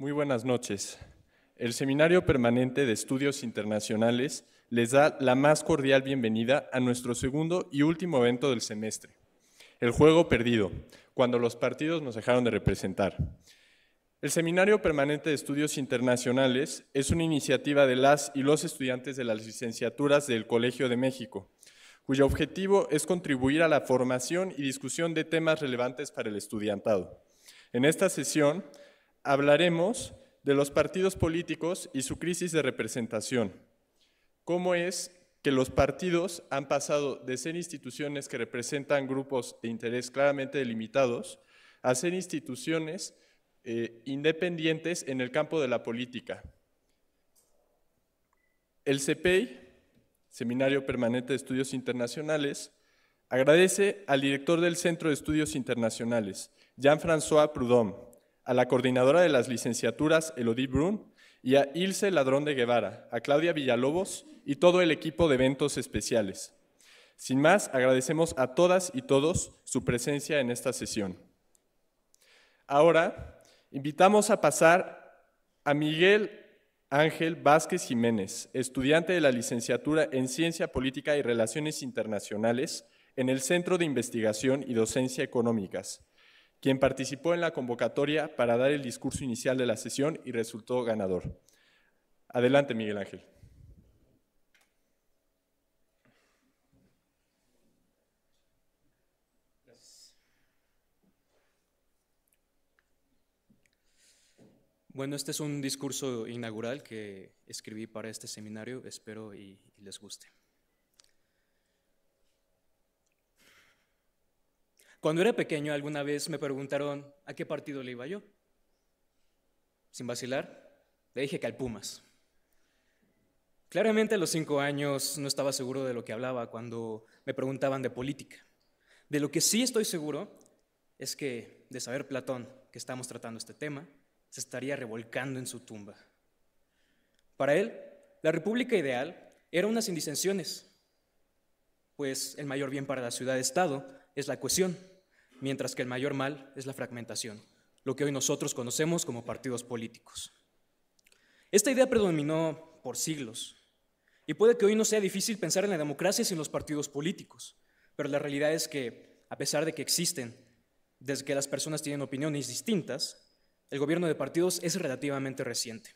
Muy buenas noches. El Seminario Permanente de Estudios Internacionales les da la más cordial bienvenida a nuestro segundo y último evento del semestre, el juego perdido, cuando los partidos nos dejaron de representar. El Seminario Permanente de Estudios Internacionales es una iniciativa de las y los estudiantes de las licenciaturas del Colegio de México, cuyo objetivo es contribuir a la formación y discusión de temas relevantes para el estudiantado. En esta sesión hablaremos de los partidos políticos y su crisis de representación. ¿Cómo es que los partidos han pasado de ser instituciones que representan grupos de interés claramente delimitados a ser instituciones eh, independientes en el campo de la política? El CPEI, Seminario Permanente de Estudios Internacionales, agradece al director del Centro de Estudios Internacionales, Jean-François Prudhomme, a la coordinadora de las licenciaturas Elodie Brun y a Ilse Ladrón de Guevara, a Claudia Villalobos y todo el equipo de eventos especiales. Sin más, agradecemos a todas y todos su presencia en esta sesión. Ahora, invitamos a pasar a Miguel Ángel Vázquez Jiménez, estudiante de la licenciatura en Ciencia Política y Relaciones Internacionales en el Centro de Investigación y Docencia Económicas, quien participó en la convocatoria para dar el discurso inicial de la sesión y resultó ganador. Adelante, Miguel Ángel. Bueno, este es un discurso inaugural que escribí para este seminario, espero y, les guste. Cuando era pequeño alguna vez me preguntaron a qué partido le iba yo. Sin vacilar, le dije que al Pumas. Claramente a los cinco años no estaba seguro de lo que hablaba cuando me preguntaban de política. De lo que sí estoy seguro es que, de saber Platón que estamos tratando este tema, se estaría revolcando en su tumba. Para él, la república ideal era unas sin pues el mayor bien para la ciudad-estado es la cohesión, mientras que el mayor mal es la fragmentación, lo que hoy nosotros conocemos como partidos políticos. Esta idea predominó por siglos y puede que hoy no sea difícil pensar en la democracia sin los partidos políticos, pero la realidad es que, a pesar de que existen, desde que las personas tienen opiniones distintas, el gobierno de partidos es relativamente reciente.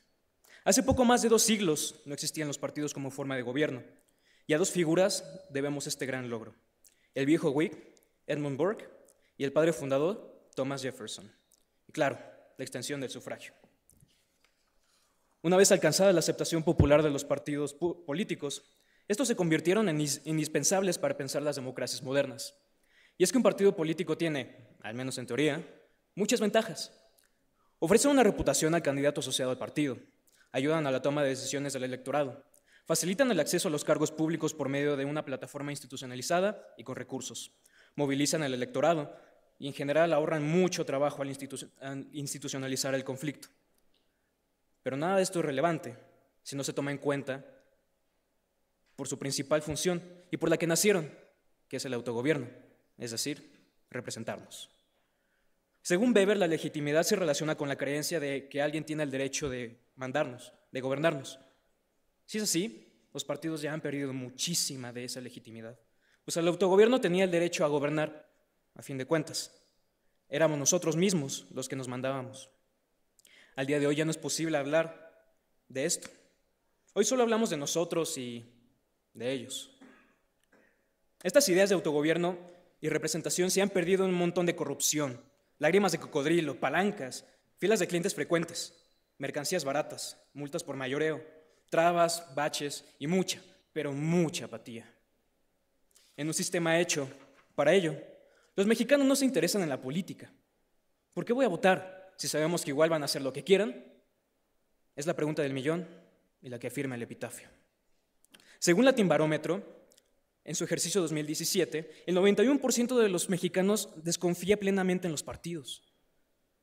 Hace poco más de dos siglos no existían los partidos como forma de gobierno, y a dos figuras debemos este gran logro, el viejo Whig Edmund Burke y el padre fundador Thomas Jefferson. Y claro, la extensión del sufragio. Una vez alcanzada la aceptación popular de los partidos políticos, estos se convirtieron en indispensables para pensar las democracias modernas. Y es que un partido político tiene, al menos en teoría, muchas ventajas. ofrece una reputación al candidato asociado al partido, ayudan a la toma de decisiones del electorado, facilitan el acceso a los cargos públicos por medio de una plataforma institucionalizada y con recursos movilizan el electorado y en general ahorran mucho trabajo al, al institucionalizar el conflicto. Pero nada de esto es relevante si no se toma en cuenta por su principal función y por la que nacieron, que es el autogobierno, es decir, representarnos. Según Weber, la legitimidad se relaciona con la creencia de que alguien tiene el derecho de mandarnos, de gobernarnos. Si es así, los partidos ya han perdido muchísima de esa legitimidad. Pues el autogobierno tenía el derecho a gobernar, a fin de cuentas. Éramos nosotros mismos los que nos mandábamos. Al día de hoy ya no es posible hablar de esto. Hoy solo hablamos de nosotros y de ellos. Estas ideas de autogobierno y representación se han perdido en un montón de corrupción, lágrimas de cocodrilo, palancas, filas de clientes frecuentes, mercancías baratas, multas por mayoreo, trabas, baches y mucha, pero mucha apatía en un sistema hecho para ello. Los mexicanos no se interesan en la política. ¿Por qué voy a votar si sabemos que igual van a hacer lo que quieran? Es la pregunta del millón y la que afirma el epitafio. Según la Barómetro, en su ejercicio 2017, el 91% de los mexicanos desconfía plenamente en los partidos.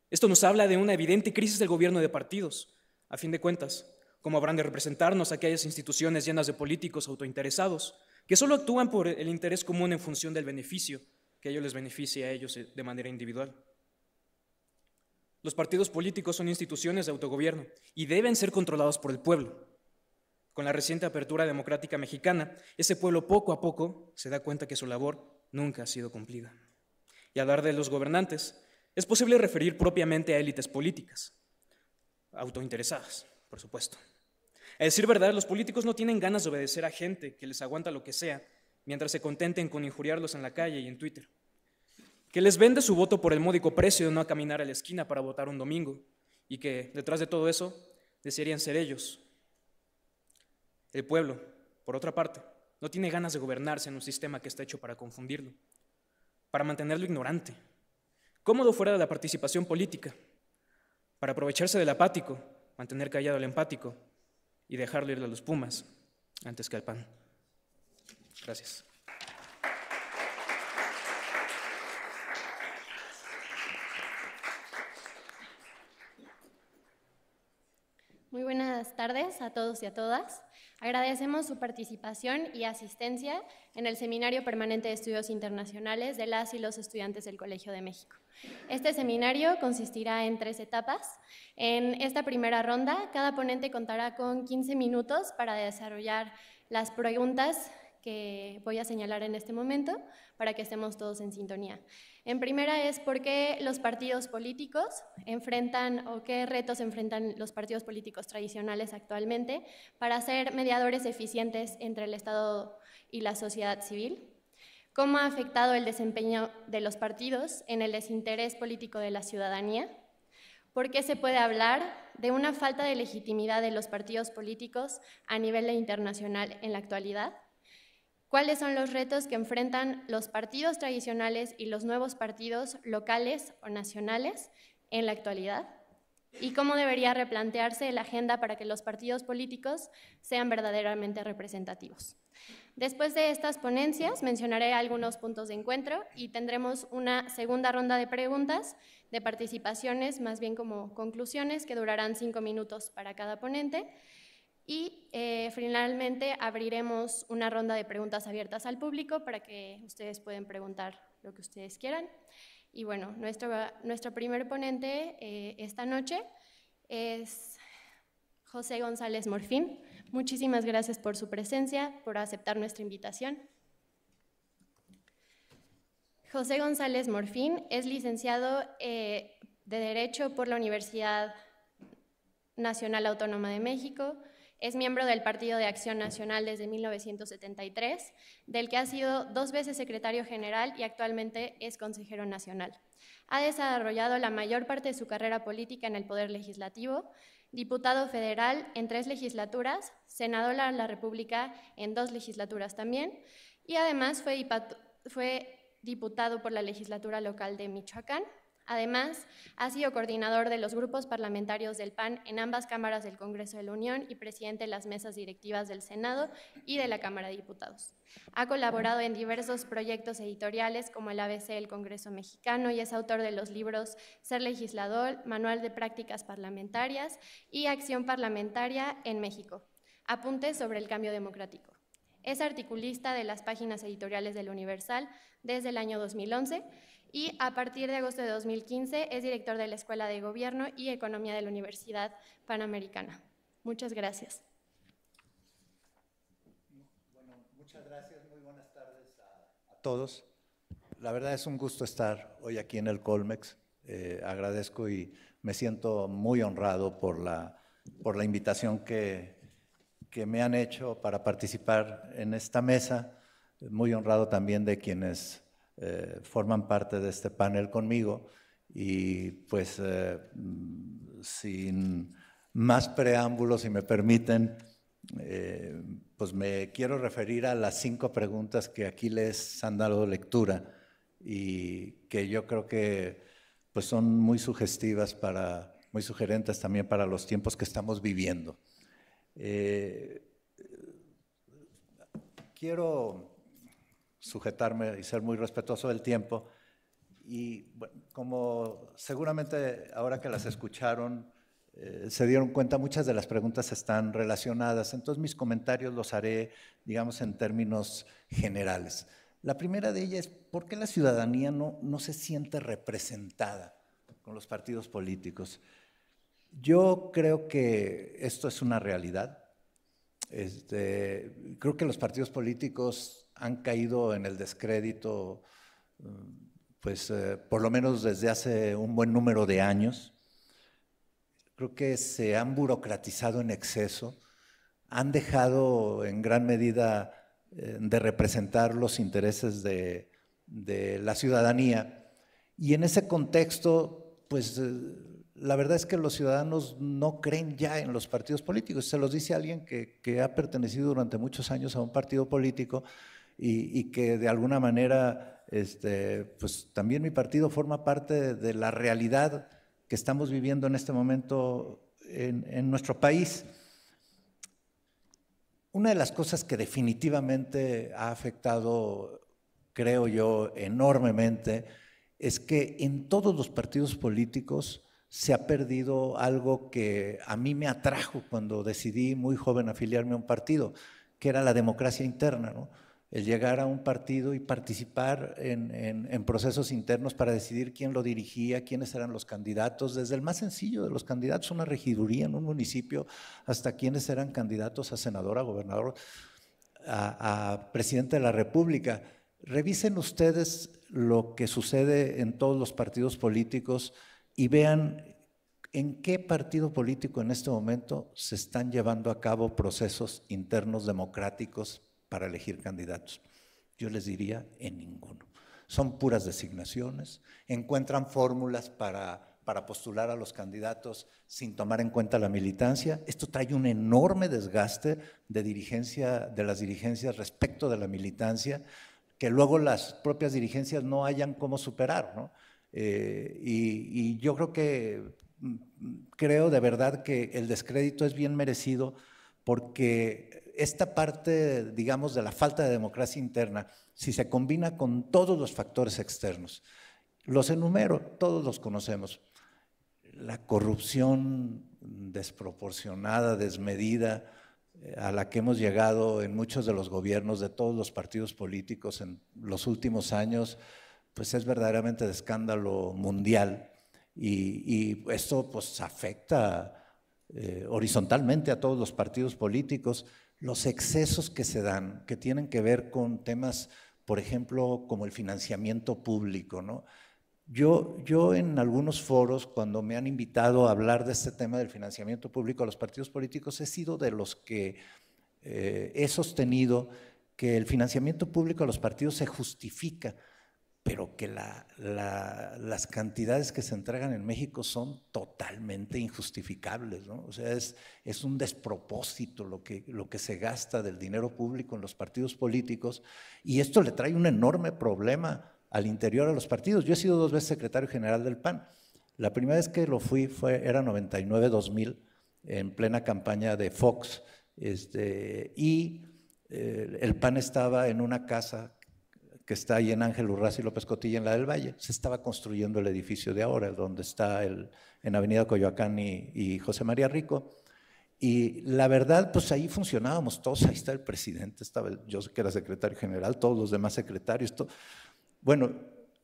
Esto nos habla de una evidente crisis del gobierno de partidos. A fin de cuentas, ¿cómo habrán de representarnos aquellas instituciones llenas de políticos autointeresados que solo actúan por el interés común en función del beneficio que ello les beneficie a ellos eh, de manera individual. Los partidos políticos son instituciones de autogobierno y deben ser controlados por el pueblo. Con la reciente apertura democrática mexicana, ese pueblo poco a poco se da cuenta que su labor nunca ha sido cumplida. Y hablar de los gobernantes, es posible referir propiamente a élites políticas, autointeresadas, por supuesto. A decir verdad, los políticos no tienen ganas de obedecer a gente que les aguanta lo que sea mientras se contenten con injuriarlos en la calle y en Twitter. Que les vende su voto por el módico precio de no caminar a la esquina para votar un domingo y que detrás de todo eso desearían ser ellos. El pueblo, por otra parte, no tiene ganas de gobernarse en un sistema que está hecho para confundirlo, para mantenerlo ignorante, cómodo fuera de la participación política, para aprovecharse del apático, mantener callado al empático y dejarlo ir a los Pumas antes que al PAN. Gracias. Muy buenas tardes a todos y a todas. Agradecemos su participación y asistencia en el Seminario Permanente de Estudios Internacionales de las y los estudiantes del Colegio de México. Este seminario consistirá en tres etapas. En esta primera ronda, cada ponente contará con 15 minutos para desarrollar las preguntas que voy a señalar en este momento para que estemos todos en sintonía. En primera es por qué los partidos políticos enfrentan o qué retos enfrentan los partidos políticos tradicionales actualmente para ser mediadores eficientes entre el Estado y la sociedad civil. ¿Cómo ha afectado el desempeño de los partidos en el desinterés político de la ciudadanía? ¿Por qué se puede hablar de una falta de legitimidad de los partidos políticos a nivel internacional en la actualidad? ¿Cuáles son los retos que enfrentan los partidos tradicionales y los nuevos partidos locales o nacionales en la actualidad? ¿Y cómo debería replantearse la agenda para que los partidos políticos sean verdaderamente representativos? Después de estas ponencias mencionaré algunos puntos de encuentro y tendremos una segunda ronda de preguntas, de participaciones, más bien como conclusiones, que durarán cinco minutos para cada ponente. Y eh, finalmente abriremos una ronda de preguntas abiertas al público para que ustedes pueden preguntar lo que ustedes quieran. Y bueno, nuestro, primer ponente eh, esta noche es José González Morfín. Muchísimas gracias por su presencia, por aceptar nuestra invitación. José González Morfín es licenciado eh, de Derecho por la Universidad Nacional Autónoma de México, es miembro del Partido de Acción Nacional desde 1973, del que ha sido dos veces secretario general y actualmente es consejero nacional. Ha desarrollado la mayor parte de su carrera política en el Poder Legislativo, diputado federal en tres legislaturas, senador de la República en dos legislaturas también, y además fue, fue diputado por la legislatura local de Michoacán Además, ha sido coordinador de los grupos parlamentarios del PAN en ambas cámaras del Congreso de la Unión y presidente de las mesas directivas del Senado y de la Cámara de Diputados. Ha colaborado en diversos proyectos editoriales como el ABC del Congreso Mexicano y es autor de los libros Ser legislador, Manual de Prácticas Parlamentarias y Acción Parlamentaria en México. Apunte sobre el cambio democrático. Es articulista de las páginas editoriales del Universal desde el año 2011 y a partir de agosto de 2015 es director de la Escuela de Gobierno y Economía de la Universidad Panamericana. Muchas gracias. Bueno, muchas gracias, muy buenas tardes a, todos. La verdad es un gusto estar hoy aquí en el Colmex. Eh, agradezco y me siento muy honrado por la, por la invitación que, que me han hecho para participar en esta mesa. Muy honrado también de quienes eh, forman parte de este panel conmigo y pues eh, sin más preámbulos, si me permiten, eh, pues me quiero referir a las cinco preguntas que aquí les han dado lectura y que yo creo que pues son muy sugestivas para, muy sugerentes también para los tiempos que estamos viviendo. quiero sujetarme y ser muy respetuoso del tiempo. Y bueno, como seguramente ahora que las escucharon, eh, se dieron cuenta, muchas de las preguntas están relacionadas. Entonces mis comentarios los haré, digamos, en términos generales. La primera de ellas es, ¿por qué la ciudadanía no, no se siente representada con los partidos políticos? Yo creo que esto es una realidad. Este, creo que los partidos políticos han caído en el descrédito, pues eh, por lo menos desde hace un buen número de años. Creo que se han burocratizado en exceso, han dejado en gran medida eh, de representar los intereses de, la ciudadanía. Y en ese contexto, pues eh, la verdad es que los ciudadanos no creen ya en los partidos políticos. Se los dice alguien que, que ha pertenecido durante muchos años a un partido político y, que de alguna manera, este, pues también mi partido forma parte de, la realidad que estamos viviendo en este momento en, en, nuestro país. Una de las cosas que definitivamente ha afectado, creo yo, enormemente, es que en todos los partidos políticos se ha perdido algo que a mí me atrajo cuando decidí muy joven afiliarme a un partido, que era la democracia interna. ¿no? el llegar a un partido y participar en, procesos internos para decidir quién lo dirigía, quiénes eran los candidatos, desde el más sencillo de los candidatos, una regiduría en un municipio, hasta quiénes eran candidatos a senador, a gobernador, a, a presidente de la República. Revisen ustedes lo que sucede en todos los partidos políticos y vean en qué partido político en este momento se están llevando a cabo procesos internos democráticos para elegir candidatos? Yo les diría, en ninguno. Son puras designaciones, encuentran fórmulas para, postular a los candidatos sin tomar en cuenta la militancia. Esto trae un enorme desgaste de, dirigencia, de las dirigencias respecto de la militancia, que luego las propias dirigencias no hayan cómo superar. Eh, y yo creo que mm, creo de verdad que el descrédito es bien merecido porque esta parte, digamos, de la falta de democracia interna, si se combina con todos los factores externos, los enumero, todos los conocemos, la corrupción desproporcionada, desmedida, eh, a la que hemos llegado en muchos de los gobiernos de todos los partidos políticos en los últimos años, pues es verdaderamente de escándalo mundial. Y, esto pues afecta eh, horizontalmente a todos los partidos políticos los excesos que se dan, que tienen que ver con temas, por ejemplo, como el financiamiento público. Yo, yo en algunos foros, cuando me han invitado a hablar de este tema del financiamiento público a los partidos políticos, he sido de los que eh, he sostenido que el financiamiento público a los partidos se justifica pero que las cantidades que se entregan en México son totalmente injustificables. O sea, es, un despropósito lo que, se gasta del dinero público en los partidos políticos y esto le trae un enorme problema al interior a los partidos. Yo he sido dos veces secretario general del PAN. La primera vez que lo fui fue, era 99-2000, en plena campaña de Fox, este, y eh, el PAN estaba en una casa que está ahí en Ángel Urraz y López Cotilla, en la del Valle. Se estaba construyendo el edificio de ahora, donde está el, en Avenida Coyoacán y, José María Rico. Y la verdad, pues ahí funcionábamos todos, ahí está el presidente, estaba yo que era secretario general, todos los demás secretarios. Todo. Bueno,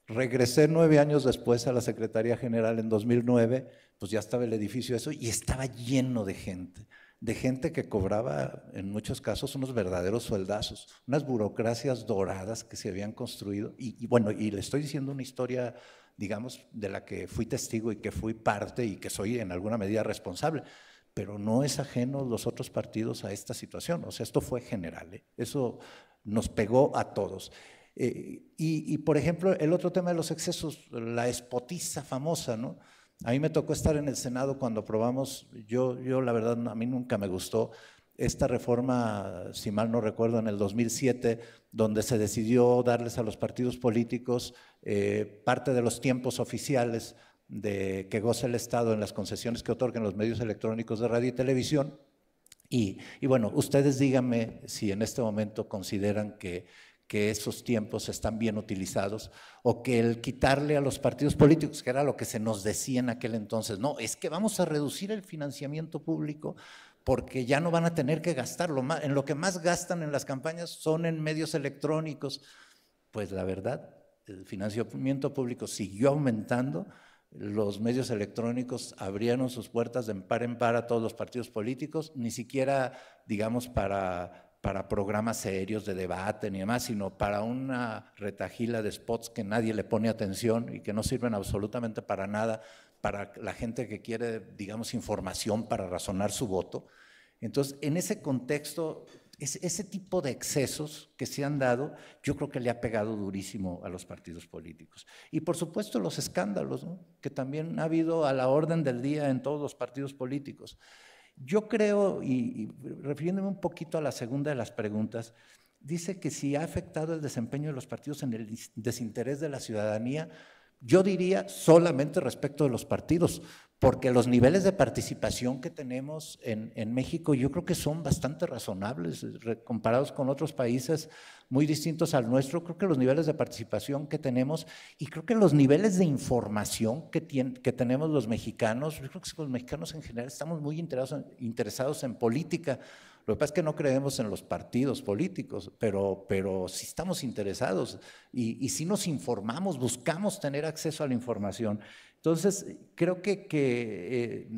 regresé nueve años después a la Secretaría General en 2009, pues ya estaba el edificio eso y estaba lleno de gente de gente que cobraba en muchos casos unos verdaderos sueldazos, unas burocracias doradas que se habían construido. Y, bueno, y le estoy diciendo una historia, digamos, de la que fui testigo y que fui parte y que soy en alguna medida responsable, pero no es ajeno los otros partidos a esta situación. O sea, esto fue general, ¿eh? eso nos pegó a todos. Eh, y, y, por ejemplo, el otro tema de los excesos, la espotiza famosa, ¿no? A mí me tocó estar en el Senado cuando aprobamos, yo, yo la verdad, a mí nunca me gustó esta reforma, si mal no recuerdo, en el 2007, donde se decidió darles a los partidos políticos eh, parte de los tiempos oficiales de que goce el Estado en las concesiones que otorgan los medios electrónicos de radio y televisión. Y, y bueno, ustedes díganme si en este momento consideran que que esos tiempos están bien utilizados o que el quitarle a los partidos políticos, que era lo que se nos decía en aquel entonces, no, es que vamos a reducir el financiamiento público porque ya no van a tener que gastarlo. En lo que más gastan en las campañas son en medios electrónicos. Pues la verdad, el financiamiento público siguió aumentando, los medios electrónicos abrieron sus puertas de par en par a todos los partidos políticos, ni siquiera, digamos, para para programas serios de debate ni demás, sino para una retajila de spots que nadie le pone atención y que no sirven absolutamente para nada para la gente que quiere, digamos, información para razonar su voto. Entonces, en ese contexto, ese tipo de excesos que se han dado, yo creo que le ha pegado durísimo a los partidos políticos. Y por supuesto los escándalos, que también ha habido a la orden del día en todos los partidos políticos. Yo creo, y, refiriéndome un poquito a la segunda de las preguntas, dice que si ha afectado el desempeño de los partidos en el desinterés de la ciudadanía, yo diría solamente respecto de los partidos, porque los niveles de participación que tenemos en, en, México yo creo que son bastante razonables comparados con otros países muy distintos al nuestro. Creo que los niveles de participación que tenemos y creo que los niveles de información que, que tenemos los mexicanos, yo creo que los mexicanos en general estamos muy interesados interesados en política lo que pasa es que no creemos en los partidos políticos, pero, pero sí estamos interesados y, y sí nos informamos, buscamos tener acceso a la información. Entonces, creo que, que eh,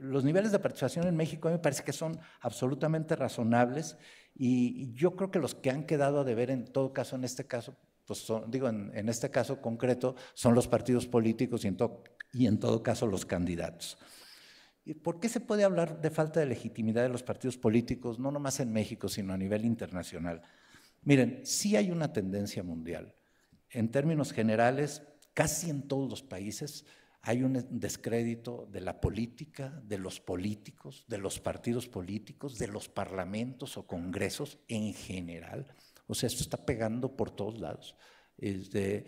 los niveles de participación en México a mí me parece que son absolutamente razonables y, yo creo que los que han quedado a deber en todo caso, en este caso, pues digo, en, en, este caso concreto, son los partidos políticos y en todo caso los candidatos. ¿Por qué se puede hablar de falta de legitimidad de los partidos políticos, no nomás en México, sino a nivel internacional? Miren, sí hay una tendencia mundial. En términos generales, casi en todos los países hay un descrédito de la política, de los políticos, de los partidos políticos, de los parlamentos o congresos en general. O sea, esto está pegando por todos lados. Este,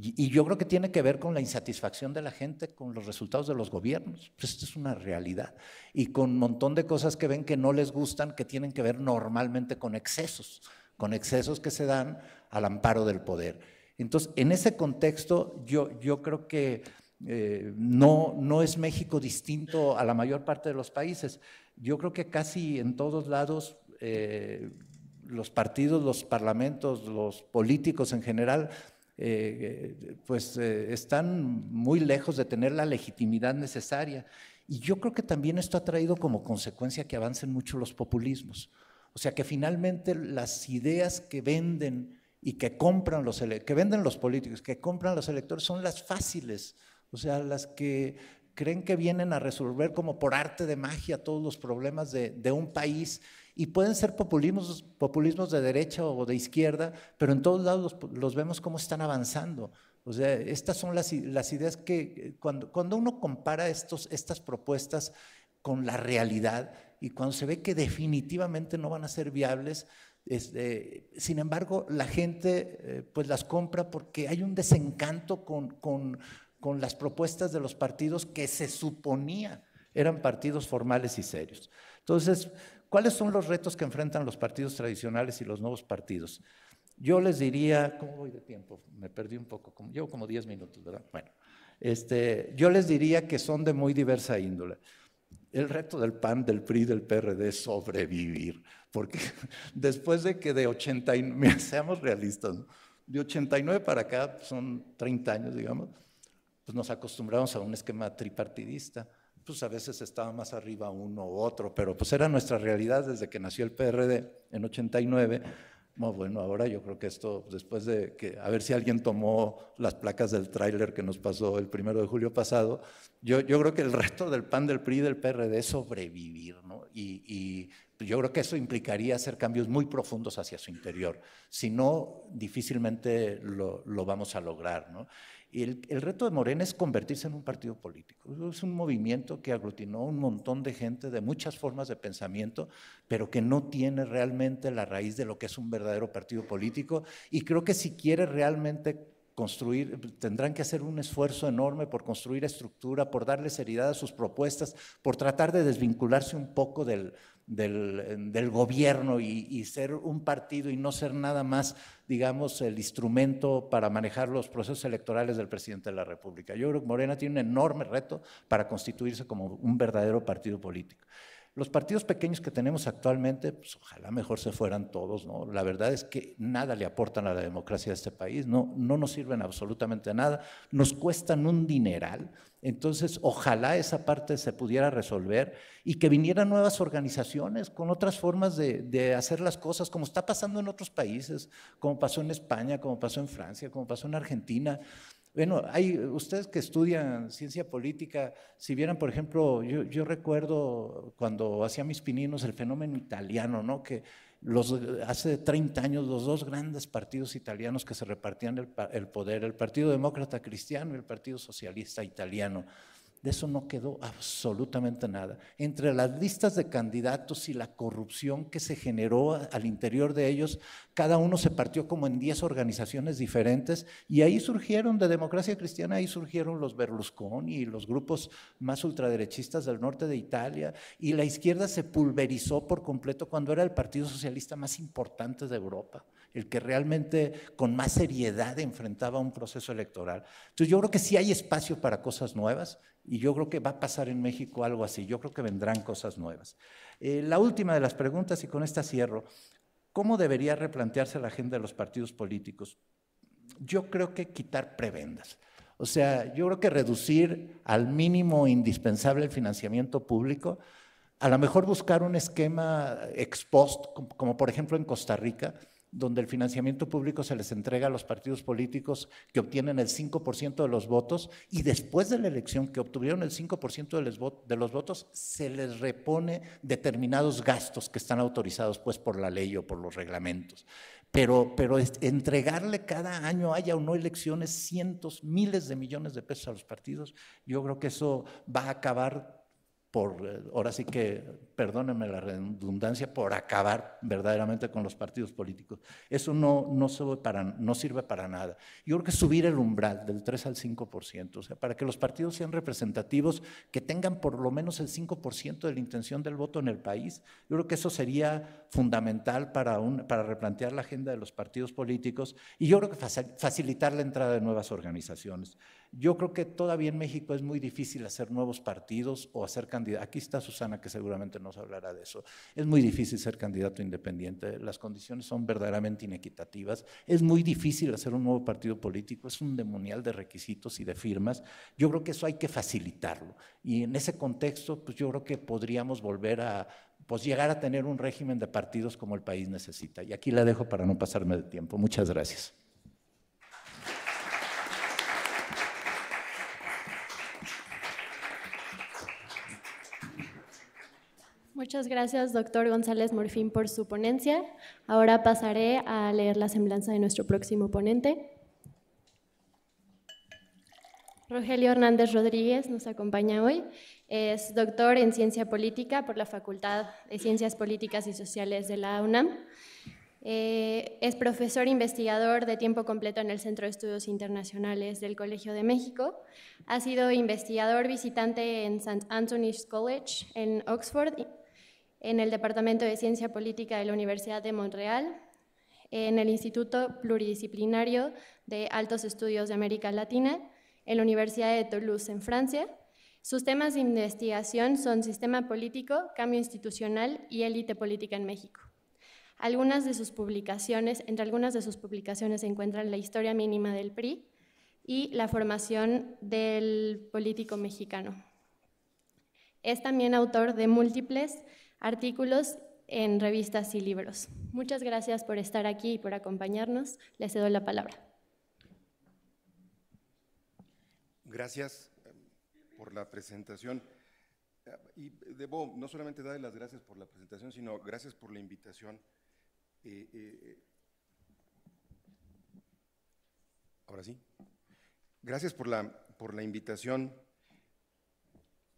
y, yo creo que tiene que ver con la insatisfacción de la gente con los resultados de los gobiernos. Pues esto es una realidad. Y con un montón de cosas que ven que no les gustan, que tienen que ver normalmente con excesos, con excesos que se dan al amparo del poder. Entonces, en ese contexto, yo, yo creo que eh, no, no es México distinto a la mayor parte de los países. Yo creo que casi en todos lados eh, los partidos, los parlamentos, los políticos en general eh, eh, pues eh, están muy lejos de tener la legitimidad necesaria. Y yo creo que también esto ha traído como consecuencia que avancen mucho los populismos. O sea que finalmente las ideas que venden y que compran los que venden los políticos, que compran los electores son las fáciles, o sea, las que creen que vienen a resolver como por arte de magia todos los problemas de, un país y pueden ser populismos, populismos de derecha o de izquierda, pero en todos lados los, vemos cómo están avanzando. O sea, estas son las, las ideas que cuando, cuando uno compara estos, estas propuestas con la realidad y cuando se ve que definitivamente no van a ser viables, este, sin embargo, la gente eh, pues las compra porque hay un desencanto con, con, con las propuestas de los partidos que se suponía eran partidos formales y serios. Entonces, ¿cuáles son los retos que enfrentan los partidos tradicionales y los nuevos partidos? Yo les diría, ¿cómo voy de tiempo? Me perdí un poco, llevo como 10 minutos, ¿verdad? Bueno, este, yo les diría que son de muy diversa índole. El reto del PAN, del PRI, del PRD es sobrevivir, porque después de que de 89, seamos realistas, de 89 para acá son 30 años, digamos, pues nos acostumbramos a un esquema tripartidista, pues a veces estaba más arriba uno u otro, pero pues era nuestra realidad desde que nació el PRD en 89. Bueno, ahora yo creo que esto, después de que, a ver si alguien tomó las placas del tráiler que nos pasó el primero de julio pasado, yo, yo creo que el reto del PAN, del PRI del PRD es sobrevivir, ¿no? Y, y pues, yo creo que eso implicaría hacer cambios muy profundos hacia su interior. Si no, difícilmente lo, lo vamos a lograr, ¿no? el, el, reto de Morena es convertirse en un partido político. Es un movimiento que aglutinó un montón de gente de muchas formas de pensamiento, pero que no tiene realmente la raíz de lo que es un verdadero partido político. Y creo que si quiere realmente construir, tendrán que hacer un esfuerzo enorme por construir estructura, por darle seriedad a sus propuestas, por tratar de desvincularse un poco del, del, gobierno y, ser un partido y no ser nada más, digamos, el instrumento para manejar los procesos electorales del presidente de la República. Yo creo que Morena tiene un enorme reto para constituirse como un verdadero partido político. Los partidos pequeños que tenemos actualmente, pues, ojalá mejor se fueran todos, ¿no? La verdad es que nada le aportan a la democracia de este país, no, no nos sirven absolutamente nada, nos cuestan un dineral. Entonces, ojalá esa parte se pudiera resolver y que vinieran nuevas organizaciones con otras formas de hacer las cosas, como está pasando en otros países, como pasó en España, como pasó en Francia, como pasó en Argentina. Bueno, hay ustedes que estudian ciencia política, si vieran, por ejemplo, yo, recuerdo cuando hacía mis pininos el fenómeno italiano, ¿no? Que hace 30 años los dos grandes partidos italianos que se repartían el poder, el Partido Demócrata Cristiano y el Partido Socialista Italiano. De eso no quedó absolutamente nada. Entre las listas de candidatos y la corrupción que se generó al interior de ellos, cada uno se partió como en 10 organizaciones diferentes y ahí surgieron de democracia cristiana, ahí surgieron los Berlusconi y los grupos más ultraderechistas del norte de Italia y la izquierda se pulverizó por completo cuando era el Partido Socialista más importante de Europa el que realmente con más seriedad enfrentaba un proceso electoral. Entonces yo creo que sí hay espacio para cosas nuevas y yo creo que va a pasar en México algo así, yo creo que vendrán cosas nuevas. Eh, la última de las preguntas, y con esta cierro, ¿cómo debería replantearse la agenda de los partidos políticos? Yo creo que quitar prebendas. O sea, yo creo que reducir al mínimo indispensable el financiamiento público, a lo mejor buscar un esquema ex post, como por ejemplo en Costa Rica, donde el financiamiento público se les entrega a los partidos políticos que obtienen el 5% de los votos y después de la elección que obtuvieron el 5% de los votos, se les repone determinados gastos que están autorizados pues por la ley o por los reglamentos. Pero, pero entregarle cada año, haya o no elecciones, cientos, miles de millones de pesos a los partidos, yo creo que eso va a acabar eh, ahora sí que, perdónenme la redundancia, por acabar verdaderamente con los partidos políticos. Eso no, no, sirve para, nada. Yo creo que subir el umbral del 3 al 5%, o sea, para que los partidos sean representativos, que tengan por lo menos el 5% de la intención del voto en el país, yo creo que eso sería fundamental para, para replantear la agenda de los partidos políticos y yo creo que facilitar la entrada de nuevas organizaciones. Yo creo que todavía en México es muy difícil hacer nuevos partidos o hacer candidatos. Aquí está Susana, que seguramente nos hablará de eso. Es muy difícil ser candidato independiente. Las condiciones son verdaderamente inequitativas. Es muy difícil hacer un nuevo partido político. Es un demonial de requisitos y de firmas. Yo creo que eso hay que facilitarlo. Y en ese contexto, pues yo creo que podríamos volver a pues llegar a tener un régimen de partidos como el país necesita. Y aquí la dejo para no pasarme de tiempo. Muchas gracias. Muchas gracias, doctor González Morfín, por su ponencia. Ahora pasaré a leer la semblanza de nuestro próximo ponente. Rogelio Hernández Rodríguez nos acompaña hoy. Es doctor en ciencia política por la Facultad de Ciencias Políticas y Sociales de la UNAM. Eh, es profesor investigador de tiempo completo en el Centro de Estudios Internacionales del Colegio de México. Ha sido investigador visitante en St. Anthony's College en Oxford en el Departamento de Ciencia Política de la Universidad de Montreal, en el Instituto Pluridisciplinario de Altos Estudios de América Latina, en la Universidad de Toulouse, en Francia. Sus temas de investigación son sistema político, cambio institucional y élite política en México. Algunas de sus publicaciones, entre algunas de sus publicaciones se encuentran la historia mínima del PRI y la formación del político mexicano. Es también autor de múltiples artículos en revistas y libros. Muchas gracias por estar aquí y por acompañarnos. Les cedo la palabra. Gracias eh, por la presentación. Eh, y debo no solamente darle las gracias por la presentación, sino gracias por la invitación. Eh, ahora sí. Gracias por la, por la invitación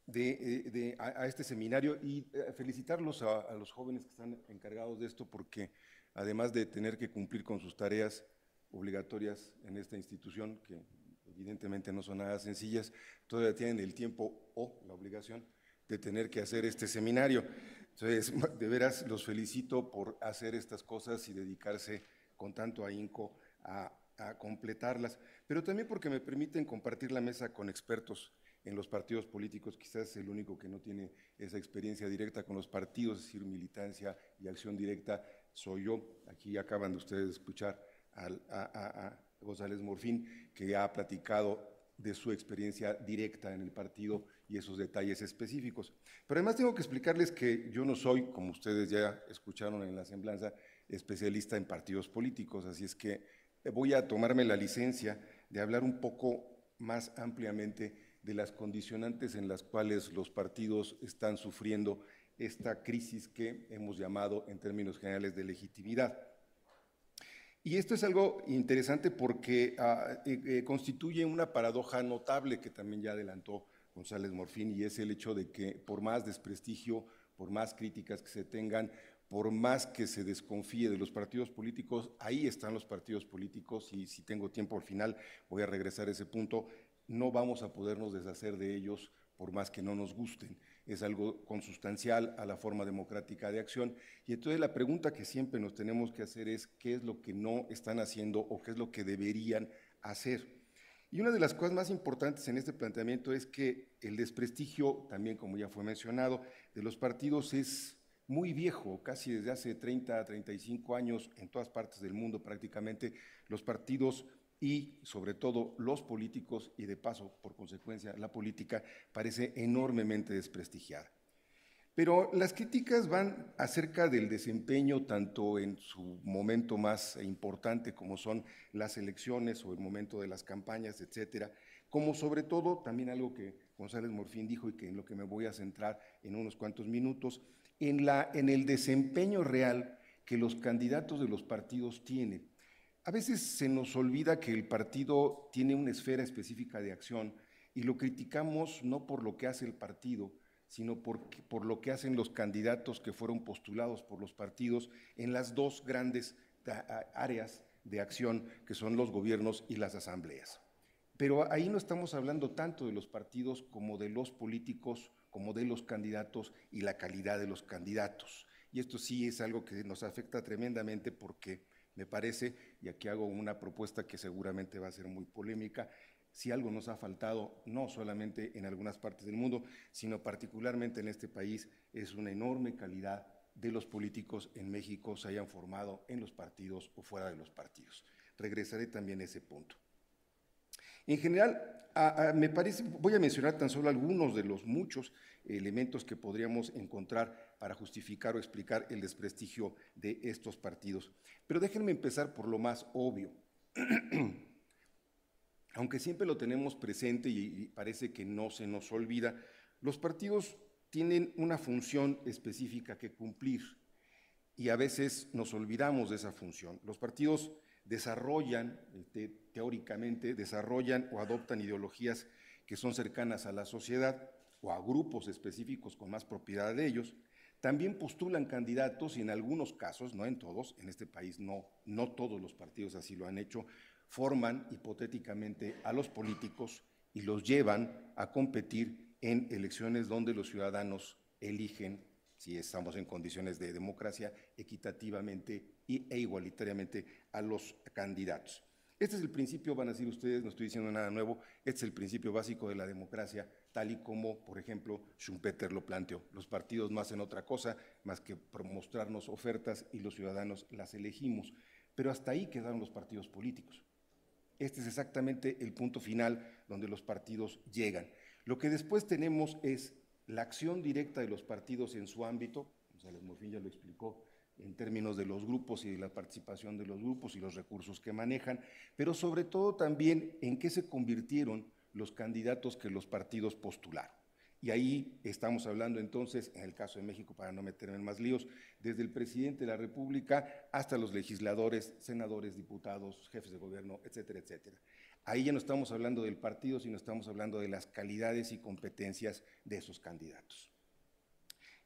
de, eh, a, este seminario y eh, felicitarlos a, los jóvenes que están encargados de esto porque además de tener que cumplir con sus tareas obligatorias en esta institución, que evidentemente no son nada sencillas, todavía tienen el tiempo o la obligación de tener que hacer este seminario. Entonces, de veras los felicito por hacer estas cosas y dedicarse con tanto ahínco a, a completarlas, pero también porque me permiten compartir la mesa con expertos en los partidos políticos, quizás el único que no tiene esa experiencia directa con los partidos, es decir, militancia y acción directa, soy yo. Aquí acaban de ustedes escuchar a, a, a González Morfín, que ha platicado de su experiencia directa en el partido y esos detalles específicos. Pero además tengo que explicarles que yo no soy, como ustedes ya escucharon en la semblanza, especialista en partidos políticos, así es que voy a tomarme la licencia de hablar un poco más ampliamente de las condicionantes en las cuales los partidos están sufriendo esta crisis que hemos llamado en términos generales de legitimidad. Y esto es algo interesante porque ah, eh, eh, constituye una paradoja notable que también ya adelantó González Morfín y es el hecho de que por más desprestigio, por más críticas que se tengan, por más que se desconfíe de los partidos políticos, ahí están los partidos políticos y si tengo tiempo al final voy a regresar a ese punto, no vamos a podernos deshacer de ellos por más que no nos gusten. Es algo consustancial a la forma democrática de acción. Y entonces la pregunta que siempre nos tenemos que hacer es qué es lo que no están haciendo o qué es lo que deberían hacer. Y una de las cosas más importantes en este planteamiento es que el desprestigio, también como ya fue mencionado, de los partidos es muy viejo, casi desde hace 30 a 35 años en todas partes del mundo prácticamente, los partidos y sobre todo los políticos y de paso, por consecuencia, la política parece enormemente desprestigiada. Pero las críticas van acerca del desempeño tanto en su momento más importante como son las elecciones o el momento de las campañas, etcétera, como sobre todo también algo que González Morfín dijo y que en lo que me voy a centrar en unos cuantos minutos, en, la, en el desempeño real que los candidatos de los partidos tienen a veces se nos olvida que el partido tiene una esfera específica de acción y lo criticamos no por lo que hace el partido, sino por, lo que hacen los candidatos que fueron postulados por los partidos en las dos grandes áreas de acción que son los gobiernos y las asambleas. Pero ahí no estamos hablando tanto de los partidos como de los políticos, como de los candidatos y la calidad de los candidatos. Y esto sí es algo que nos afecta tremendamente porque me parece, y aquí hago una propuesta que seguramente va a ser muy polémica, si algo nos ha faltado, no solamente en algunas partes del mundo, sino particularmente en este país, es una enorme calidad de los políticos en México se hayan formado en los partidos o fuera de los partidos. Regresaré también a ese punto. En general, me parece, voy a mencionar tan solo algunos de los muchos elementos que podríamos encontrar para justificar o explicar el desprestigio de estos partidos. Pero déjenme empezar por lo más obvio. Aunque siempre lo tenemos presente y parece que no se nos olvida, los partidos tienen una función específica que cumplir y a veces nos olvidamos de esa función. Los partidos desarrollan, este, teóricamente, desarrollan o adoptan ideologías que son cercanas a la sociedad o a grupos específicos con más propiedad de ellos, también postulan candidatos y en algunos casos, no en todos, en este país no, no todos los partidos así lo han hecho, forman hipotéticamente a los políticos y los llevan a competir en elecciones donde los ciudadanos eligen, si estamos en condiciones de democracia, equitativamente y, e igualitariamente a los candidatos. Este es el principio, van a decir ustedes, no estoy diciendo nada nuevo, este es el principio básico de la democracia, tal y como, por ejemplo, Schumpeter lo planteó. Los partidos no hacen otra cosa más que mostrarnos ofertas y los ciudadanos las elegimos. Pero hasta ahí quedaron los partidos políticos. Este es exactamente el punto final donde los partidos llegan. Lo que después tenemos es la acción directa de los partidos en su ámbito, González Morfín ya lo explicó, en términos de los grupos y de la participación de los grupos y los recursos que manejan, pero sobre todo también en qué se convirtieron los candidatos que los partidos postularon. Y ahí estamos hablando entonces, en el caso de México, para no meterme en más líos, desde el presidente de la República hasta los legisladores, senadores, diputados, jefes de gobierno, etcétera, etcétera. Ahí ya no estamos hablando del partido, sino estamos hablando de las calidades y competencias de esos candidatos.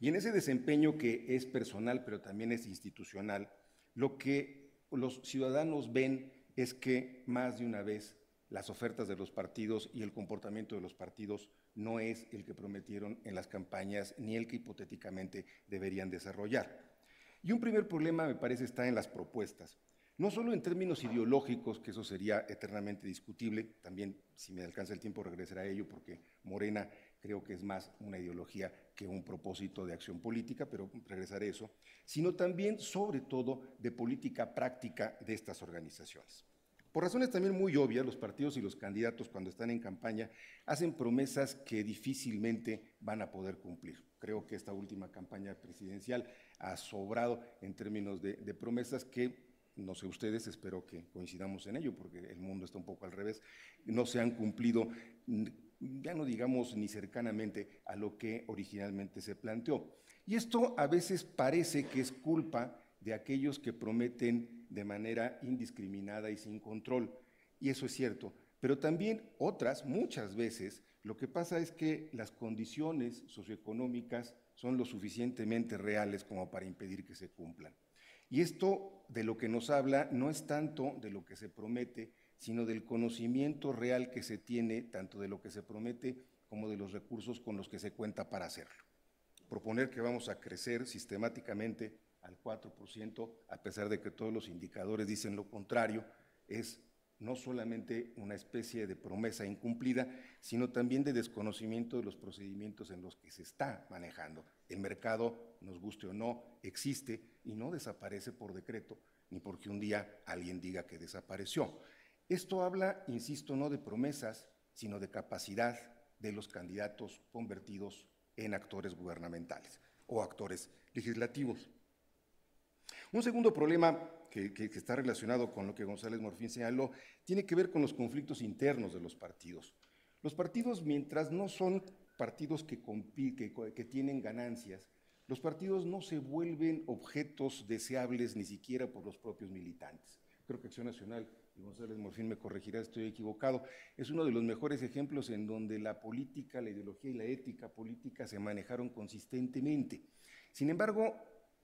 Y en ese desempeño que es personal, pero también es institucional, lo que los ciudadanos ven es que más de una vez las ofertas de los partidos y el comportamiento de los partidos no es el que prometieron en las campañas ni el que hipotéticamente deberían desarrollar. Y un primer problema, me parece, está en las propuestas. No solo en términos ideológicos, que eso sería eternamente discutible, también si me alcanza el tiempo regresaré a ello porque Morena creo que es más una ideología que un propósito de acción política, pero regresaré a eso, sino también, sobre todo, de política práctica de estas organizaciones. Por razones también muy obvias, los partidos y los candidatos cuando están en campaña hacen promesas que difícilmente van a poder cumplir. Creo que esta última campaña presidencial ha sobrado en términos de, promesas que, no sé ustedes, espero que coincidamos en ello, porque el mundo está un poco al revés, no se han cumplido ya no digamos ni cercanamente a lo que originalmente se planteó. Y esto a veces parece que es culpa de aquellos que prometen de manera indiscriminada y sin control. Y eso es cierto. Pero también otras, muchas veces, lo que pasa es que las condiciones socioeconómicas son lo suficientemente reales como para impedir que se cumplan. Y esto de lo que nos habla no es tanto de lo que se promete, sino del conocimiento real que se tiene, tanto de lo que se promete como de los recursos con los que se cuenta para hacerlo. Proponer que vamos a crecer sistemáticamente al 4%, a pesar de que todos los indicadores dicen lo contrario, es no solamente una especie de promesa incumplida, sino también de desconocimiento de los procedimientos en los que se está manejando. El mercado, nos guste o no, existe y no desaparece por decreto, ni porque un día alguien diga que desapareció. Esto habla, insisto, no de promesas, sino de capacidad de los candidatos convertidos en actores gubernamentales o actores legislativos. Un segundo problema que, está relacionado con lo que González Morfín señaló tiene que ver con los conflictos internos de los partidos. Los partidos, mientras no son partidos que, que tienen ganancias, los partidos no se vuelven objetos deseables ni siquiera por los propios militantes. Creo que Acción Nacional y González Morfín me corregirá, estoy equivocado, es uno de los mejores ejemplos en donde la política, la ideología y la ética política se manejaron consistentemente. Sin embargo,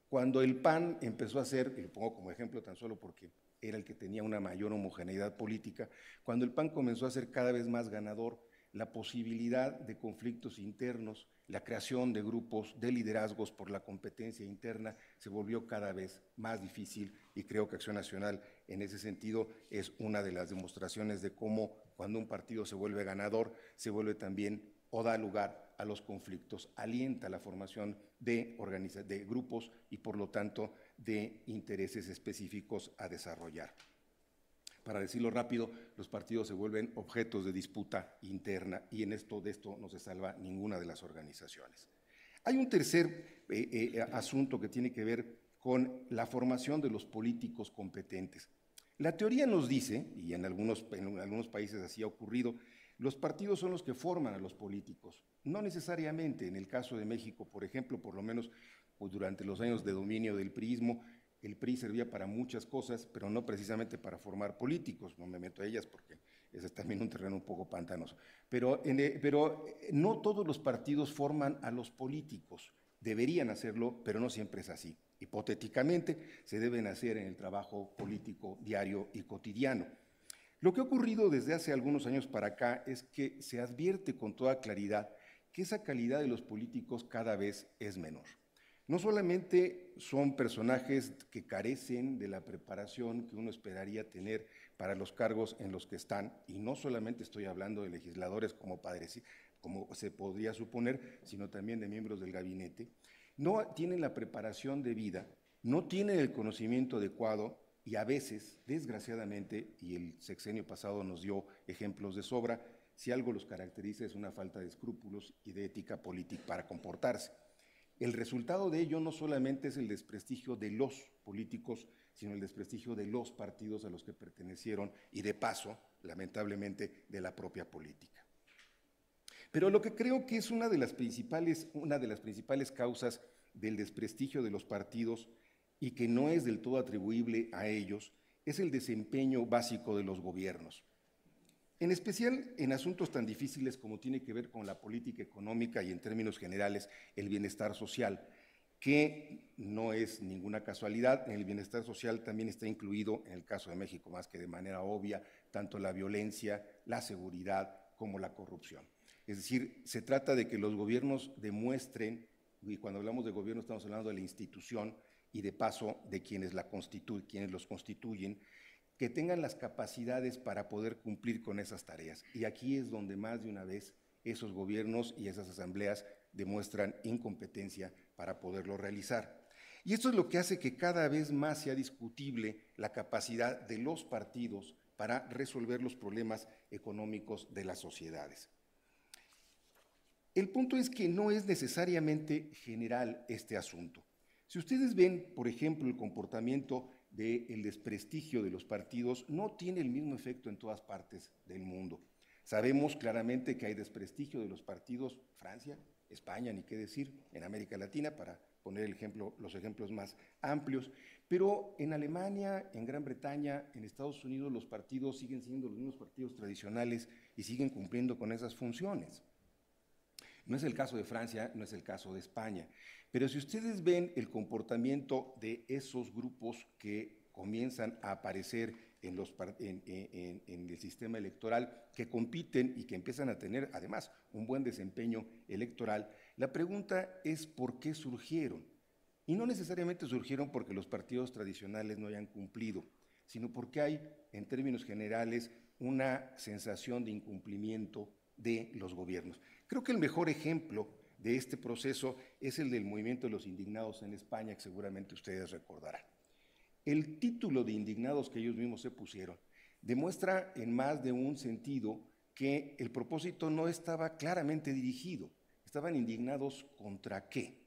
cuando el PAN empezó a ser, y lo pongo como ejemplo tan solo porque era el que tenía una mayor homogeneidad política, cuando el PAN comenzó a ser cada vez más ganador, la posibilidad de conflictos internos, la creación de grupos de liderazgos por la competencia interna se volvió cada vez más difícil y creo que Acción Nacional en ese sentido es una de las demostraciones de cómo cuando un partido se vuelve ganador, se vuelve también o da lugar a los conflictos, alienta la formación de, de grupos y por lo tanto de intereses específicos a desarrollar para decirlo rápido, los partidos se vuelven objetos de disputa interna y en esto de esto no se salva ninguna de las organizaciones. Hay un tercer eh, eh, asunto que tiene que ver con la formación de los políticos competentes. La teoría nos dice, y en algunos, en algunos países así ha ocurrido, los partidos son los que forman a los políticos. No necesariamente, en el caso de México, por ejemplo, por lo menos pues, durante los años de dominio del priismo, el PRI servía para muchas cosas, pero no precisamente para formar políticos, no me meto a ellas porque ese es también un terreno un poco pantanoso. Pero, eh, pero eh, no todos los partidos forman a los políticos, deberían hacerlo, pero no siempre es así. Hipotéticamente se deben hacer en el trabajo político diario y cotidiano. Lo que ha ocurrido desde hace algunos años para acá es que se advierte con toda claridad que esa calidad de los políticos cada vez es menor. No solamente son personajes que carecen de la preparación que uno esperaría tener para los cargos en los que están, y no solamente estoy hablando de legisladores como padres, como se podría suponer, sino también de miembros del gabinete, no tienen la preparación debida, no tienen el conocimiento adecuado y a veces, desgraciadamente, y el sexenio pasado nos dio ejemplos de sobra, si algo los caracteriza es una falta de escrúpulos y de ética política para comportarse. El resultado de ello no solamente es el desprestigio de los políticos, sino el desprestigio de los partidos a los que pertenecieron y de paso, lamentablemente, de la propia política. Pero lo que creo que es una de las principales, una de las principales causas del desprestigio de los partidos y que no es del todo atribuible a ellos es el desempeño básico de los gobiernos en especial en asuntos tan difíciles como tiene que ver con la política económica y en términos generales el bienestar social, que no es ninguna casualidad, el bienestar social también está incluido, en el caso de México más que de manera obvia, tanto la violencia, la seguridad como la corrupción. Es decir, se trata de que los gobiernos demuestren, y cuando hablamos de gobierno estamos hablando de la institución y de paso de quienes la constituyen, quienes los constituyen, que tengan las capacidades para poder cumplir con esas tareas. Y aquí es donde más de una vez esos gobiernos y esas asambleas demuestran incompetencia para poderlo realizar. Y esto es lo que hace que cada vez más sea discutible la capacidad de los partidos para resolver los problemas económicos de las sociedades. El punto es que no es necesariamente general este asunto. Si ustedes ven, por ejemplo, el comportamiento del desprestigio de los partidos no tiene el mismo efecto en todas partes del mundo. Sabemos claramente que hay desprestigio de los partidos, Francia, España, ni qué decir, en América Latina, para poner el ejemplo, los ejemplos más amplios, pero en Alemania, en Gran Bretaña, en Estados Unidos los partidos siguen siendo los mismos partidos tradicionales y siguen cumpliendo con esas funciones. No es el caso de Francia, no es el caso de España. Pero si ustedes ven el comportamiento de esos grupos que comienzan a aparecer en, el sistema electoral, que compiten y que empiezan a tener además un buen desempeño electoral, la pregunta es por qué surgieron. Y no necesariamente surgieron porque los partidos tradicionales no hayan cumplido, sino porque hay, en términos generales, una sensación de incumplimiento de los gobiernos. Creo que el mejor ejemplo de este proceso es el del movimiento de los indignados en España, que seguramente ustedes recordarán. El título de indignados que ellos mismos se pusieron demuestra en más de un sentido que el propósito no estaba claramente dirigido. Estaban indignados contra qué.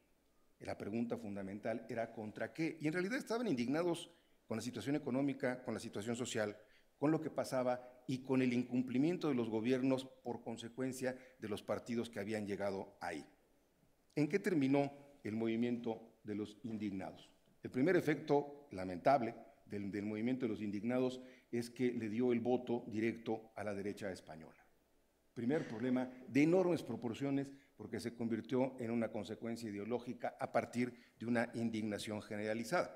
La pregunta fundamental era contra qué. Y en realidad estaban indignados con la situación económica, con la situación social, con lo que pasaba y con el incumplimiento de los gobiernos por consecuencia de los partidos que habían llegado ahí. ¿En qué terminó el movimiento de los indignados? El primer efecto lamentable del, del movimiento de los indignados es que le dio el voto directo a la derecha española. Primer problema de enormes proporciones porque se convirtió en una consecuencia ideológica a partir de una indignación generalizada.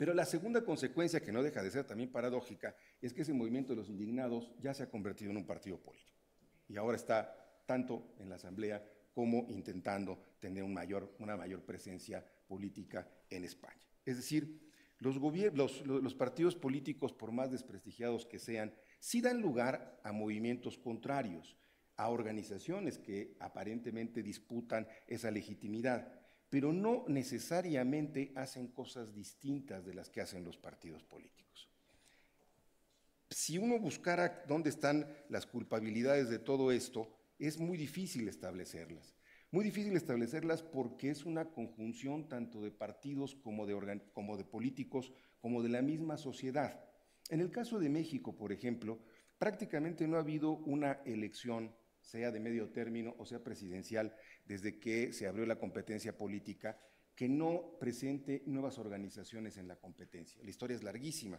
Pero la segunda consecuencia, que no deja de ser también paradójica, es que ese movimiento de los indignados ya se ha convertido en un partido político. Y ahora está tanto en la Asamblea como intentando tener una mayor presencia política en España. Es decir, los, los partidos políticos, por más desprestigiados que sean, sí dan lugar a movimientos contrarios, a organizaciones que aparentemente disputan esa legitimidad pero no necesariamente hacen cosas distintas de las que hacen los partidos políticos. Si uno buscara dónde están las culpabilidades de todo esto, es muy difícil establecerlas. Muy difícil establecerlas porque es una conjunción tanto de partidos como de, políticos, como de la misma sociedad. En el caso de México, por ejemplo, prácticamente no ha habido una elección sea de medio término o sea presidencial, desde que se abrió la competencia política, que no presente nuevas organizaciones en la competencia. La historia es larguísima.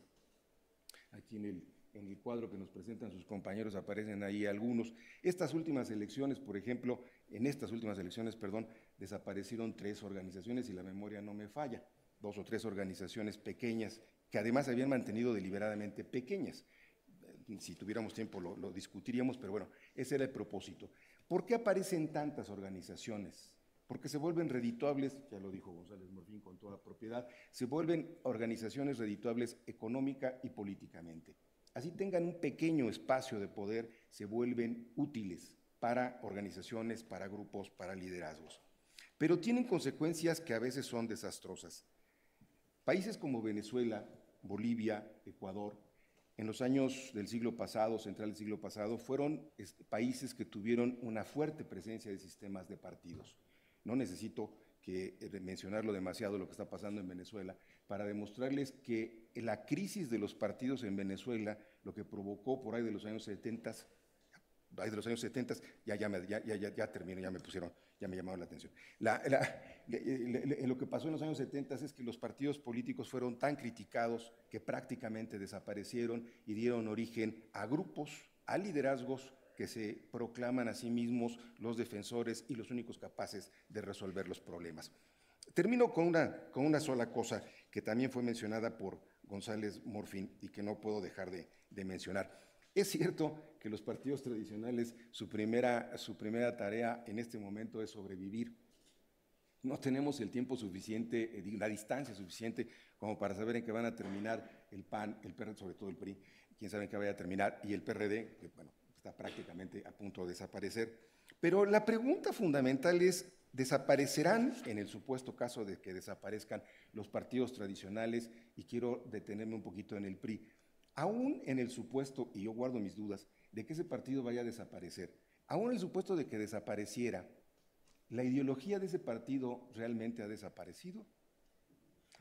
Aquí en el, en el cuadro que nos presentan sus compañeros aparecen ahí algunos. Estas últimas elecciones, por ejemplo, en estas últimas elecciones, perdón, desaparecieron tres organizaciones y la memoria no me falla, dos o tres organizaciones pequeñas que además habían mantenido deliberadamente pequeñas si tuviéramos tiempo lo, discutiríamos, pero bueno, ese era el propósito. ¿Por qué aparecen tantas organizaciones? Porque se vuelven redituables, ya lo dijo González Morfín con toda propiedad, se vuelven organizaciones redituables económica y políticamente. Así tengan un pequeño espacio de poder, se vuelven útiles para organizaciones, para grupos, para liderazgos. Pero tienen consecuencias que a veces son desastrosas. Países como Venezuela, Bolivia, Ecuador, en los años del siglo pasado, central del siglo pasado, fueron países que tuvieron una fuerte presencia de sistemas de partidos. No necesito que eh, mencionarlo demasiado lo que está pasando en Venezuela para demostrarles que la crisis de los partidos en Venezuela, lo que provocó por ahí de los años 70 de los años 70, ya, ya, ya, ya, ya, termino, ya me pusieron, ya me llamaron la atención. lo que pasó en los años 70 es que los partidos políticos fueron tan criticados que prácticamente desaparecieron y dieron origen a grupos, a liderazgos que se proclaman a sí mismos los defensores y los únicos capaces de resolver los problemas. Termino con una, con una sola cosa que también fue mencionada por González Morfin y que no puedo dejar de, de mencionar. Es cierto que los partidos tradicionales, su primera, su primera tarea en este momento es sobrevivir. No tenemos el tiempo suficiente, eh, la distancia suficiente como para saber en qué van a terminar el PAN, el PRD, sobre todo el PRI, quién sabe en qué vaya a terminar, y el PRD, que bueno, está prácticamente a punto de desaparecer. Pero la pregunta fundamental es, ¿desaparecerán, en el supuesto caso de que desaparezcan los partidos tradicionales, y quiero detenerme un poquito en el PRI, aún en el supuesto, y yo guardo mis dudas, de que ese partido vaya a desaparecer, aún en el supuesto de que desapareciera, ¿la ideología de ese partido realmente ha desaparecido?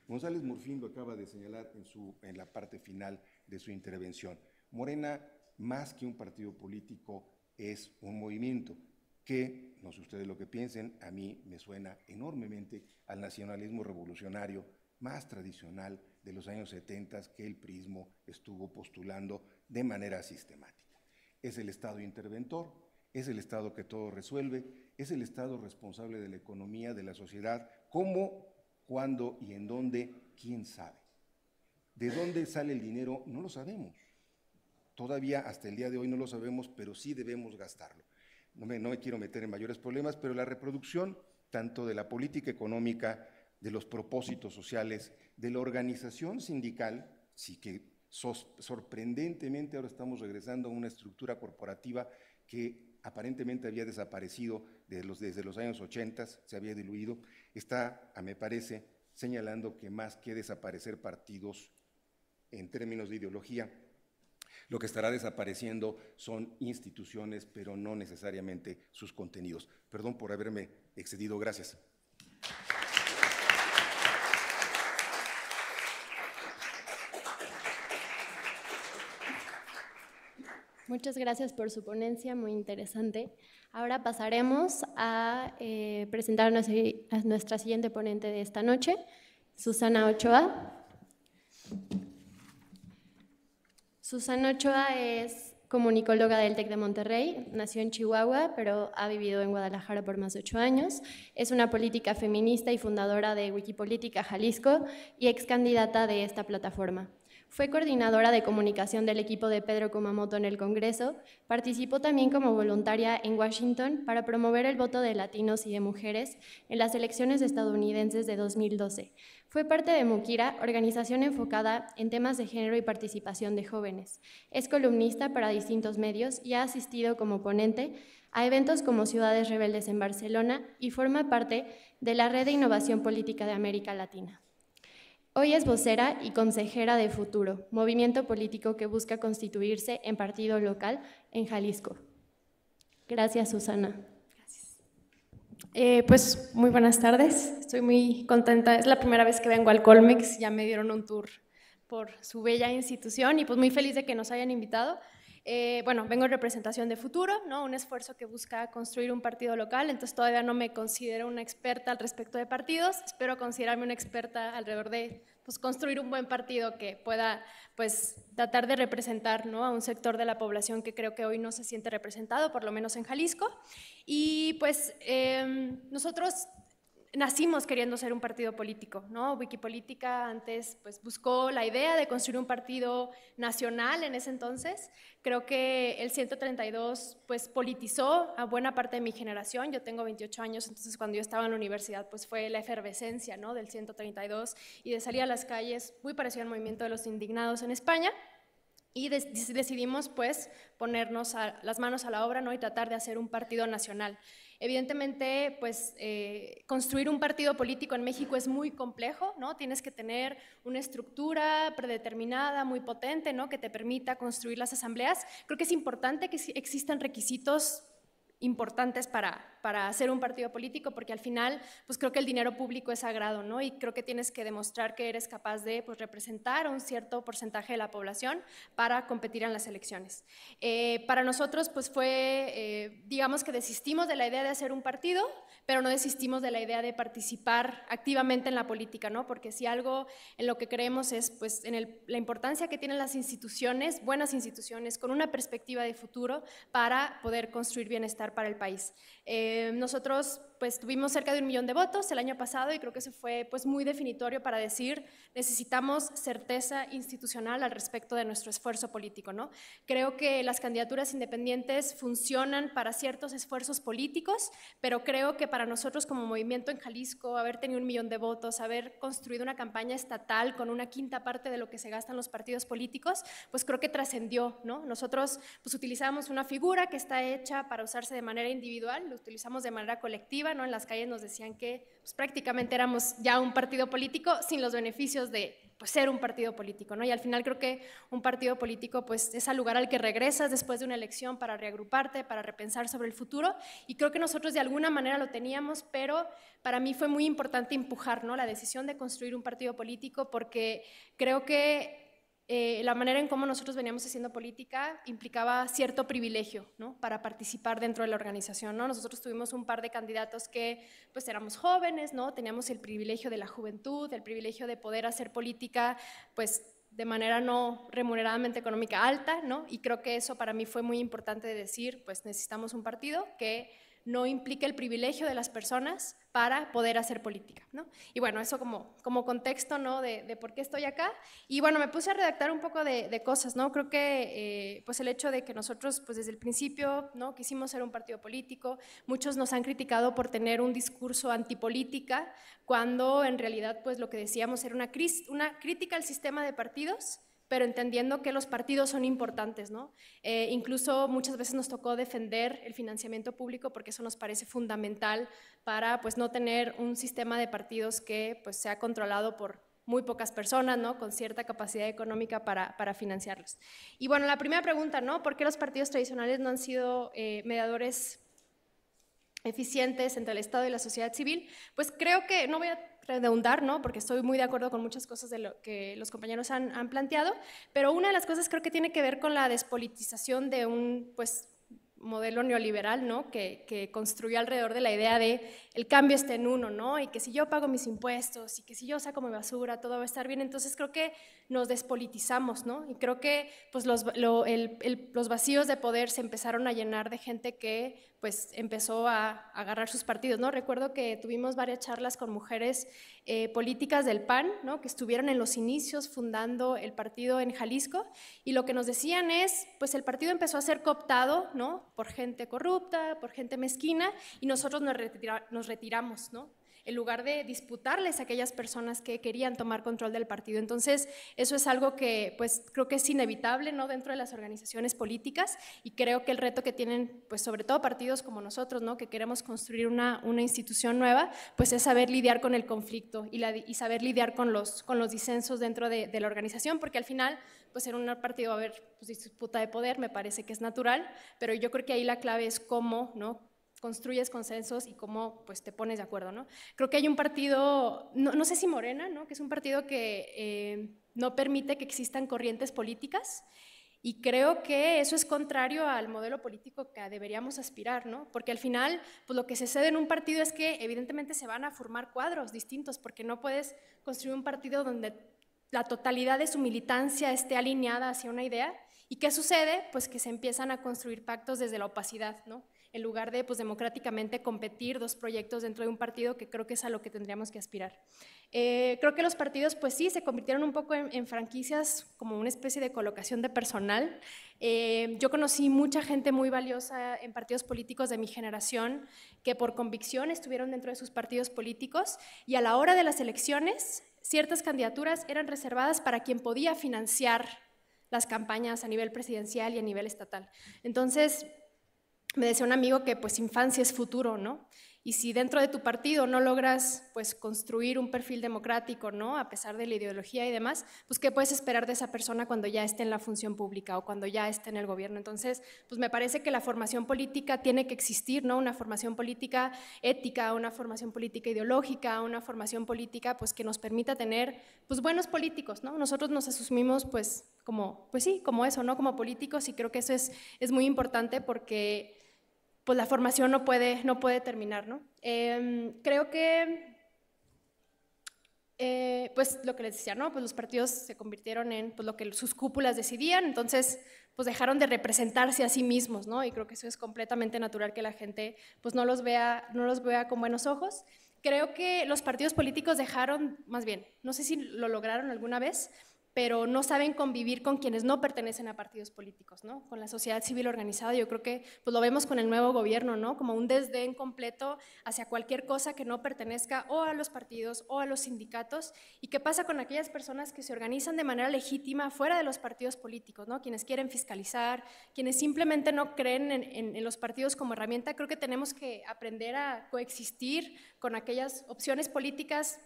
González Murfín lo acaba de señalar en, en la parte final de su intervención. Morena, más que un partido político, es un movimiento que, no sé ustedes lo que piensen, a mí me suena enormemente al nacionalismo revolucionario más tradicional de los años 70 que el prismo estuvo postulando de manera sistemática. Es el Estado interventor, es el Estado que todo resuelve, es el Estado responsable de la economía, de la sociedad, cómo, cuándo y en dónde, quién sabe. ¿De dónde sale el dinero? No lo sabemos. Todavía hasta el día de hoy no lo sabemos, pero sí debemos gastarlo. No me, no me quiero meter en mayores problemas, pero la reproducción tanto de la política económica de los propósitos sociales de la organización sindical, sí que sorprendentemente ahora estamos regresando a una estructura corporativa que aparentemente había desaparecido desde los, desde los años 80, se había diluido, está, a me parece, señalando que más que desaparecer partidos en términos de ideología, lo que estará desapareciendo son instituciones, pero no necesariamente sus contenidos. Perdón por haberme excedido, gracias. Muchas gracias por su ponencia, muy interesante. Ahora pasaremos a eh, presentar a nuestra siguiente ponente de esta noche, Susana Ochoa. Susana Ochoa es comunicóloga del TEC de Monterrey, nació en Chihuahua, pero ha vivido en Guadalajara por más de ocho años. Es una política feminista y fundadora de Wikipolítica Jalisco y ex candidata de esta plataforma. Fue coordinadora de comunicación del equipo de Pedro Kumamoto en el Congreso, participó también como voluntaria en Washington para promover el voto de latinos y de mujeres en las elecciones estadounidenses de 2012. Fue parte de Mukira, organización enfocada en temas de género y participación de jóvenes. Es columnista para distintos medios y ha asistido como ponente a eventos como Ciudades Rebeldes en Barcelona y forma parte de la Red de Innovación Política de América Latina. Hoy es vocera y consejera de Futuro, movimiento político que busca constituirse en partido local en Jalisco. Gracias, Susana. Eh, pues muy buenas tardes, estoy muy contenta. Es la primera vez que vengo al Colmex, ya me dieron un tour por su bella institución y pues muy feliz de que nos hayan invitado. Eh, bueno, vengo en representación de Futuro, ¿no? un esfuerzo que busca construir un partido local, entonces todavía no me considero una experta al respecto de partidos, espero considerarme una experta alrededor de pues, construir un buen partido que pueda pues, tratar de representar ¿no? a un sector de la población que creo que hoy no se siente representado, por lo menos en Jalisco. Y pues em, nosotros nacimos queriendo ser un partido político, ¿no? Wikipolítica antes pues, buscó la idea de construir un partido nacional en ese entonces. Creo que el 132 pues, politizó a buena parte de mi generación. Yo tengo 28 años, entonces cuando yo estaba en la universidad pues, fue la efervescencia ¿no? del 132 y de salir a las calles, muy parecido al movimiento de los indignados en España. Y decidimos pues ponernos las manos a la obra ¿no? y tratar de hacer un partido nacional. Evidentemente, pues eh, construir un partido político en México es muy complejo, ¿no? Tienes que tener una estructura predeterminada, muy potente, ¿no? Que te permita construir las asambleas. Creo que es importante que existan requisitos importantes para, para hacer un partido político, porque al final, pues creo que el dinero público es sagrado, ¿no? Y creo que tienes que demostrar que eres capaz de pues, representar a un cierto porcentaje de la población para competir en las elecciones. Eh, para nosotros, pues fue, eh, digamos que desistimos de la idea de hacer un partido, pero no desistimos de la idea de participar activamente en la política, ¿no? Porque si algo en lo que creemos es, pues, en el, la importancia que tienen las instituciones, buenas instituciones, con una perspectiva de futuro para poder construir bienestar para el país. Eh, eh, nosotros pues tuvimos cerca de un millón de votos el año pasado y creo que eso fue pues muy definitorio para decir necesitamos certeza institucional al respecto de nuestro esfuerzo político, ¿no? Creo que las candidaturas independientes funcionan para ciertos esfuerzos políticos, pero creo que para nosotros como movimiento en Jalisco haber tenido un millón de votos, haber construido una campaña estatal con una quinta parte de lo que se gastan los partidos políticos, pues creo que trascendió, ¿no? Nosotros pues utilizamos una figura que está hecha para usarse de manera individual, lo utilizamos de manera colectiva en las calles nos decían que pues, prácticamente éramos ya un partido político sin los beneficios de pues, ser un partido político, ¿no? Y al final creo que un partido político pues, es al lugar al que regresas después de una elección para reagruparte, para repensar sobre el futuro, y creo que nosotros de alguna manera lo teníamos, pero para mí fue muy importante empujar, ¿no? La decisión de construir un partido político porque creo que eh, la manera en cómo nosotros veníamos haciendo política implicaba cierto privilegio para participar dentro de la organización. ¿no? Nosotros tuvimos un par de candidatos que pues éramos jóvenes, ¿no? teníamos el privilegio de la juventud, el privilegio de poder hacer política pues de manera no remuneradamente económica alta, Y creo que eso para mí fue muy importante decir, pues necesitamos un partido que no implica el privilegio de las personas para poder hacer política. ¿no? Y bueno, eso como, como contexto ¿no? De, por qué estoy acá. Y bueno, me puse a redactar un poco de, cosas. ¿no? Creo que eh, pues el hecho de que nosotros pues desde el principio ¿no? quisimos ser un partido político, muchos nos han criticado por tener un discurso antipolítica, cuando en realidad pues lo que decíamos era una, una crítica al sistema de partidos pero entendiendo que los partidos son importantes, ¿no? Eh, incluso muchas veces nos tocó defender el financiamiento público porque eso nos parece fundamental para, pues, no tener un sistema de partidos que, pues, sea controlado por muy pocas personas, ¿no? Con cierta capacidad económica para, para, financiarlos. Y bueno, la primera pregunta, ¿no? ¿Por qué los partidos tradicionales no han sido eh, mediadores eficientes entre el Estado y la sociedad civil? Pues creo que, no voy a redundar, ¿no? porque estoy muy de acuerdo con muchas cosas de lo que los compañeros han, planteado, pero una de las cosas creo que tiene que ver con la despolitización de un, pues, modelo neoliberal, ¿no? Que, que, construyó alrededor de la idea de el cambio está en uno, ¿no? Y que si yo pago mis impuestos y que si yo saco mi basura, todo va a estar bien. Entonces creo que nos despolitizamos, ¿no? Y creo que pues, los, vacíos de poder se empezaron a llenar de gente que pues empezó a, agarrar sus partidos, ¿no? Recuerdo que tuvimos varias charlas con mujeres eh, políticas del PAN, ¿no? Que estuvieron en los inicios fundando el partido en Jalisco y lo que nos decían es, pues el partido empezó a ser cooptado, ¿no? Por gente corrupta, por gente mezquina, y nosotros nos, nos retiramos, ¿no? en lugar de disputarles a aquellas personas que querían tomar control del partido. Entonces, eso es algo que pues creo que es inevitable ¿no? dentro de las organizaciones políticas y creo que el reto que tienen pues sobre todo partidos como nosotros, ¿no? que queremos construir una, una institución nueva, pues es saber lidiar con el conflicto y, saber lidiar con los, con los disensos dentro de, la organización, porque al final pues en un partido a haber pues, disputa de poder, me parece que es natural, pero yo creo que ahí la clave es cómo, ¿no? construyes consensos y cómo pues, te pones de acuerdo. ¿no? Creo que hay un partido, no, no sé si Morena, ¿no? que es un partido que eh, no permite que existan corrientes políticas y creo que eso es contrario al modelo político que deberíamos aspirar, ¿no? porque al final pues, lo que se cede en un partido es que evidentemente se van a formar cuadros distintos, porque no puedes construir un partido donde la totalidad de su militancia esté alineada hacia una idea. ¿Y qué sucede? Pues que se empiezan a construir pactos desde la opacidad, ¿no? en lugar de pues, democráticamente competir dos proyectos dentro de un partido, que creo que es a lo que tendríamos que aspirar. Eh, creo que los partidos, pues sí, se convirtieron un poco en, franquicias, como una especie de colocación de personal. Eh, yo conocí mucha gente muy valiosa en partidos políticos de mi generación que por convicción estuvieron dentro de sus partidos políticos y a la hora de las elecciones ciertas candidaturas eran reservadas para quien podía financiar las campañas a nivel presidencial y a nivel estatal. Entonces, me decía un amigo que pues infancia es futuro, ¿no? Y si dentro de tu partido no logras pues construir un perfil democrático, ¿no? A pesar de la ideología y demás, pues qué puedes esperar de esa persona cuando ya esté en la función pública o cuando ya esté en el gobierno. Entonces, pues me parece que la formación política tiene que existir, ¿no? Una formación política ética, una formación política ideológica, una formación política pues que nos permita tener pues buenos políticos, ¿no? Nosotros nos asumimos pues como pues sí, como eso, ¿no? Como políticos y creo que eso es es muy importante porque pues la formación no puede, no puede terminar, ¿no? Em, creo que, eh, pues lo que les decía, ¿no? Pues los partidos se convirtieron en pues, lo que sus cúpulas decidían, entonces pues dejaron de representarse a sí mismos, ¿no? Y creo que eso es completamente natural que la gente pues no los vea, no los vea con buenos ojos. Creo que los partidos políticos dejaron, más bien, no sé si lo lograron alguna vez, pero no saben convivir con quienes no pertenecen a partidos políticos, ¿no? Con la sociedad civil organizada, yo creo que pues, lo vemos con el nuevo gobierno, ¿no? Como un desdén completo hacia cualquier cosa que no pertenezca o a los partidos o a los sindicatos. ¿Y qué pasa con aquellas personas que se organizan de manera legítima fuera de los partidos políticos, ¿no? Quienes quieren fiscalizar, quienes simplemente no creen en, en los partidos como herramienta. Creo que tenemos que aprender a coexistir con aquellas opciones políticas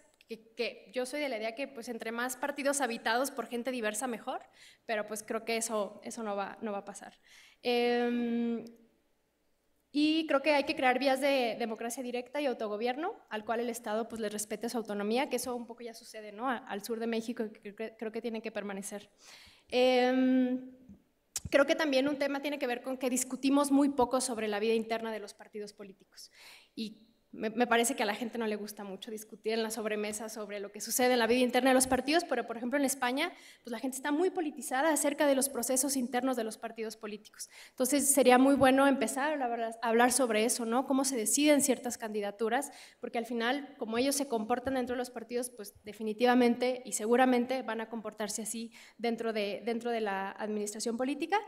que, yo soy de la idea que pues entre más partidos habitados por gente diversa mejor, pero pues creo que eso, eso no, va, no va a pasar. Em, y creo que hay que crear vías de democracia directa y autogobierno, al cual el Estado pues, le respete su autonomía, que eso un poco ya sucede ¿no? al sur de México, y creo que tiene que permanecer. Em, creo que también un tema tiene que ver con que discutimos muy poco sobre la vida interna de los partidos políticos. Y me, parece que a la gente no le gusta mucho discutir en la sobremesa sobre lo que sucede en la vida interna de los partidos, pero por ejemplo en España, pues la gente está muy politizada acerca de los procesos internos de los partidos políticos. Entonces sería muy bueno empezar a hablar sobre eso, ¿no? Cómo se deciden ciertas candidaturas, porque al final, como ellos se comportan dentro de los partidos, pues definitivamente y seguramente van a comportarse así dentro de, dentro de la administración política.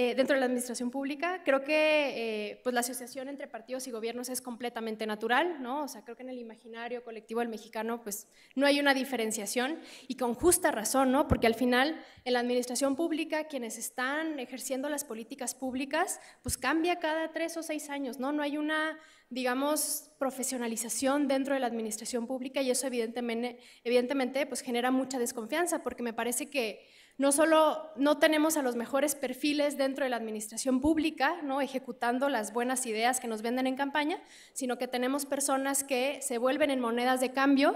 Eh, dentro de la administración pública. Creo que eh, pues la asociación entre partidos y gobiernos es completamente natural, ¿no? O sea, creo que en el imaginario colectivo del mexicano pues no hay una diferenciación y con justa razón, ¿no? Porque al final en la administración pública quienes están ejerciendo las políticas públicas pues cambia cada tres o seis años, ¿no? No hay una, digamos, profesionalización dentro de la administración pública y eso evidentemente, evidentemente pues genera mucha desconfianza porque me parece que no solo no tenemos a los mejores perfiles dentro de la administración pública, ¿no? ejecutando las buenas ideas que nos venden en campaña, sino que tenemos personas que se vuelven en monedas de cambio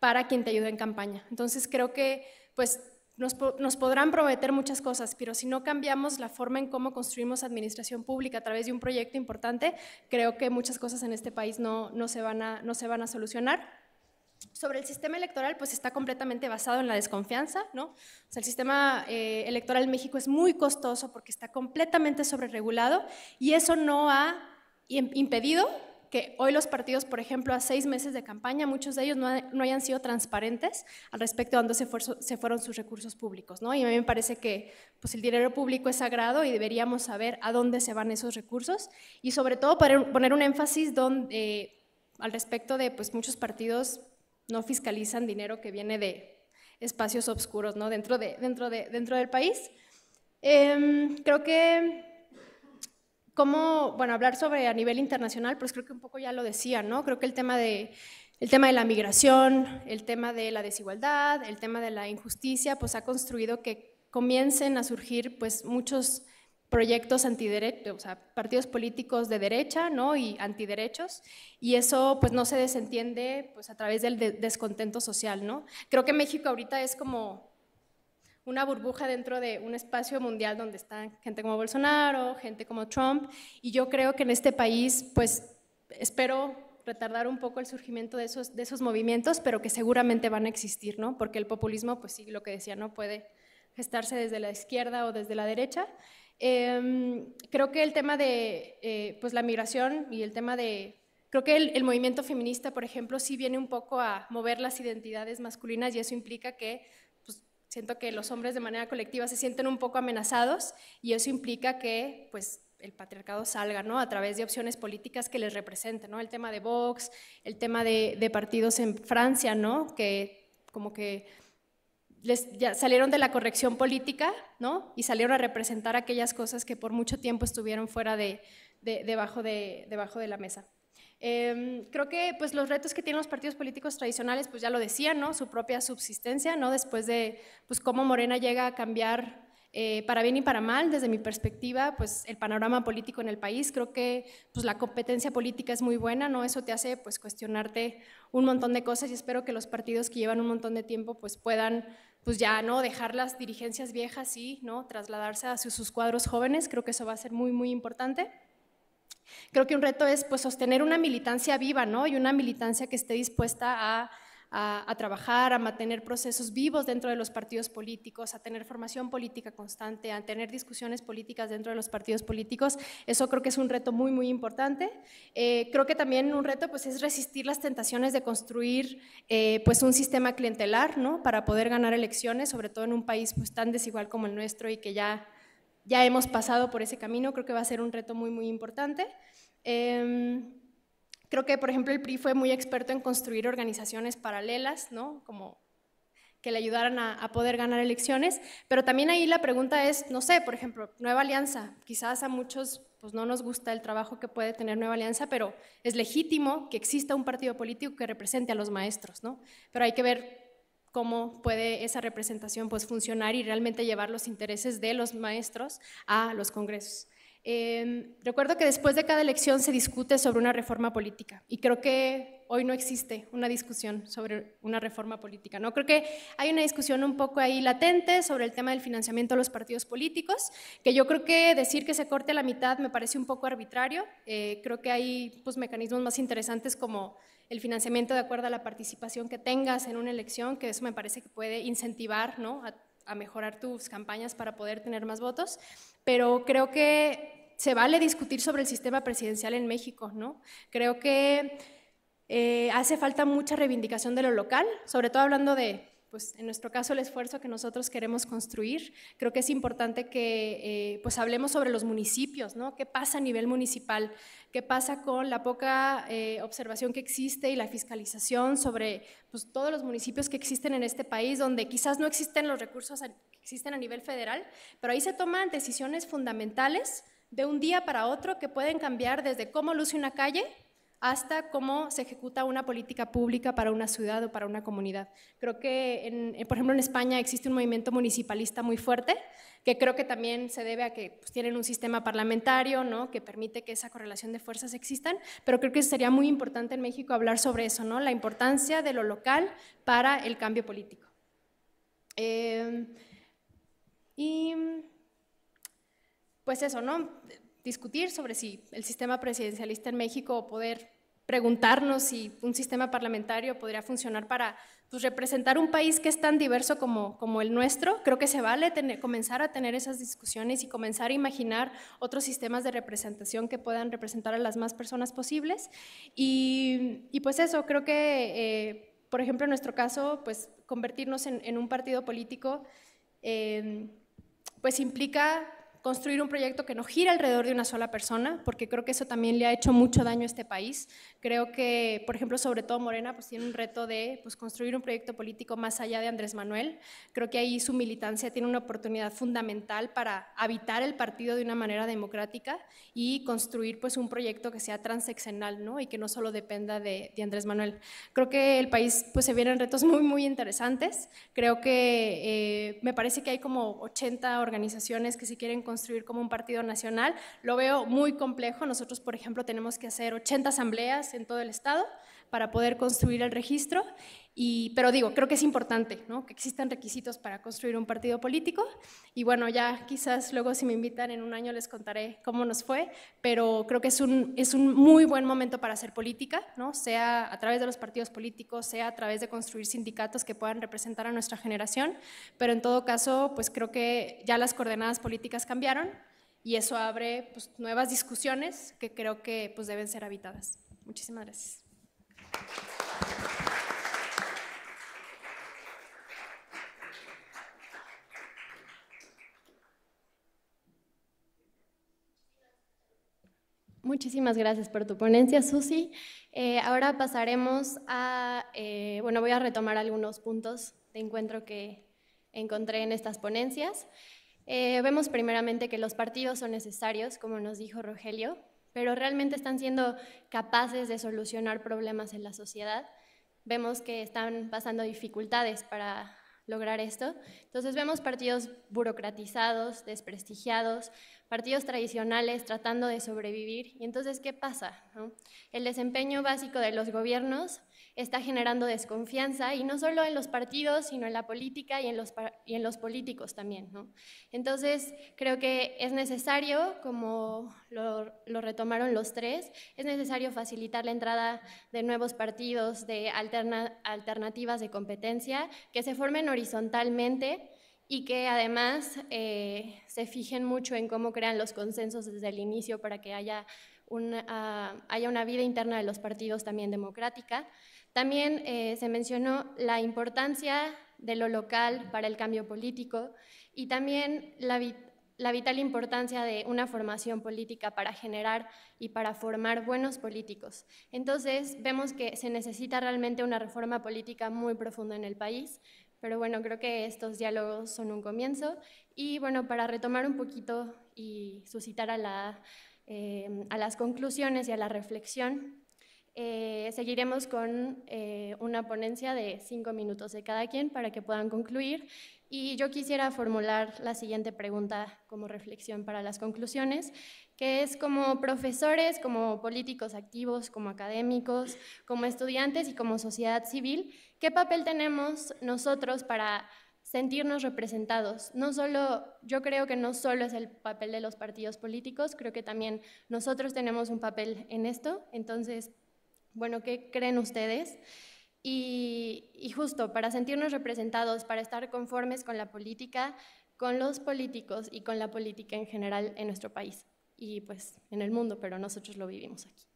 para quien te ayude en campaña. Entonces creo que pues, nos, podrán prometer muchas cosas, pero si no cambiamos la forma en cómo construimos administración pública a través de un proyecto importante, creo que muchas cosas en este país no, se, van no se van a solucionar sobre el sistema electoral, pues está completamente basado en la desconfianza, ¿no? O sea, el sistema eh, electoral en México es muy costoso porque está completamente sobreregulado y eso no ha impedido que hoy los partidos, por ejemplo, a seis meses de campaña, muchos de ellos no, hayan sido transparentes al respecto de dónde se, fueron sus recursos públicos. ¿no? Y a mí me parece que pues, el dinero público es sagrado y deberíamos saber a dónde se van esos recursos y sobre todo poner, poner un énfasis donde, eh, al respecto de pues, muchos partidos no fiscalizan dinero que viene de espacios oscuros ¿no? dentro, de, dentro, de, dentro del país. Em, creo que, como, bueno, hablar sobre a nivel internacional, pues creo que un poco ya lo decía, ¿no? Creo que el tema de, el tema de la migración, el tema de la desigualdad, el tema de la injusticia, pues ha construido que comiencen a surgir pues muchos proyectos antiderechos, o sea, partidos políticos de derecha, ¿no? Y antiderechos, y eso pues no se desentiende pues a través del descontento social, ¿no? Creo que México ahorita es como una burbuja dentro de un espacio mundial donde están gente como Bolsonaro, gente como Trump, y yo creo que en este país pues espero retardar un poco el surgimiento de esos, de esos movimientos, pero que seguramente van a existir, ¿no? Porque el populismo, pues sí, lo que decía, no puede gestarse desde la izquierda o desde la derecha, Em, creo que el tema de eh, pues la migración y el tema de... Creo que el, movimiento feminista, por ejemplo, sí viene un poco a mover las identidades masculinas y eso implica que pues, siento que los hombres de manera colectiva se sienten un poco amenazados y eso implica que pues, el patriarcado salga ¿no? a través de opciones políticas que les representen. ¿no? El tema de Vox, el tema de, de partidos en Francia, ¿no? que como que salieron de la corrección política, ¿no? Y salieron a representar aquellas cosas que por mucho tiempo estuvieron fuera de, debajo, de debajo de la mesa. Em, creo que pues, los retos que tienen los partidos políticos tradicionales, pues ya lo decía, ¿no? Su propia subsistencia, ¿no? Después de pues, cómo Morena llega a cambiar eh, para bien y para mal, desde mi perspectiva, pues el panorama político en el país, creo que pues, la competencia política es muy buena, ¿no? Eso te hace pues cuestionarte un montón de cosas y espero que los partidos que llevan un montón de tiempo pues puedan pues ya no dejar las dirigencias viejas y no trasladarse a sus, cuadros jóvenes, creo que eso va a ser muy muy importante. Creo que un reto es pues sostener una militancia viva, ¿no? Y una militancia que esté dispuesta a a, trabajar, a mantener procesos vivos dentro de los partidos políticos, a tener formación política constante, a tener discusiones políticas dentro de los partidos políticos. Eso creo que es un reto muy, muy importante. Eh, creo que también un reto pues, es resistir las tentaciones de construir eh, pues, un sistema clientelar ¿no? para poder ganar elecciones, sobre todo en un país pues, tan desigual como el nuestro y que ya, ya hemos pasado por ese camino. Creo que va a ser un reto muy, muy importante. Em, Creo que, por ejemplo, el PRI fue muy experto en construir organizaciones paralelas, ¿no? Como que le ayudaran a, poder ganar elecciones. Pero también ahí la pregunta es, no sé, por ejemplo, Nueva Alianza. Quizás a muchos pues, no nos gusta el trabajo que puede tener Nueva Alianza, pero es legítimo que exista un partido político que represente a los maestros, ¿no? Pero hay que ver cómo puede esa representación pues, funcionar y realmente llevar los intereses de los maestros a los congresos. Em, recuerdo que después de cada elección se discute sobre una reforma política y creo que hoy no existe una discusión sobre una reforma política. No creo que hay una discusión un poco ahí latente sobre el tema del financiamiento de los partidos políticos, que yo creo que decir que se corte a la mitad me parece un poco arbitrario. Eh, creo que hay pues, mecanismos más interesantes como el financiamiento de acuerdo a la participación que tengas en una elección, que eso me parece que puede incentivar ¿no? a a mejorar tus campañas para poder tener más votos, pero creo que se vale discutir sobre el sistema presidencial en México, ¿no? Creo que eh, hace falta mucha reivindicación de lo local, sobre todo hablando de pues en nuestro caso el esfuerzo que nosotros queremos construir. Creo que es importante que eh, pues hablemos sobre los municipios, ¿no? ¿Qué pasa a nivel municipal? ¿Qué pasa con la poca eh, observación que existe y la fiscalización sobre pues, todos los municipios que existen en este país, donde quizás no existen los recursos que existen a nivel federal, pero ahí se toman decisiones fundamentales de un día para otro que pueden cambiar desde cómo luce una calle hasta cómo se ejecuta una política pública para una ciudad o para una comunidad. Creo que, eh, por ejemplo, en España existe un movimiento municipalista muy fuerte, que creo que también se debe a que pues, tienen un sistema parlamentario ¿no? que permite que esa correlación de fuerzas existan, pero creo que sería muy importante en México hablar sobre eso, ¿no? la importancia de lo local para el cambio político. Eh, y pues eso, ¿no? discutir sobre si el sistema presidencialista en México o poder preguntarnos si un sistema parlamentario podría funcionar para pues, representar un país que es tan diverso como, como el nuestro. Creo que se vale comenzar a tener esas discusiones y comenzar a imaginar otros sistemas de representación que puedan representar a las más personas posibles. Y, pues eso, creo que, eh, por ejemplo, en nuestro caso, pues convertirnos en, un partido político, eh, pues implica construir un proyecto que no gira alrededor de una sola persona, porque creo que eso también le ha hecho mucho daño a este país. Creo que, por ejemplo, sobre todo Morena, pues tiene un reto de pues, construir un proyecto político más allá de Andrés Manuel. Creo que ahí su militancia tiene una oportunidad fundamental para habitar el partido de una manera democrática y construir pues, un proyecto que sea transeccional ¿no? y que no solo dependa de, Andrés Manuel. Creo que el país pues, se vienen retos muy, muy interesantes. Creo que eh, me parece que hay como 80 organizaciones que si quieren construir como un partido nacional. Lo veo muy complejo. Nosotros, por ejemplo, tenemos que hacer 80 asambleas en todo el estado para poder construir el registro pero digo, creo que es importante que existan requisitos para construir un partido político. Y bueno, ya quizás luego si me invitan en un año les contaré cómo nos fue, pero creo que es un, es un muy buen momento para hacer política, ¿no? sea a través de los partidos políticos, sea a través de construir sindicatos que puedan representar a nuestra generación. Pero en todo caso, pues creo que ya las coordenadas políticas cambiaron y eso abre pues, nuevas discusiones que creo que pues, deben ser habitadas. Muchísimas gracias. Muchísimas gracias por tu ponencia, Susi. Eh, ahora pasaremos a, eh, bueno, voy a retomar algunos puntos de encuentro que encontré en estas ponencias. Eh, vemos primeramente que los partidos son necesarios, como nos dijo Rogelio, pero realmente están siendo capaces de solucionar problemas en la sociedad. Vemos que están pasando dificultades para lograr esto. Entonces vemos partidos burocratizados, desprestigiados, partidos tradicionales tratando de sobrevivir. Y entonces, ¿qué pasa? El desempeño básico de los gobiernos está generando desconfianza, y no solo en los partidos, sino en la política y en los, en los políticos también. Entonces, creo que es necesario, como lo, retomaron los tres, es necesario facilitar la entrada de nuevos partidos, de alternativas de competencia, que se formen horizontalmente y que además eh, se fijen mucho en cómo crean los consensos desde el inicio para que haya una, ah, haya una vida interna de los partidos también democrática. También eh, se mencionó la importancia de lo local para el cambio político y también la vital importancia de una formación política para generar y para formar buenos políticos. Entonces, vemos que se necesita realmente una reforma política muy profunda en el país pero bueno, creo que estos diálogos son un comienzo. Y bueno, para retomar un poquito y suscitar a, eh, las conclusiones y a la reflexión, eh, seguiremos con eh, una ponencia de cinco minutos de cada quien para que puedan concluir. Y yo quisiera formular la siguiente pregunta como reflexión para las conclusiones, que es como profesores, como políticos activos, como académicos, como estudiantes y como sociedad civil, ¿Qué papel tenemos nosotros para sentirnos representados? No solo, yo creo que no solo es el papel de los partidos políticos, creo que también nosotros tenemos un papel en esto. Entonces, bueno, ¿qué creen ustedes? Y, justo, para sentirnos representados, para estar conformes con la política, con los políticos y con la política en general en nuestro país y pues en el mundo, pero nosotros lo vivimos aquí.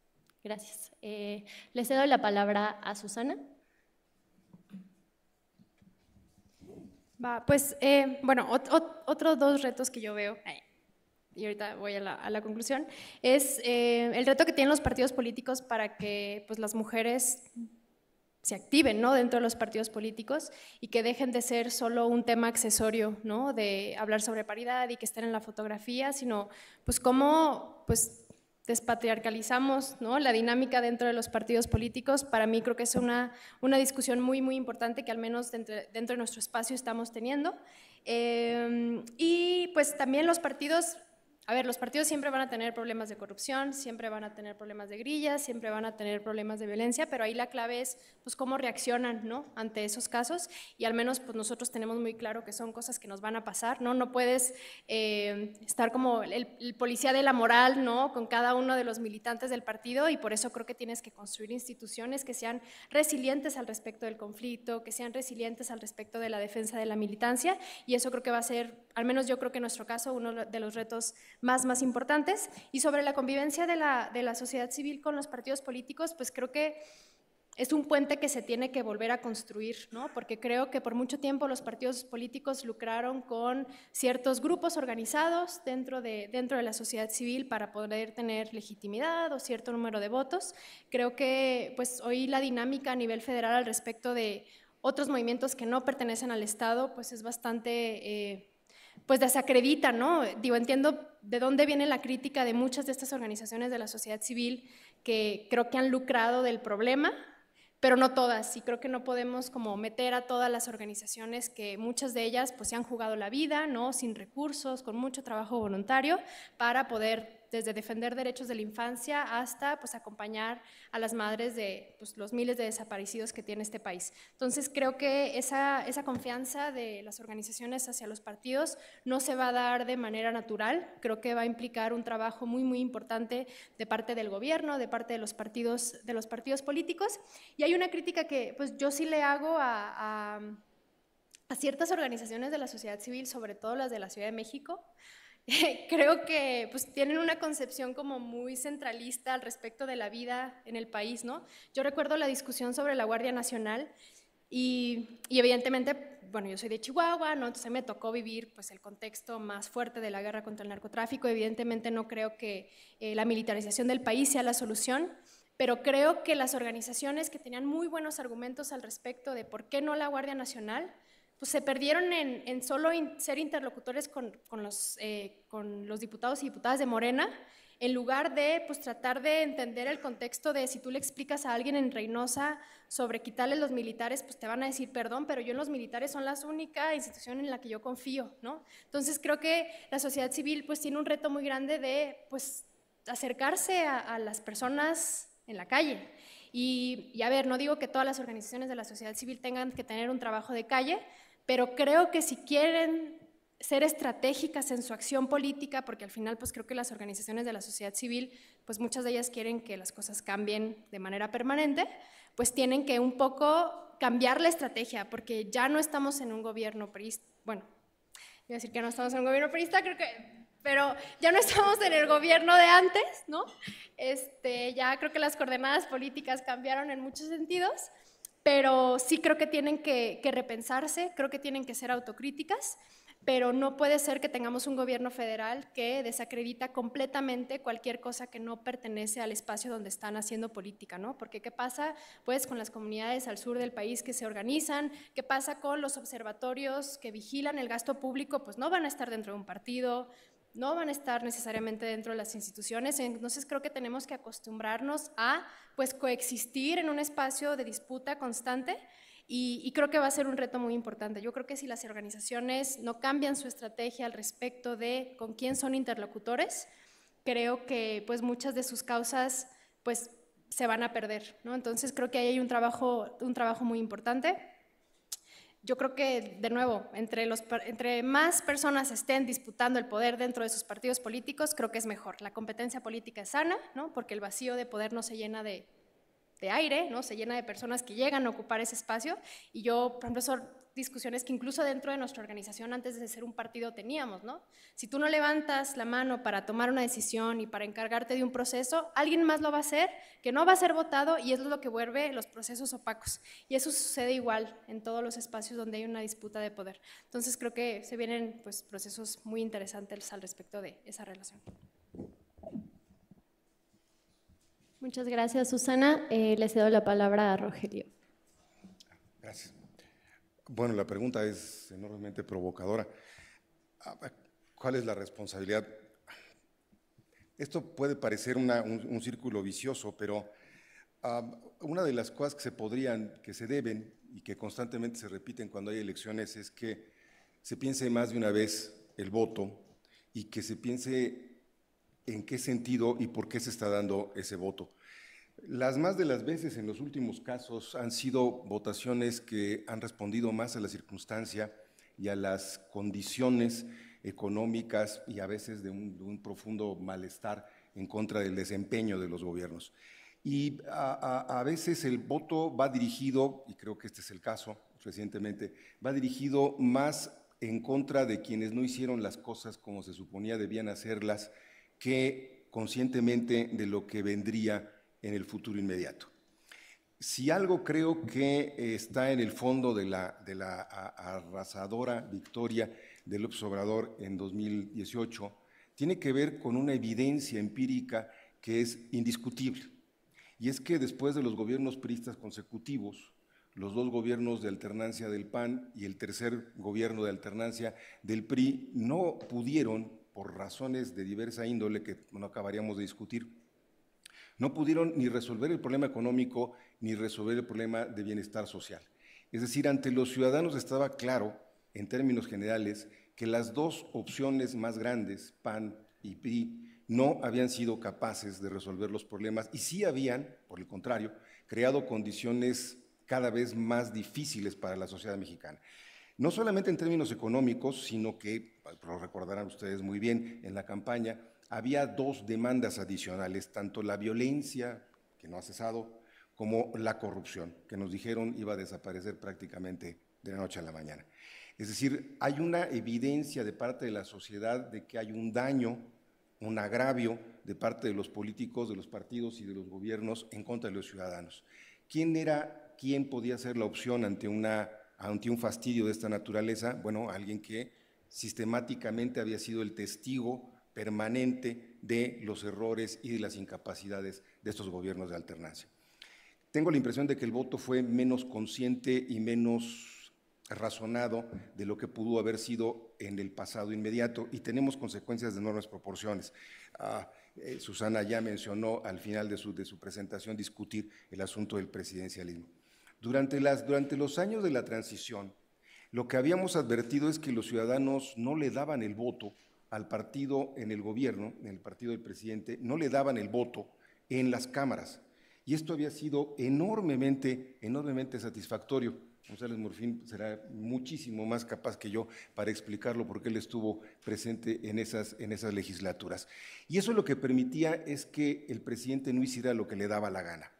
Gracias. Eh, les cedo la palabra a Susana. Va, pues eh, bueno, otros dos retos que yo veo, y ahorita voy a la, conclusión, es eh, el reto que tienen los partidos políticos para que pues, las mujeres se activen ¿no? dentro de los partidos políticos y que dejen de ser solo un tema accesorio ¿no? de hablar sobre paridad y que estén en la fotografía, sino pues cómo pues, despatriarcalizamos ¿no? la dinámica dentro de los partidos políticos, para mí creo que es una, una discusión muy, muy importante que al menos dentro, de nuestro espacio estamos teniendo. Eh, y pues también los partidos a ver, los partidos siempre van a tener problemas de corrupción, siempre van a tener problemas de grillas, siempre van a tener problemas de violencia, pero ahí la clave es pues cómo reaccionan, ¿no? ante esos casos y al menos pues nosotros tenemos muy claro que son cosas que nos van a pasar, ¿no? No puedes eh, estar como el, policía de la moral, ¿no? con cada uno de los militantes del partido y por eso creo que tienes que construir instituciones que sean resilientes al respecto del conflicto, que sean resilientes al respecto de la defensa de la militancia y eso creo que va a ser, al menos yo creo que en nuestro caso, uno de los retos más, más importantes. Y sobre la convivencia de la, sociedad civil con los partidos políticos, pues creo que es un puente que se tiene que volver a construir, ¿no? porque creo que por mucho tiempo los partidos políticos lucraron con ciertos grupos organizados dentro de, dentro de la sociedad civil para poder tener legitimidad o cierto número de votos. Creo que pues, hoy la dinámica a nivel federal al respecto de otros movimientos que no pertenecen al Estado pues, es bastante... Eh, pues desacredita, ¿no? Digo, entiendo de dónde viene la crítica de muchas de estas organizaciones de la sociedad civil que creo que han lucrado del problema, pero no todas, y creo que no podemos como meter a todas las organizaciones que muchas de ellas pues se han jugado la vida, ¿no? Sin recursos, con mucho trabajo voluntario para poder desde defender derechos de la infancia hasta pues, acompañar a las madres de pues, los miles de desaparecidos que tiene este país. Entonces, creo que esa, esa confianza de las organizaciones hacia los partidos no se va a dar de manera natural, creo que va a implicar un trabajo muy, muy importante de parte del gobierno, de parte de los partidos, de los partidos políticos. Y hay una crítica que pues, yo sí le hago a, a a ciertas organizaciones de la sociedad civil, sobre todo las de la Ciudad de México, creo que pues tienen una concepción como muy centralista al respecto de la vida en el país, ¿no? Yo recuerdo la discusión sobre la Guardia Nacional y, y, evidentemente, bueno, yo soy de Chihuahua, ¿no? Entonces me tocó vivir pues el contexto más fuerte de la guerra contra el narcotráfico. Evidentemente no creo que eh, la militarización del país sea la solución, pero creo que las organizaciones que tenían muy buenos argumentos al respecto de por qué no la Guardia Nacional, pues se perdieron en, solo ser interlocutores eh, con, los, diputados y diputadas de Morena, en lugar de pues, tratar de entender el contexto de si tú le explicas a alguien en Reynosa sobre quitarle los militares, pues te van a decir, perdón, pero yo en los militares son la única institución en la que yo confío, ¿no? Entonces creo que la sociedad civil pues tiene un reto muy grande de pues acercarse a, las personas en la calle. Y, y, a ver, no digo que todas las organizaciones de la sociedad civil tengan que tener un trabajo de calle, pero creo que si quieren ser estratégicas en su acción política, porque al final pues creo que las organizaciones de la sociedad civil, pues muchas de ellas quieren que las cosas cambien de manera permanente, pues tienen que un poco cambiar la estrategia, porque ya no estamos en un gobierno perista, bueno, iba a decir que no estamos en un gobierno perista, creo que, pero ya no estamos en el gobierno de antes, ¿no? Este, ya creo que las coordenadas políticas cambiaron en muchos sentidos, pero sí creo que tienen que, repensarse, creo que tienen que ser autocríticas pero no puede ser que tengamos un gobierno federal que desacredita completamente cualquier cosa que no pertenece al espacio donde están haciendo política, ¿no? Porque ¿qué pasa pues con las comunidades al sur del país que se organizan? ¿Qué pasa con los observatorios que vigilan el gasto público? Pues no van a estar dentro de un partido, no van a estar necesariamente dentro de las instituciones, entonces creo que tenemos que acostumbrarnos a pues coexistir en un espacio de disputa constante y, creo que va a ser un reto muy importante. Yo creo que si las organizaciones no cambian su estrategia al respecto de con quién son interlocutores, creo que pues muchas de sus causas pues se van a perder, ¿no? Entonces creo que ahí hay un trabajo, un trabajo muy importante yo creo que, de nuevo, entre, los, entre más personas estén disputando el poder dentro de sus partidos políticos, creo que es mejor. La competencia política es sana, ¿no? porque el vacío de poder no se llena de, aire, ¿no? se llena de personas que llegan a ocupar ese espacio. Y yo, por discusiones que incluso dentro de nuestra organización antes de ser un partido teníamos, ¿no? Si tú no levantas la mano para tomar una decisión y para encargarte de un proceso, alguien más lo va a hacer, que no va a ser votado y eso es lo que vuelve los procesos opacos. Y eso sucede igual en todos los espacios donde hay una disputa de poder. Entonces creo que se vienen pues, procesos muy interesantes al respecto de esa relación. Muchas gracias, Susana. Eh, le cedo la palabra a Rogelio. Gracias. Bueno, la pregunta es enormemente provocadora. Ah, ¿Cuál es la responsabilidad? Esto puede parecer un, círculo vicioso, pero ah, una de las cosas que se podrían, que se deben y que constantemente se repiten cuando hay elecciones es que se piense más de una vez el voto y que se piense en qué sentido y por qué se está dando ese voto. Las más de las veces en los últimos casos han sido votaciones que han respondido más a la circunstancia y a las condiciones económicas y a veces de un, profundo malestar en contra del desempeño de los gobiernos. Y a, a, veces el voto va dirigido, y creo que este es el caso recientemente, va dirigido más en contra de quienes no hicieron las cosas como se suponía debían hacerlas que conscientemente de lo que vendría en el futuro inmediato. Si algo creo que eh, está en el fondo de la, arrasadora victoria del López Obrador en 2018, tiene que ver con una evidencia empírica que es indiscutible. Y es que después de los gobiernos priistas consecutivos, los dos gobiernos de alternancia del PAN y el tercer gobierno de alternancia del PRI no pudieron, por razones de diversa índole que no acabaríamos de discutir, no pudieron ni resolver el problema económico ni resolver el problema de bienestar social. Es decir, ante los ciudadanos estaba claro, en términos generales, que las dos opciones más grandes, PAN y PRI, no habían sido capaces de resolver los problemas y sí habían, por el contrario, creado condiciones cada vez más difíciles para la sociedad mexicana. No solamente en términos económicos, sino que, pues, lo recordarán ustedes muy bien, en la campaña había dos demandas adicionales, tanto la violencia, que no ha cesado, como la corrupción, que nos dijeron iba a desaparecer prácticamente de la noche a la mañana. Es decir, hay una evidencia de parte de la sociedad de que hay un daño, un agravio de parte de los políticos, de los partidos y de los gobiernos en contra de los ciudadanos. ¿Quién era, quién podía ser la opción ante, ante un fastidio de esta naturaleza? Bueno, alguien que sistemáticamente había sido el testigo permanente de los errores y de las incapacidades de estos gobiernos de alternancia. Tengo la impresión de que el voto fue menos consciente y menos razonado de lo que pudo haber sido en el pasado inmediato y tenemos consecuencias de enormes proporciones. Ah, eh, Susana ya mencionó al final de su, de su presentación discutir el asunto del presidencialismo. Durante, las, durante los años de la transición, lo que habíamos advertido es que los ciudadanos no le daban el voto al partido en el gobierno, en el partido del presidente, no le daban el voto en las cámaras. Y esto había sido enormemente, enormemente satisfactorio. González Morfín será muchísimo más capaz que yo para explicarlo porque él estuvo presente en esas, en esas legislaturas. Y eso lo que permitía es que el presidente no hiciera lo que le daba la gana.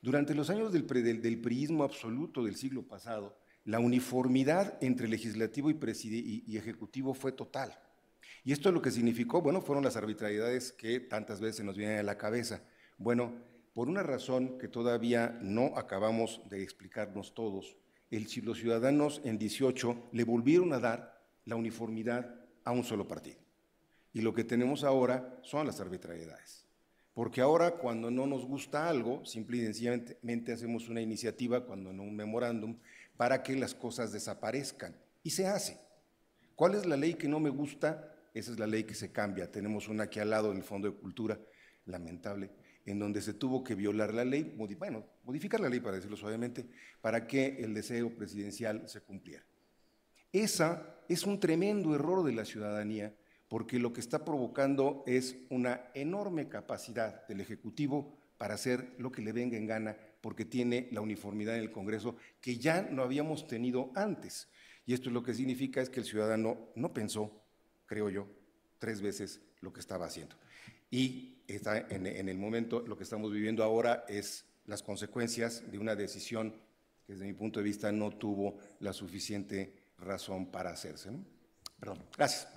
Durante los años del, del, priismo absoluto del siglo pasado, la uniformidad entre legislativo y, y ejecutivo fue total. Y esto es lo que significó, bueno, fueron las arbitrariedades que tantas veces nos vienen a la cabeza. Bueno, por una razón que todavía no acabamos de explicarnos todos, el, los ciudadanos en 18 le volvieron a dar la uniformidad a un solo partido. Y lo que tenemos ahora son las arbitrariedades. Porque ahora cuando no nos gusta algo, simplemente hacemos una iniciativa, cuando no un memorándum, para que las cosas desaparezcan. Y se hace. ¿Cuál es la ley que no me gusta? Esa es la ley que se cambia. Tenemos una aquí al lado en el Fondo de Cultura, lamentable, en donde se tuvo que violar la ley, bueno, modificar la ley para decirlo suavemente, para que el deseo presidencial se cumpliera. Esa es un tremendo error de la ciudadanía porque lo que está provocando es una enorme capacidad del Ejecutivo para hacer lo que le venga en gana, porque tiene la uniformidad en el Congreso que ya no habíamos tenido antes. Y esto es lo que significa es que el ciudadano no pensó, creo yo, tres veces lo que estaba haciendo. Y está en, el momento, lo que estamos viviendo ahora es las consecuencias de una decisión que desde mi punto de vista no tuvo la suficiente razón para hacerse. Perdón, gracias.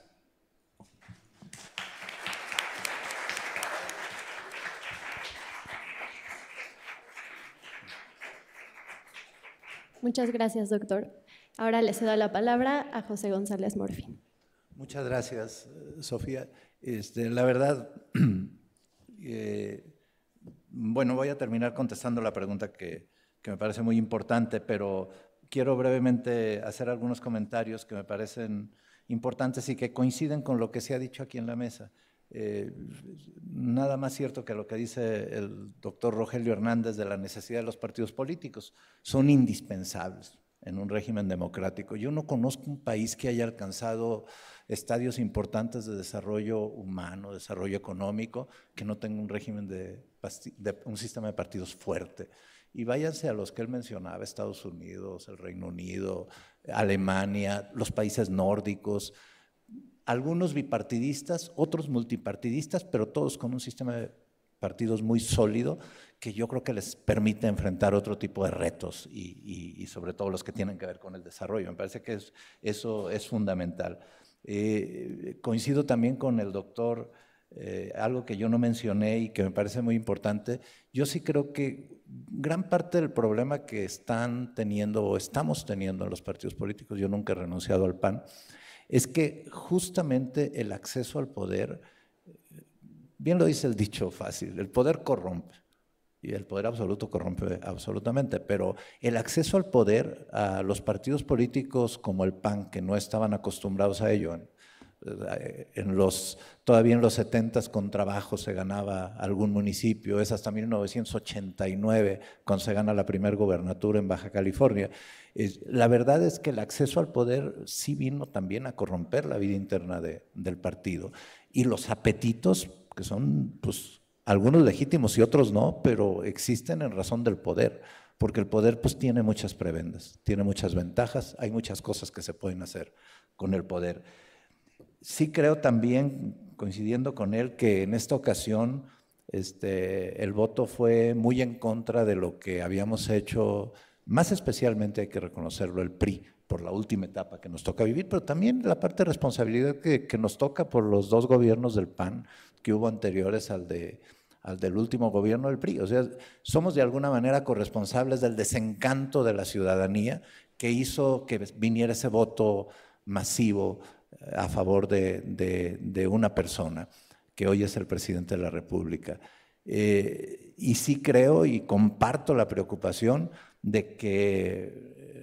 Muchas gracias, doctor. Ahora le cedo la palabra a José González Morfin. Muchas gracias, Sofía. Este, la verdad, eh, bueno, voy a terminar contestando la pregunta que, me parece muy importante, pero quiero brevemente hacer algunos comentarios que me parecen importantes y que coinciden con lo que se ha dicho aquí en la mesa. Eh, nada más cierto que lo que dice el doctor Rogelio Hernández de la necesidad de los partidos políticos. Son indispensables en un régimen democrático. Yo no conozco un país que haya alcanzado estadios importantes de desarrollo humano, desarrollo económico, que no tenga un régimen de, un sistema de partidos fuerte. Y váyanse a los que él mencionaba, Estados Unidos, el Reino Unido, Alemania, los países nórdicos, algunos bipartidistas, otros multipartidistas, pero todos con un sistema de partidos muy sólido que yo creo que les permite enfrentar otro tipo de retos y, sobre todo los que tienen que ver con el desarrollo. Me parece que eso es fundamental. Eh, coincido también con el doctor, eh, algo que yo no mencioné y que me parece muy importante. Yo sí creo que gran parte del problema que están teniendo o estamos teniendo en los partidos políticos, yo nunca he renunciado al PAN, es que justamente el acceso al poder, eh, bien lo dice el dicho fácil, el poder corrompe y el poder absoluto corrompe absolutamente, pero el acceso al poder a los partidos políticos como el PAN, que no estaban acostumbrados a ello, en eh, todavía en los 70 con trabajo se ganaba algún municipio, es hasta 1989 cuando se gana la primera gobernatura en Baja California. La verdad es que el acceso al poder sí vino también a corromper la vida interna del partido y los apetitos que son pues, algunos legítimos y otros no, pero existen en razón del poder, porque el poder pues tiene muchas prebendas, tiene muchas ventajas, hay muchas cosas que se pueden hacer con el poder. Sí creo también, coincidiendo con él, que en esta ocasión este, el voto fue muy en contra de lo que habíamos hecho, más especialmente hay que reconocerlo, el PRI, por la última etapa que nos toca vivir, pero también la parte de responsabilidad que, que nos toca por los dos gobiernos del PAN que hubo anteriores al, de, al del último gobierno del PRI. O sea, somos de alguna manera corresponsables del desencanto de la ciudadanía que hizo que viniera ese voto masivo eh, a favor de, de, una persona que hoy es el presidente de la República. Eh, y sí creo y comparto la preocupación de que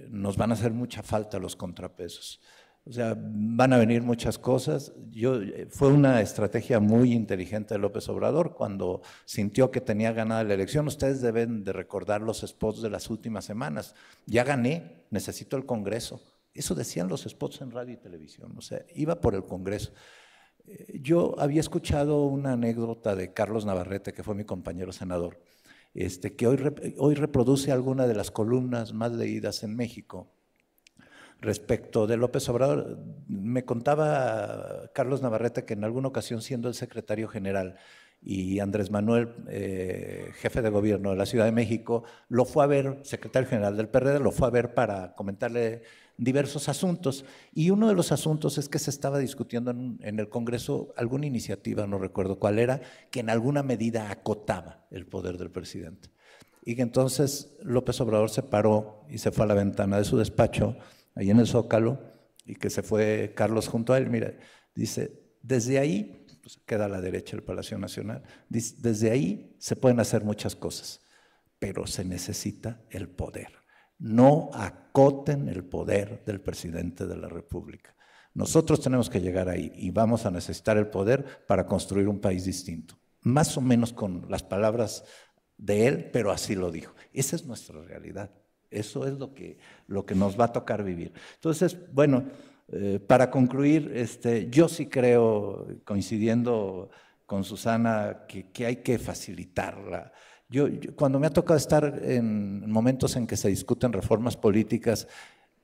eh, nos van a hacer mucha falta los contrapesos. O sea, van a venir muchas cosas. Yo, eh, fue una estrategia muy inteligente de López Obrador cuando sintió que tenía ganada la elección. Ustedes deben de recordar los spots de las últimas semanas. Ya gané, necesito el Congreso. Eso decían los spots en radio y televisión. O sea, iba por el Congreso. Eh, yo había escuchado una anécdota de Carlos Navarrete, que fue mi compañero senador, este, que hoy, hoy reproduce alguna de las columnas más leídas en México Respecto de López Obrador, me contaba Carlos Navarrete que en alguna ocasión siendo el secretario general y Andrés Manuel, eh, jefe de gobierno de la Ciudad de México, lo fue a ver, secretario general del PRD, lo fue a ver para comentarle diversos asuntos. Y uno de los asuntos es que se estaba discutiendo en, en el Congreso alguna iniciativa, no recuerdo cuál era, que en alguna medida acotaba el poder del presidente. Y que entonces López Obrador se paró y se fue a la ventana de su despacho ahí en el Zócalo, y que se fue Carlos junto a él. Mira, dice, desde ahí, pues, queda a la derecha el Palacio Nacional, dice, desde ahí se pueden hacer muchas cosas, pero se necesita el poder. No acoten el poder del presidente de la República. Nosotros tenemos que llegar ahí y vamos a necesitar el poder para construir un país distinto. Más o menos con las palabras de él, pero así lo dijo. Esa es nuestra realidad. Eso es lo que, lo que nos va a tocar vivir. Entonces, bueno, eh, para concluir, este, yo sí creo, coincidiendo con Susana, que, hay que facilitarla. Yo, cuando me ha tocado estar en momentos en que se discuten reformas políticas,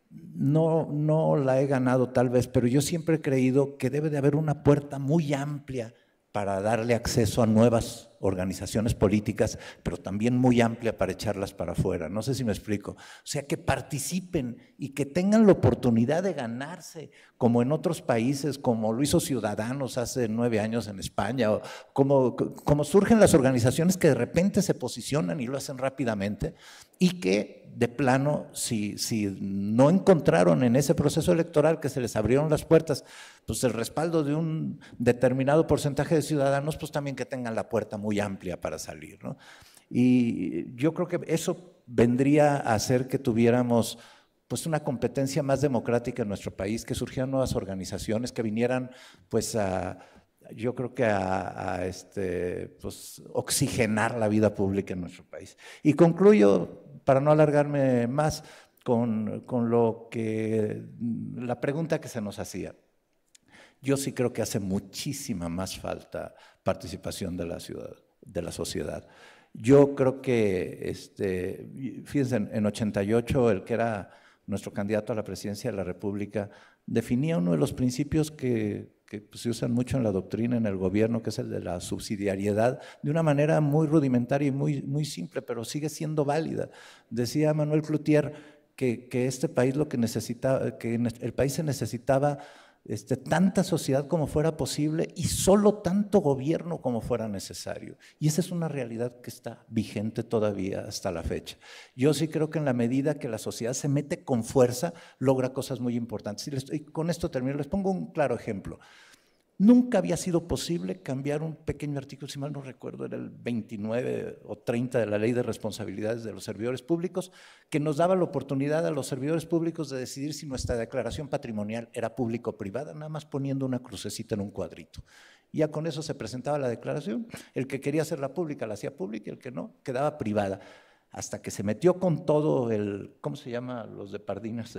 no, no la he ganado tal vez, pero yo siempre he creído que debe de haber una puerta muy amplia para darle acceso a nuevas organizaciones políticas, pero también muy amplia para echarlas para afuera. No sé si me explico. O sea, que participen y que tengan la oportunidad de ganarse, como en otros países, como lo hizo Ciudadanos hace nueve años en España, o como, como surgen las organizaciones que de repente se posicionan y lo hacen rápidamente, y que de plano, si, si no encontraron en ese proceso electoral que se les abrieron las puertas, pues el respaldo de un determinado porcentaje de ciudadanos, pues también que tengan la puerta muy muy amplia para salir. Y yo creo que eso vendría a hacer que tuviéramos pues una competencia más democrática en nuestro país, que surgieran nuevas organizaciones, que vinieran pues a, yo creo que a, este, pues, oxigenar la vida pública en nuestro país. Y concluyo, para no alargarme más, con, con lo que, la pregunta que se nos hacía yo sí creo que hace muchísima más falta participación de la ciudad, de la sociedad. Yo creo que, este, fíjense, en 88 el que era nuestro candidato a la presidencia de la República definía uno de los principios que, pues, se usan mucho en la doctrina, en el gobierno, que es el de la subsidiariedad, de una manera muy rudimentaria y muy, simple, pero sigue siendo válida. Decía Manuel Cloutier que, que este país lo que necesitaba, que el país se necesitaba este, tanta sociedad como fuera posible y solo tanto gobierno como fuera necesario. Y esa es una realidad que está vigente todavía hasta la fecha. Yo sí creo que en la medida que la sociedad se mete con fuerza, logra cosas muy importantes. y con esto termino. Les pongo un claro ejemplo. Nunca había sido posible cambiar un pequeño artículo, si mal no recuerdo, era el 29 o 30 de la Ley de Responsabilidades de los Servidores Públicos, que nos daba la oportunidad a los servidores públicos de decidir si nuestra declaración patrimonial era pública o privada, nada más poniendo una crucecita en un cuadrito. Y ya con eso se presentaba la declaración. El que quería hacerla pública la hacía pública y el que no quedaba privada. Hasta que se metió con todo el, ¿cómo se llama los de Pardinas?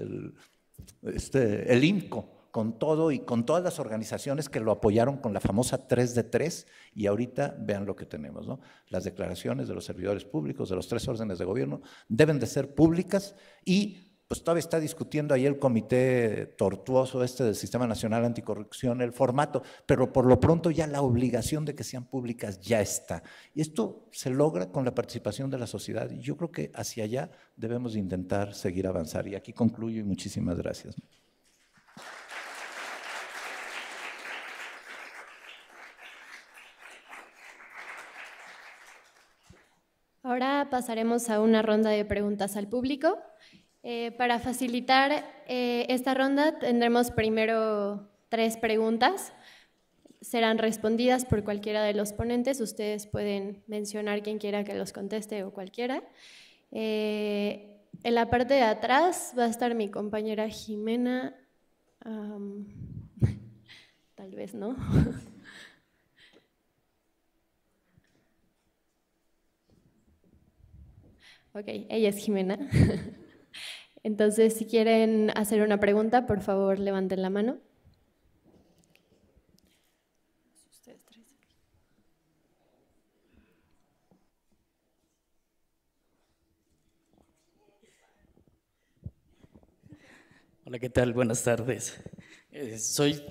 este, el INCO con todo y con todas las organizaciones que lo apoyaron con la famosa 3 de 3 y ahorita vean lo que tenemos, ¿no? Las declaraciones de los servidores públicos, de los tres órdenes de gobierno, deben de ser públicas y pues todavía está discutiendo ahí el comité tortuoso este del Sistema Nacional Anticorrupción, el formato, pero por lo pronto ya la obligación de que sean públicas ya está. Y esto se logra con la participación de la sociedad y yo creo que hacia allá debemos intentar seguir avanzar. Y aquí concluyo y muchísimas gracias. Ahora pasaremos a una ronda de preguntas al público. Eh, para facilitar eh, esta ronda tendremos primero tres preguntas. Serán respondidas por cualquiera de los ponentes. Ustedes pueden mencionar quien quiera que los conteste o cualquiera. Eh, en la parte de atrás va a estar mi compañera Jimena. tal vez no. Ok, ella es Jimena. Entonces, si quieren hacer una pregunta, por favor levanten la mano. Hola, ¿qué tal? Buenas tardes. Eh, soy,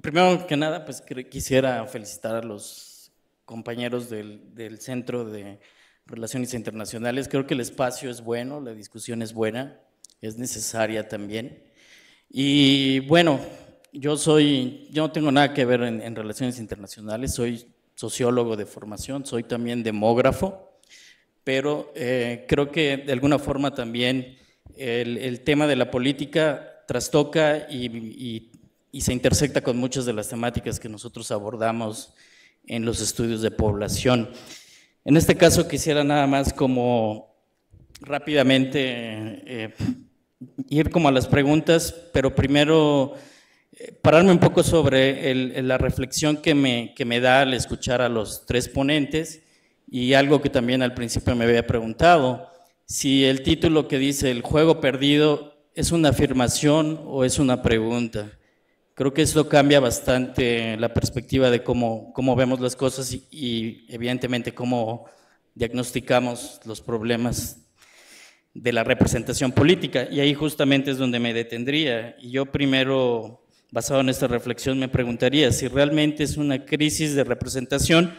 primero que nada, pues quisiera felicitar a los compañeros del, del Centro de relaciones internacionales. Creo que el espacio es bueno, la discusión es buena, es necesaria también. Y bueno, yo soy, yo no tengo nada que ver en, relaciones internacionales, soy sociólogo de formación, soy también demógrafo, pero eh, creo que de alguna forma también el, tema de la política trastoca y, y, y se intersecta con muchas de las temáticas que nosotros abordamos en los estudios de población. En este caso quisiera nada más como rápidamente eh, ir como a las preguntas, pero primero eh, pararme un poco sobre la reflexión que que me da al escuchar a los tres ponentes y algo que también al principio me había preguntado, si el título que dice el juego perdido es una afirmación o es una pregunta. Creo que eso cambia bastante la perspectiva de cómo, vemos las cosas y, y evidentemente cómo diagnosticamos los problemas de la representación política. Y ahí justamente es donde me detendría. Y yo primero, basado en esta reflexión, me preguntaría si realmente es una crisis de representación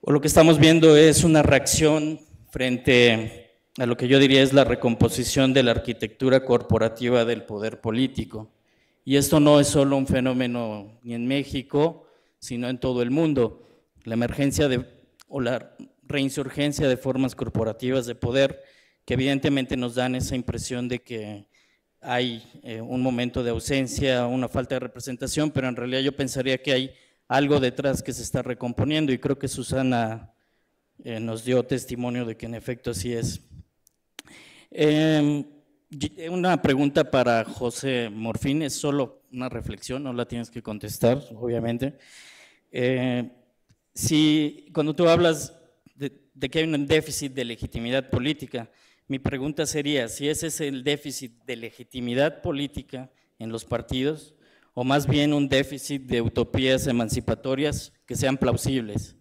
o lo que estamos viendo es una reacción frente a lo que yo diría es la recomposición de la arquitectura corporativa del poder político. Y esto no es solo un fenómeno ni en México, sino en todo el mundo. La emergencia de, o la reinsurgencia de formas corporativas de poder que evidentemente nos dan esa impresión de que hay eh, un momento de ausencia, una falta de representación, pero en realidad yo pensaría que hay algo detrás que se está recomponiendo y creo que Susana eh, nos dio testimonio de que en efecto así es. Em, eh, una pregunta para José Morfín, es solo una reflexión, no la tienes que contestar, obviamente. Eh, si cuando tú hablas de, de, que hay un déficit de legitimidad política, mi pregunta sería si ese es el déficit de legitimidad política en los partidos o más bien un déficit de utopías emancipatorias que sean plausibles.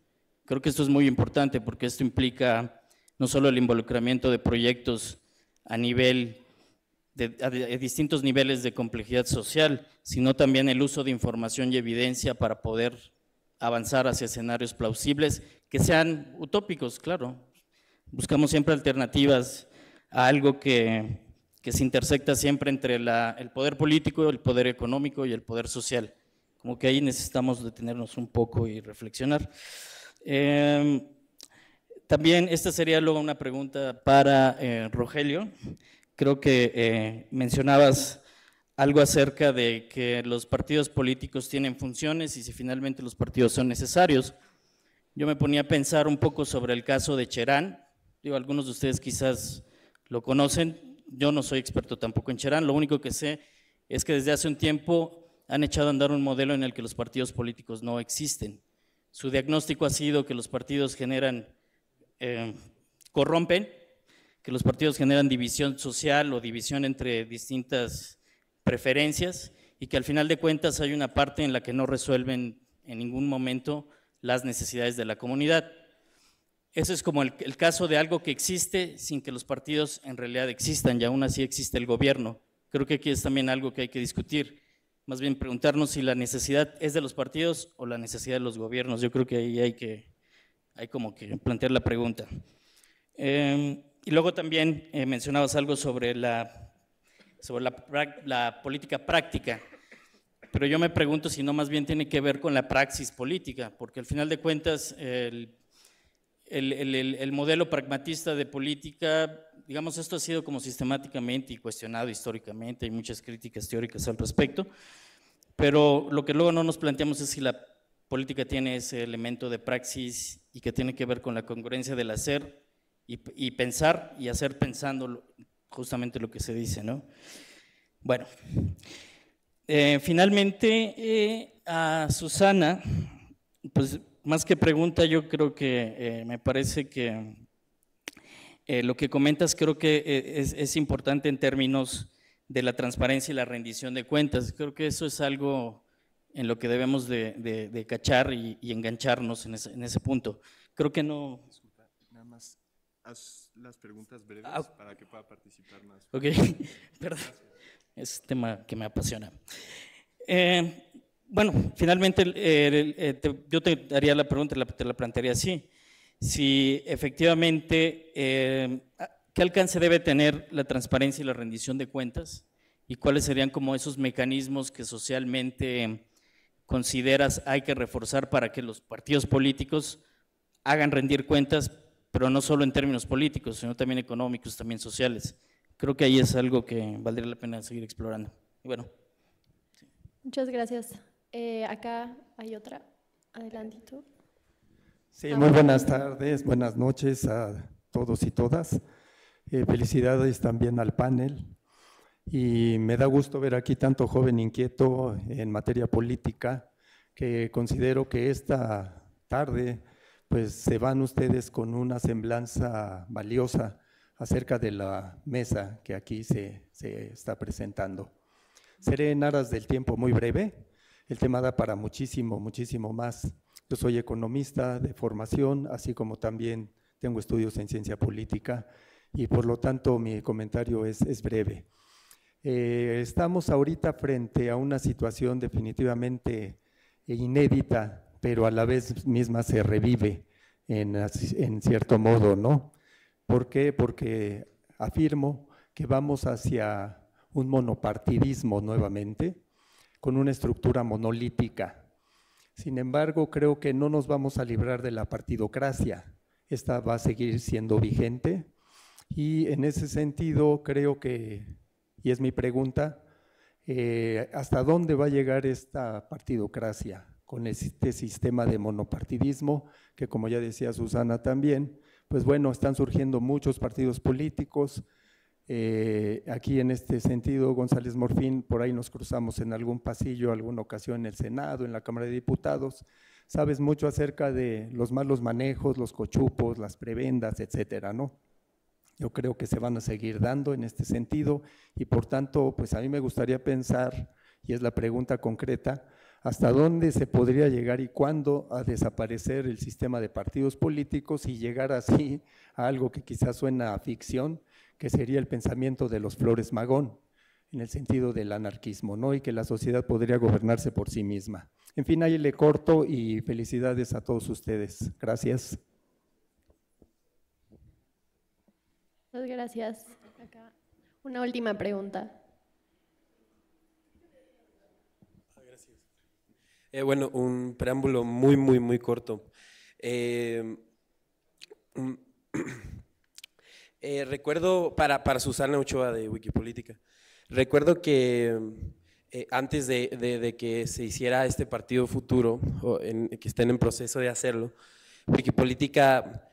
Creo que esto es muy importante porque esto implica no solo el involucramiento de proyectos a nivel de, a, distintos niveles de complejidad social, sino también el uso de información y evidencia para poder avanzar hacia escenarios plausibles que sean utópicos, claro. Buscamos siempre alternativas a algo que, que se intersecta siempre entre la, el poder político, el poder económico y el poder social. Como que ahí necesitamos detenernos un poco y reflexionar. Em, también esta sería luego una pregunta para eh, Rogelio creo que eh, mencionabas algo acerca de que los partidos políticos tienen funciones y si finalmente los partidos son necesarios. Yo me ponía a pensar un poco sobre el caso de Cherán. Digo, algunos de ustedes quizás lo conocen. Yo no soy experto tampoco en Cherán. Lo único que sé es que desde hace un tiempo han echado a andar un modelo en el que los partidos políticos no existen. Su diagnóstico ha sido que los partidos generan, eh, corrompen que los partidos generan división social o división entre distintas preferencias y que al final de cuentas hay una parte en la que no resuelven en ningún momento las necesidades de la comunidad. eso es como el, caso de algo que existe sin que los partidos en realidad existan y aún así existe el gobierno. Creo que aquí es también algo que hay que discutir. Más bien preguntarnos si la necesidad es de los partidos o la necesidad de los gobiernos. Yo creo que ahí hay que, hay como que plantear la pregunta. Em, y luego también eh, mencionabas algo sobre, la, sobre la, política práctica, pero yo me pregunto si no más bien tiene que ver con la praxis política, porque al final de cuentas el, el, el, el modelo pragmatista de política, digamos, esto ha sido como sistemáticamente y cuestionado históricamente, hay muchas críticas teóricas al respecto, pero lo que luego no nos planteamos es si la política tiene ese elemento de praxis y que tiene que ver con la congruencia del hacer y, pensar y hacer pensando justamente lo que se dice, ¿no? Bueno, eh, finalmente eh, a Susana, pues más que pregunta, yo creo que eh, me parece que lo que comentas creo que es, importante en términos de la transparencia y la rendición de cuentas. Creo que eso es algo en lo que debemos de, cachar y, engancharnos en ese, en ese punto. Creo que no haz las preguntas ah, breves para que pueda participar más. Ok, perdón. Es un tema que me apasiona. Eh, bueno, finalmente eh, yo te haría la pregunta, la, te la plantearía así. Si efectivamente, eh, ah, ¿qué alcance debe tener la transparencia y la rendición de cuentas? ¿Y cuáles serían como esos mecanismos que socialmente consideras hay que reforzar para que los partidos políticos hagan rendir cuentas pero no solo en términos políticos, sino también económicos, también sociales. Creo que ahí es algo que valdría la pena seguir explorando. bueno. Muchas gracias. Eh, acá hay otra. Adelantito. Sí, muy buenas tardes, buenas noches a todos y todas. Eh, felicidades también al panel. Y me da gusto ver aquí tanto joven inquieto en materia política, que considero que esta tarde pues se van ustedes con una semblanza valiosa acerca de la mesa que aquí se, está presentando. Seré en aras del tiempo muy breve. El tema da para muchísimo, muchísimo más. Yo soy economista de formación, así como también tengo estudios en ciencia política y por lo tanto mi comentario es, breve. Eh, estamos ahorita frente a una situación definitivamente inédita pero a la vez misma se revive en, cierto modo, ¿no? ¿Por qué? Porque afirmo que vamos hacia un monopartidismo nuevamente, con una estructura monolítica. Sin embargo, creo que no nos vamos a librar de la partidocracia. Esta va a seguir siendo vigente. Y en ese sentido, creo que, y es mi pregunta, eh, ¿hasta dónde va a llegar esta partidocracia? con este sistema de monopartidismo, que como ya decía Susana también, pues bueno, están surgiendo muchos partidos políticos. Eh, aquí en este sentido, González Morfín, por ahí nos cruzamos en algún pasillo, alguna ocasión en el Senado, en la Cámara de Diputados, sabes mucho acerca de los malos manejos, los cochupos, las prebendas, etcétera, ¿no? Yo creo que se van a seguir dando en este sentido y por tanto, pues a mí me gustaría pensar, y es la pregunta concreta, hasta dónde se podría llegar y cuándo a desaparecer el sistema de partidos políticos y llegar así a algo que quizás suena a ficción, que sería el pensamiento de los Flores Magón, en el sentido del anarquismo, ¿no? y que la sociedad podría gobernarse por sí misma. En fin, ahí le corto y felicidades a todos ustedes. Gracias. Muchas gracias. Una última pregunta. Eh, bueno, un preámbulo muy, muy, muy corto. Eh, mm, eh, recuerdo, para, para, Susana Ochoa de Wikipolítica, recuerdo que antes de, de, que se hiciera este partido futuro, o que estén en proceso de hacerlo, Wikipolítica...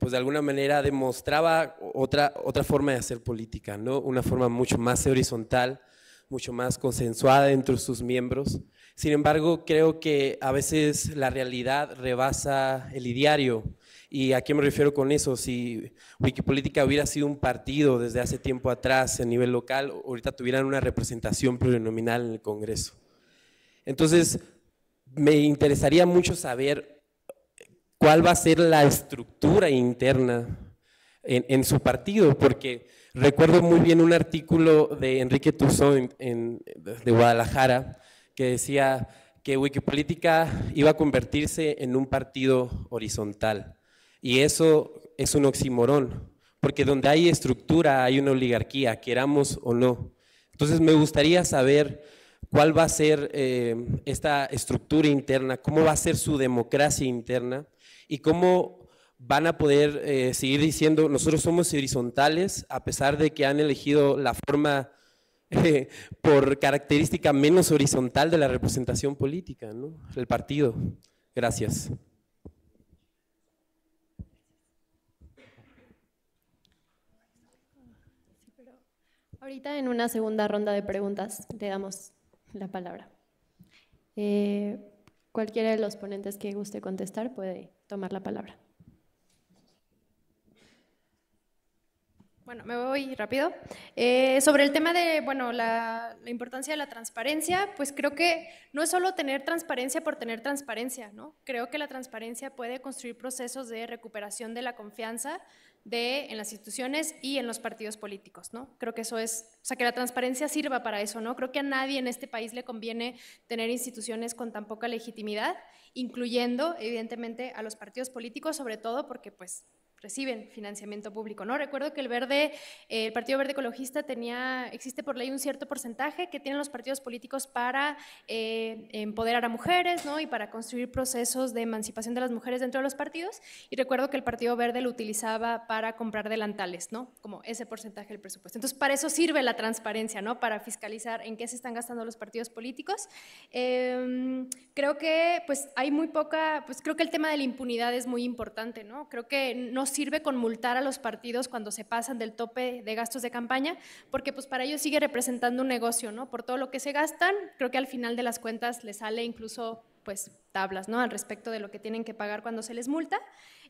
pues de alguna manera demostraba otra, otra forma de hacer política, ¿no? una forma mucho más horizontal, mucho más consensuada entre sus miembros, sin embargo, creo que a veces la realidad rebasa el ideario. ¿Y a qué me refiero con eso? Si Wikipolítica hubiera sido un partido desde hace tiempo atrás a nivel local, ahorita tuvieran una representación plurinominal en el Congreso. Entonces, me interesaría mucho saber cuál va a ser la estructura interna en, su partido, porque recuerdo muy bien un artículo de Enrique Tuzón de Guadalajara, que decía que Wikipolítica iba a convertirse en un partido horizontal. Y eso es un oxímoron, porque donde hay estructura hay una oligarquía, queramos o no. Entonces me gustaría saber cuál va a ser eh, esta estructura interna, cómo va a ser su democracia interna y cómo van a poder eh, seguir diciendo, nosotros somos horizontales, a pesar de que han elegido la forma por característica menos horizontal de la representación política, ¿no? el partido. Gracias. Ahorita en una segunda ronda de preguntas le damos la palabra. Eh, cualquiera de los ponentes que guste contestar puede tomar la palabra. Bueno, me voy rápido. Eh, sobre el tema de, bueno, la, importancia de la transparencia, pues creo que no es solo tener transparencia por tener transparencia, ¿no? Creo que la transparencia puede construir procesos de recuperación de la confianza de, en las instituciones y en los partidos políticos, ¿no? Creo que eso es, o sea, que la transparencia sirva para eso, ¿no? Creo que a nadie en este país le conviene tener instituciones con tan poca legitimidad, incluyendo, evidentemente, a los partidos políticos, sobre todo porque, pues, reciben financiamiento público, ¿no? Recuerdo que el Verde, eh, el Partido Verde Ecologista tenía, existe por ley un cierto porcentaje que tienen los partidos políticos para eh, empoderar a mujeres, ¿no? Y para construir procesos de emancipación de las mujeres dentro de los partidos. Y recuerdo que el Partido Verde lo utilizaba para comprar delantales, ¿no? Como ese porcentaje del presupuesto. Entonces, para eso sirve la transparencia, ¿no? Para fiscalizar en qué se están gastando los partidos políticos. Em, creo que, pues, hay muy poca, pues, creo que el tema de la impunidad es muy importante, ¿no? Creo que no sirve con multar a los partidos cuando se pasan del tope de gastos de campaña, porque pues para ellos sigue representando un negocio, ¿no? Por todo lo que se gastan, creo que al final de las cuentas les sale incluso pues tablas, ¿no? Al respecto de lo que tienen que pagar cuando se les multa.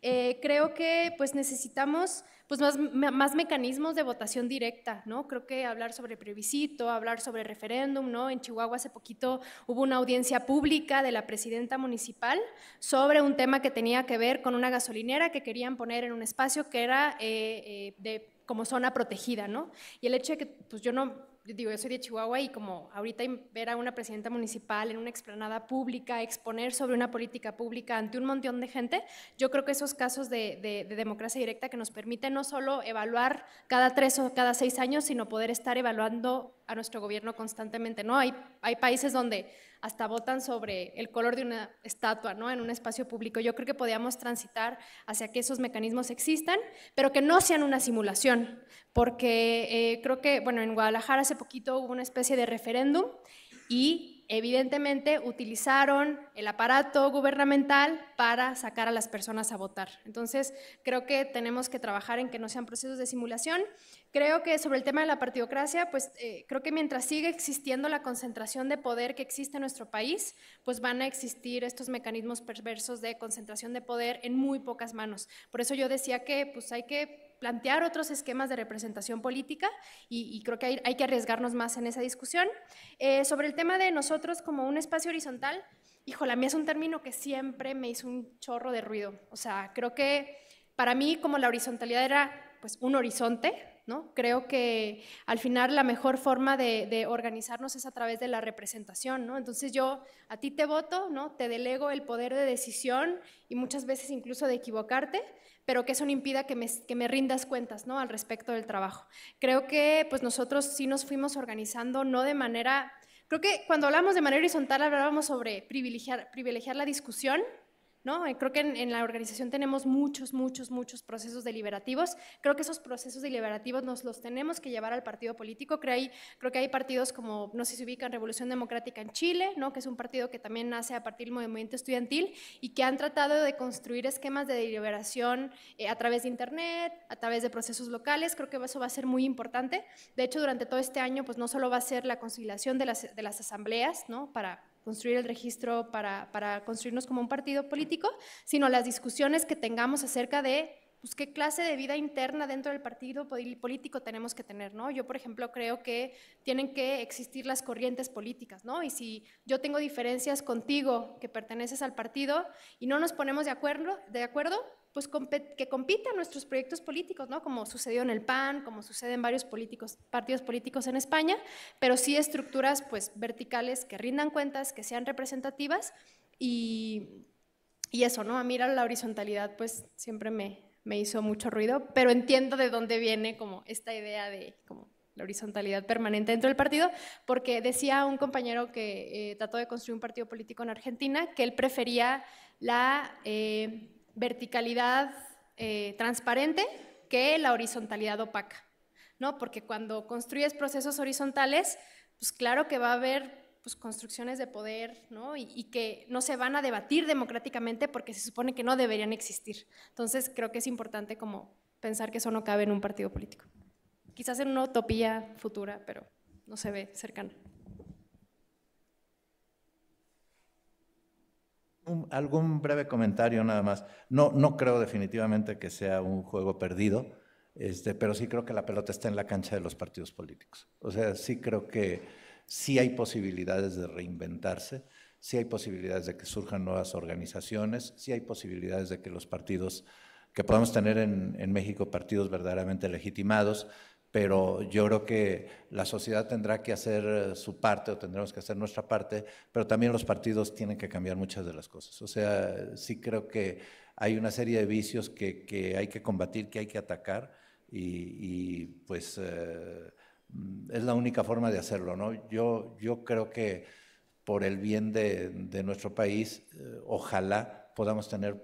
Eh, creo que pues necesitamos pues más, mecanismos de votación directa, ¿no? Creo que hablar sobre previsito, hablar sobre referéndum, ¿no? En Chihuahua hace poquito hubo una audiencia pública de la presidenta municipal sobre un tema que tenía que ver con una gasolinera que querían poner en un espacio que era eh, eh, de como zona protegida, ¿no? Y el hecho de que pues yo no digo, yo soy de Chihuahua y como ahorita ver a una presidenta municipal en una explanada pública, exponer sobre una política pública ante un montón de gente, yo creo que esos casos de, democracia directa que nos permiten no solo evaluar cada tres o cada seis años, sino poder estar evaluando a nuestro gobierno constantemente, ¿no? Hay, hay países donde hasta votan sobre el color de una estatua, ¿no? En un espacio público. Yo creo que podíamos transitar hacia que esos mecanismos existan, pero que no sean una simulación, porque eh, creo que, bueno, en Guadalajara hace poquito hubo una especie de referéndum y evidentemente utilizaron el aparato gubernamental para sacar a las personas a votar. Entonces, creo que tenemos que trabajar en que no sean procesos de simulación. Creo que sobre el tema de la partidocracia, pues eh, creo que mientras sigue existiendo la concentración de poder que existe en nuestro país, pues van a existir estos mecanismos perversos de concentración de poder en muy pocas manos. Por eso yo decía que pues hay que plantear otros esquemas de representación política y, creo que hay, que arriesgarnos más en esa discusión. Eh, sobre el tema de nosotros como un espacio horizontal, híjole, a mí es un término que siempre me hizo un chorro de ruido. O sea, creo que para mí como la horizontalidad era pues un horizonte, ¿no? Creo que al final la mejor forma de, organizarnos es a través de la representación, ¿no? Entonces yo a ti te voto, ¿no? Te delego el poder de decisión y muchas veces incluso de equivocarte, pero que eso no impida que me, rindas cuentas, ¿no? Al respecto del trabajo. Creo que pues nosotros sí nos fuimos organizando, no de manera... Creo que cuando hablamos de manera horizontal hablábamos sobre privilegiar, privilegiar la discusión, Creo que en, la organización tenemos muchos, muchos, muchos procesos deliberativos. Creo que esos procesos deliberativos nos los tenemos que llevar al partido político. Creo, que hay partidos como, no sé si ubican Revolución Democrática en Chile, ¿no? Que es un partido que también nace a partir del movimiento estudiantil y que han tratado de construir esquemas de deliberación eh, a través de Internet, a través de procesos locales. Creo que eso va a ser muy importante. De hecho, durante todo este año, pues no solo va a ser la conciliación de las, asambleas, ¿no? Para construir el registro para, para construirnos como un partido político, sino las discusiones que tengamos acerca de pues qué clase de vida interna dentro del partido político tenemos que tener, ¿no? Yo, por ejemplo, creo que tienen que existir las corrientes políticas, ¿no? Y si yo tengo diferencias contigo que perteneces al partido y no nos ponemos de acuerdo, de acuerdo, pues que compitan nuestros proyectos políticos, ¿no? Como sucedió en el PAN, como sucede en varios partidos políticos en España, pero sí estructuras pues verticales que rindan cuentas, que sean representativas y, eso, ¿no? A mí la horizontalidad pues siempre me, hizo mucho ruido, pero entiendo de dónde viene como esta idea de como la horizontalidad permanente dentro del partido, porque decía un compañero que eh, trató de construir un partido político en Argentina que él prefería la... Eh, verticalidad eh, transparente que la horizontalidad opaca, ¿no? Porque cuando construyes procesos horizontales, pues claro que va a haber pues, construcciones de poder, Y, que no se van a debatir democráticamente porque se supone que no deberían existir. Entonces creo que es importante como pensar que eso no cabe en un partido político. Quizás en una utopía futura, pero no se ve cercana. algún breve comentario nada más. No, no creo definitivamente que sea un juego perdido, este, pero sí creo que la pelota está en la cancha de los partidos políticos. O sea, sí creo que sí hay posibilidades de reinventarse, sí hay posibilidades de que surjan nuevas organizaciones, sí hay posibilidades de que los partidos, que podamos tener en México partidos verdaderamente legitimados, pero yo creo que la sociedad tendrá que hacer eh, su parte o tendremos que hacer nuestra parte, pero también los partidos tienen que cambiar muchas de las cosas. O sea, sí creo que hay una serie de vicios que, hay que combatir, que hay que atacar y, pues eh, es la única forma de hacerlo. ¿no? Yo, yo creo que por el bien de, nuestro país, eh, ojalá podamos tener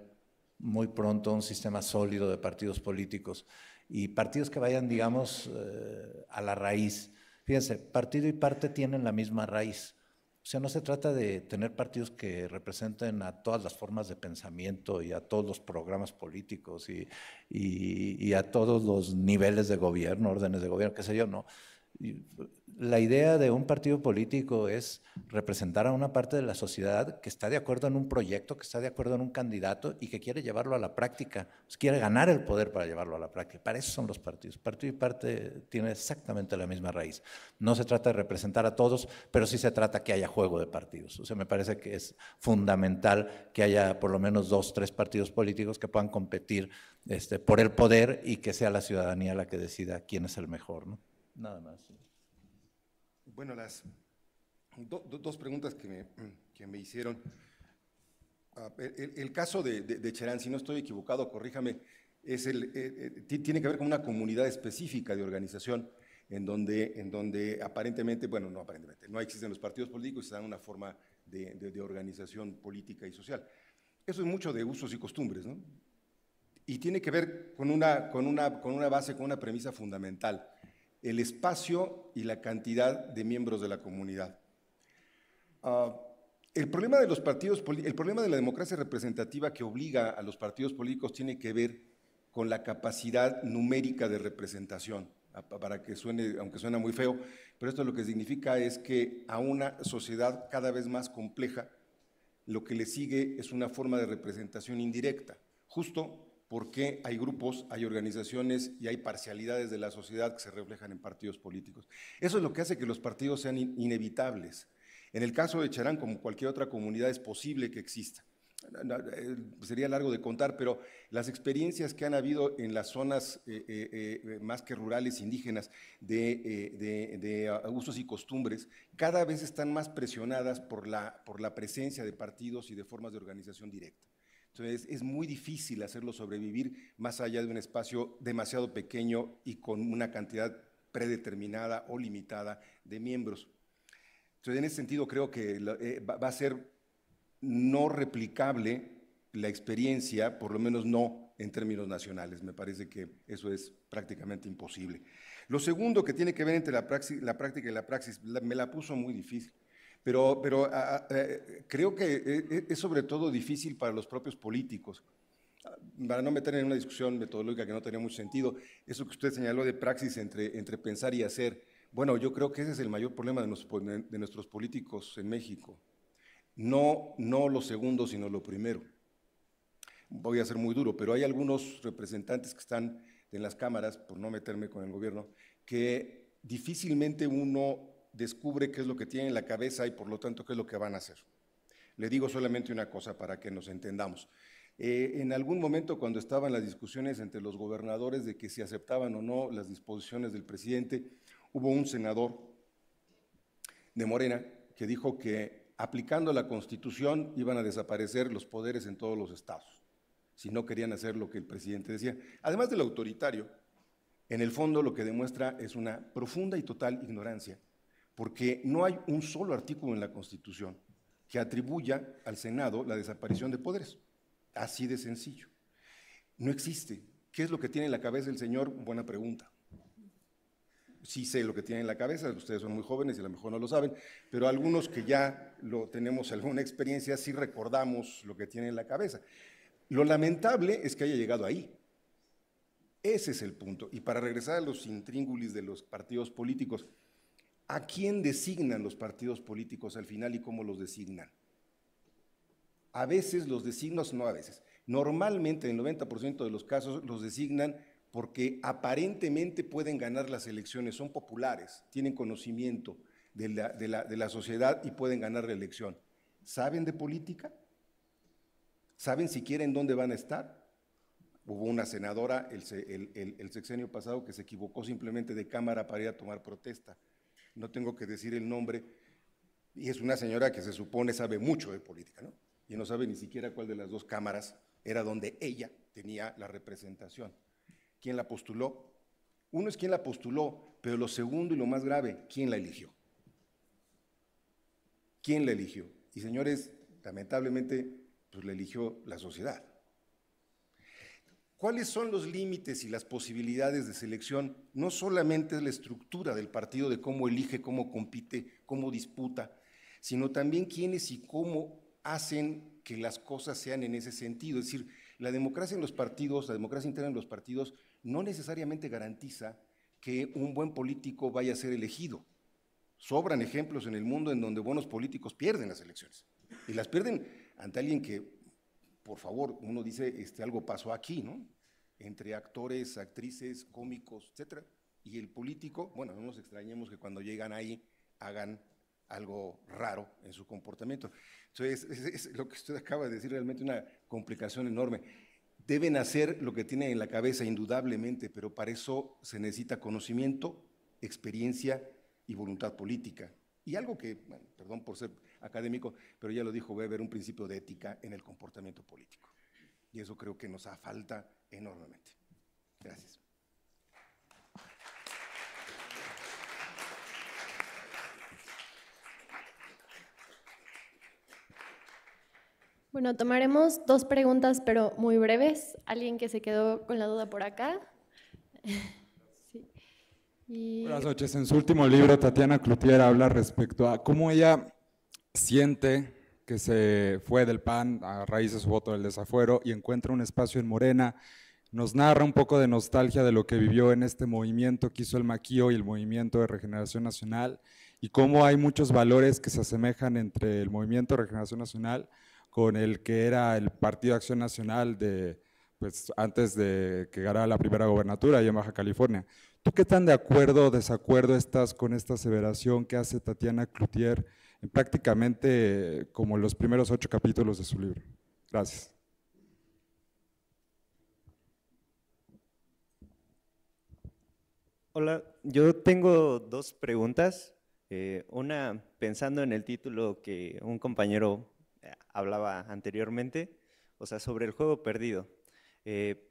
muy pronto un sistema sólido de partidos políticos y partidos que vayan, digamos, eh, a la raíz. Fíjense, partido y parte tienen la misma raíz. O sea, no se trata de tener partidos que representen a todas las formas de pensamiento y a todos los programas políticos y, y a todos los niveles de gobierno, órdenes de gobierno, qué sé yo, no. La idea de un partido político es representar a una parte de la sociedad que está de acuerdo en un proyecto, que está de acuerdo en un candidato y que quiere llevarlo a la práctica, pues, quiere ganar el poder para llevarlo a la práctica. Para eso son los partidos. Partido y parte tienen exactamente la misma raíz. No se trata de representar a todos, pero sí se trata que haya juego de partidos. O sea, me parece que es fundamental que haya por lo menos dos, tres partidos políticos que puedan competir este, por el poder y que sea la ciudadanía la que decida quién es el mejor. ¿no? Nada más. Bueno, las dos preguntas que me, hicieron. Ah, el, caso de, Cherán, si no estoy equivocado, corríjame, es el, eh, eh, tiene que ver con una comunidad específica de organización en donde, en donde aparentemente, bueno, no aparentemente, no existen los partidos políticos y se una forma de, organización política y social. Eso es mucho de usos y costumbres, ¿no? Y tiene que ver con una, con una, con una base, con una premisa fundamental el espacio y la cantidad de miembros de la comunidad. Ah, el problema de los partidos, el problema de la democracia representativa que obliga a los partidos políticos tiene que ver con la capacidad numérica de representación, ah, para que suene, aunque suena muy feo, pero esto lo que significa es que a una sociedad cada vez más compleja, lo que le sigue es una forma de representación indirecta. Justo porque hay grupos, hay organizaciones y hay parcialidades de la sociedad que se reflejan en partidos políticos. Eso es lo que hace que los partidos sean inevitables. En el caso de Charán, como cualquier otra comunidad, es posible que exista. Eh, sería largo de contar, pero las experiencias que han habido en las zonas eh, eh, más que rurales, indígenas, de, usos y costumbres, cada vez están más presionadas por la, por la presencia de partidos y de formas de organización directa. Entonces es muy difícil hacerlo sobrevivir más allá de un espacio demasiado pequeño y con una cantidad predeterminada o limitada de miembros. Entonces en ese sentido creo que eh, va a ser no replicable la experiencia, por lo menos no en términos nacionales. Me parece que eso es prácticamente imposible. Lo segundo que tiene que ver entre la, la práctica y la praxis, me la puso muy difícil. Pero, pero eh, creo que eh, eh, es sobre todo difícil para los propios políticos, para no meter en una discusión metodológica que no tenía mucho sentido, eso que usted señaló de praxis entre, entre pensar y hacer, bueno, yo creo que ese es el mayor problema de, de nuestros políticos en México. No, no lo segundo, sino lo primero. Voy a ser muy duro, pero hay algunos representantes que están en las cámaras, por no meterme con el gobierno, que difícilmente uno descubre qué es lo que tiene en la cabeza y por lo tanto qué es lo que van a hacer. Le digo solamente una cosa para que nos entendamos. Eh, en algún momento cuando estaban las discusiones entre los gobernadores de que si aceptaban o no las disposiciones del presidente, hubo un senador de Morena que dijo que aplicando la constitución iban a desaparecer los poderes en todos los estados, si no querían hacer lo que el presidente decía. Además del autoritario, en el fondo lo que demuestra es una profunda y total ignorancia porque no hay un solo artículo en la Constitución que atribuya al Senado la desaparición de poderes. Así de sencillo. No existe. ¿Qué es lo que tiene en la cabeza el señor? Buena pregunta. Sí sé lo que tiene en la cabeza, ustedes son muy jóvenes y a lo mejor no lo saben, pero algunos que ya lo tenemos alguna experiencia sí recordamos lo que tiene en la cabeza. Lo lamentable es que haya llegado ahí. Ese es el punto. Y para regresar a los intríngulis de los partidos políticos, ¿A quién designan los partidos políticos al final y cómo los designan? A veces los designan, no a veces, normalmente en el 90% de los casos los designan porque aparentemente pueden ganar las elecciones, son populares, tienen conocimiento de la, sociedad y pueden ganar la elección. ¿Saben de política? ¿Saben siquiera en dónde van a estar? Hubo una senadora el sexenio pasado que se equivocó simplemente de cámara para ir a tomar protesta no tengo que decir el nombre, y es una señora que se supone sabe mucho de política, ¿no? Y no sabe ni siquiera cuál de las dos cámaras era donde ella tenía la representación. ¿Quién la postuló? Uno es quién la postuló, pero lo segundo y lo más grave, ¿quién la eligió? ¿Quién la eligió? Y señores, lamentablemente, pues la eligió la sociedad. ¿Cuáles son los límites y las posibilidades de selección? No solamente la estructura del partido, de cómo elige, cómo compite, cómo disputa, sino también quiénes y cómo hacen que las cosas sean en ese sentido. Es decir, la democracia en los partidos, la democracia interna en los partidos, no necesariamente garantiza que un buen político vaya a ser elegido. Sobran ejemplos en el mundo en donde buenos políticos pierden las elecciones. Y las pierden ante alguien que por favor, uno dice, este, algo pasó aquí, ¿no? Entre actores, actrices, cómicos, etcétera, y el político, bueno, no nos extrañemos que cuando llegan ahí hagan algo raro en su comportamiento. Entonces, es, es lo que usted acaba de decir, realmente una complicación enorme. Deben hacer lo que tienen en la cabeza, indudablemente, pero para eso se necesita conocimiento, experiencia y voluntad política. Y algo que, bueno, perdón por ser académico, pero ya lo dijo haber un principio de ética en el comportamiento político. Y eso creo que nos afalta falta enormemente. Gracias. Bueno, tomaremos dos preguntas, pero muy breves. Alguien que se quedó con la duda por acá. Buenas noches. En su último libro, Tatiana Cloutier habla respecto a cómo ella siente que se fue del PAN a raíz de su voto del desafuero y encuentra un espacio en Morena. Nos narra un poco de nostalgia de lo que vivió en este movimiento que hizo el Maquío y el movimiento de regeneración nacional y cómo hay muchos valores que se asemejan entre el movimiento de regeneración nacional con el que era el Partido Acción Nacional de, pues, antes de que ganara la primera gobernatura allá en Baja California. ¿Tú qué tan de acuerdo o desacuerdo estás con esta aseveración que hace Tatiana Cloutier? prácticamente eh, como los primeros ocho capítulos de su libro. Gracias. Hola, yo tengo dos preguntas. Eh, una pensando en el título que un compañero eh, hablaba anteriormente, o sea, sobre el juego perdido.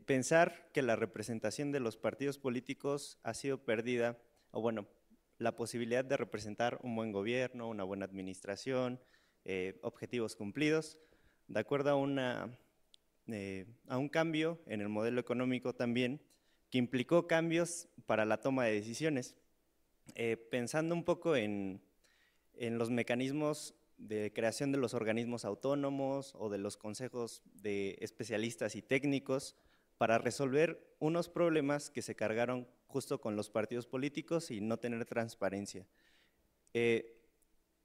pensar que la representación de los partidos políticos ha sido perdida, o bueno, la posibilidad de representar un buen gobierno, una buena administración, eh, objetivos cumplidos, de acuerdo a, una, eh, a un cambio en el modelo económico también, que implicó cambios para la toma de decisiones. Eh, pensando un poco en, en los mecanismos de creación de los organismos autónomos o de los consejos de especialistas y técnicos para resolver unos problemas que se cargaron justo con los partidos políticos y no tener transparencia. Eh,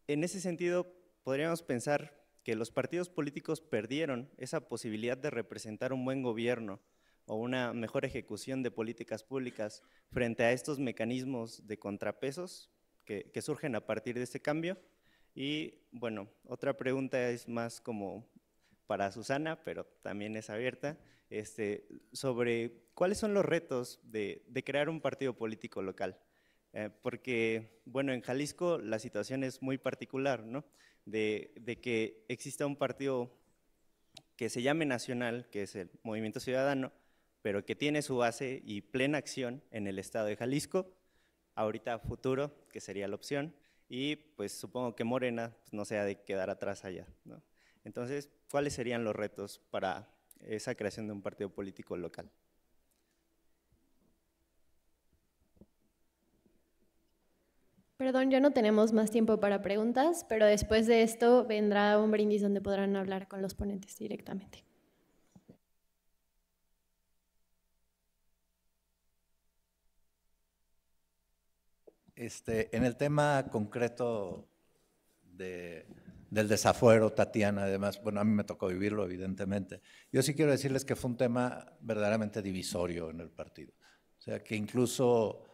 en ese sentido, podríamos pensar que los partidos políticos perdieron esa posibilidad de representar un buen gobierno o una mejor ejecución de políticas públicas frente a estos mecanismos de contrapesos que, surgen a partir de este cambio. Y bueno, otra pregunta es más como para Susana, pero también es abierta, este, sobre cuáles son los retos de, crear un partido político local. Eh, porque, bueno, en Jalisco la situación es muy particular, ¿no? De, que exista un partido que se llame nacional, que es el Movimiento Ciudadano, pero que tiene su base y plena acción en el estado de Jalisco, ahorita futuro, que sería la opción, y pues supongo que Morena pues, no sea de quedar atrás allá, ¿no? Entonces, ¿cuáles serían los retos para esa creación de un partido político local? Perdón, ya no tenemos más tiempo para preguntas, pero después de esto vendrá un brindis donde podrán hablar con los ponentes directamente. Este, en el tema concreto de del desafuero, Tatiana, además, bueno, a mí me tocó vivirlo, evidentemente. Yo sí quiero decirles que fue un tema verdaderamente divisorio en el partido. O sea, que incluso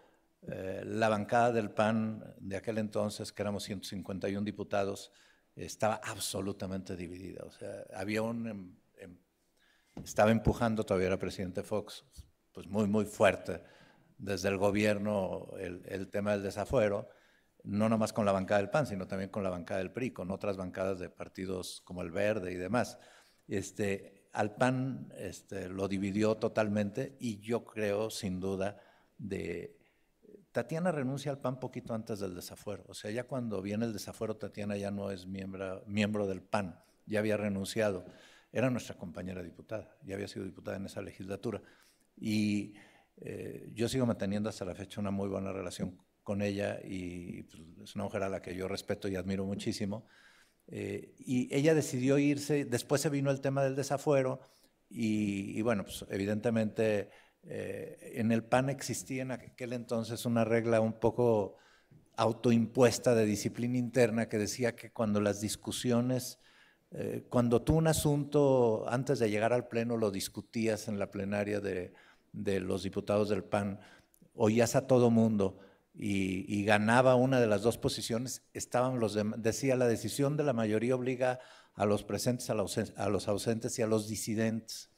eh, la bancada del PAN de aquel entonces, que éramos 151 diputados, estaba absolutamente dividida. O sea, había un... Em, em, estaba empujando todavía era presidente Fox, pues muy, muy fuerte desde el gobierno el, el tema del desafuero no nomás con la bancada del PAN, sino también con la bancada del PRI, con otras bancadas de partidos como el Verde y demás. Este, al PAN este, lo dividió totalmente y yo creo, sin duda, de... Tatiana renuncia al PAN poquito antes del desafuero. O sea, ya cuando viene el desafuero, Tatiana ya no es miembro, miembro del PAN, ya había renunciado. Era nuestra compañera diputada, ya había sido diputada en esa legislatura. Y eh, yo sigo manteniendo hasta la fecha una muy buena relación con ella y pues, es una mujer a la que yo respeto y admiro muchísimo. Eh, y ella decidió irse, después se vino el tema del desafuero y, bueno, pues evidentemente eh, en el PAN existía en aquel entonces una regla un poco autoimpuesta de disciplina interna que decía que cuando las discusiones, eh, cuando tú un asunto antes de llegar al Pleno lo discutías en la plenaria de, de los diputados del PAN, oías a todo mundo y, ganaba una de las dos posiciones, estaban los decía la decisión de la mayoría obliga a los presentes, a, los ausentes y a los disidentes.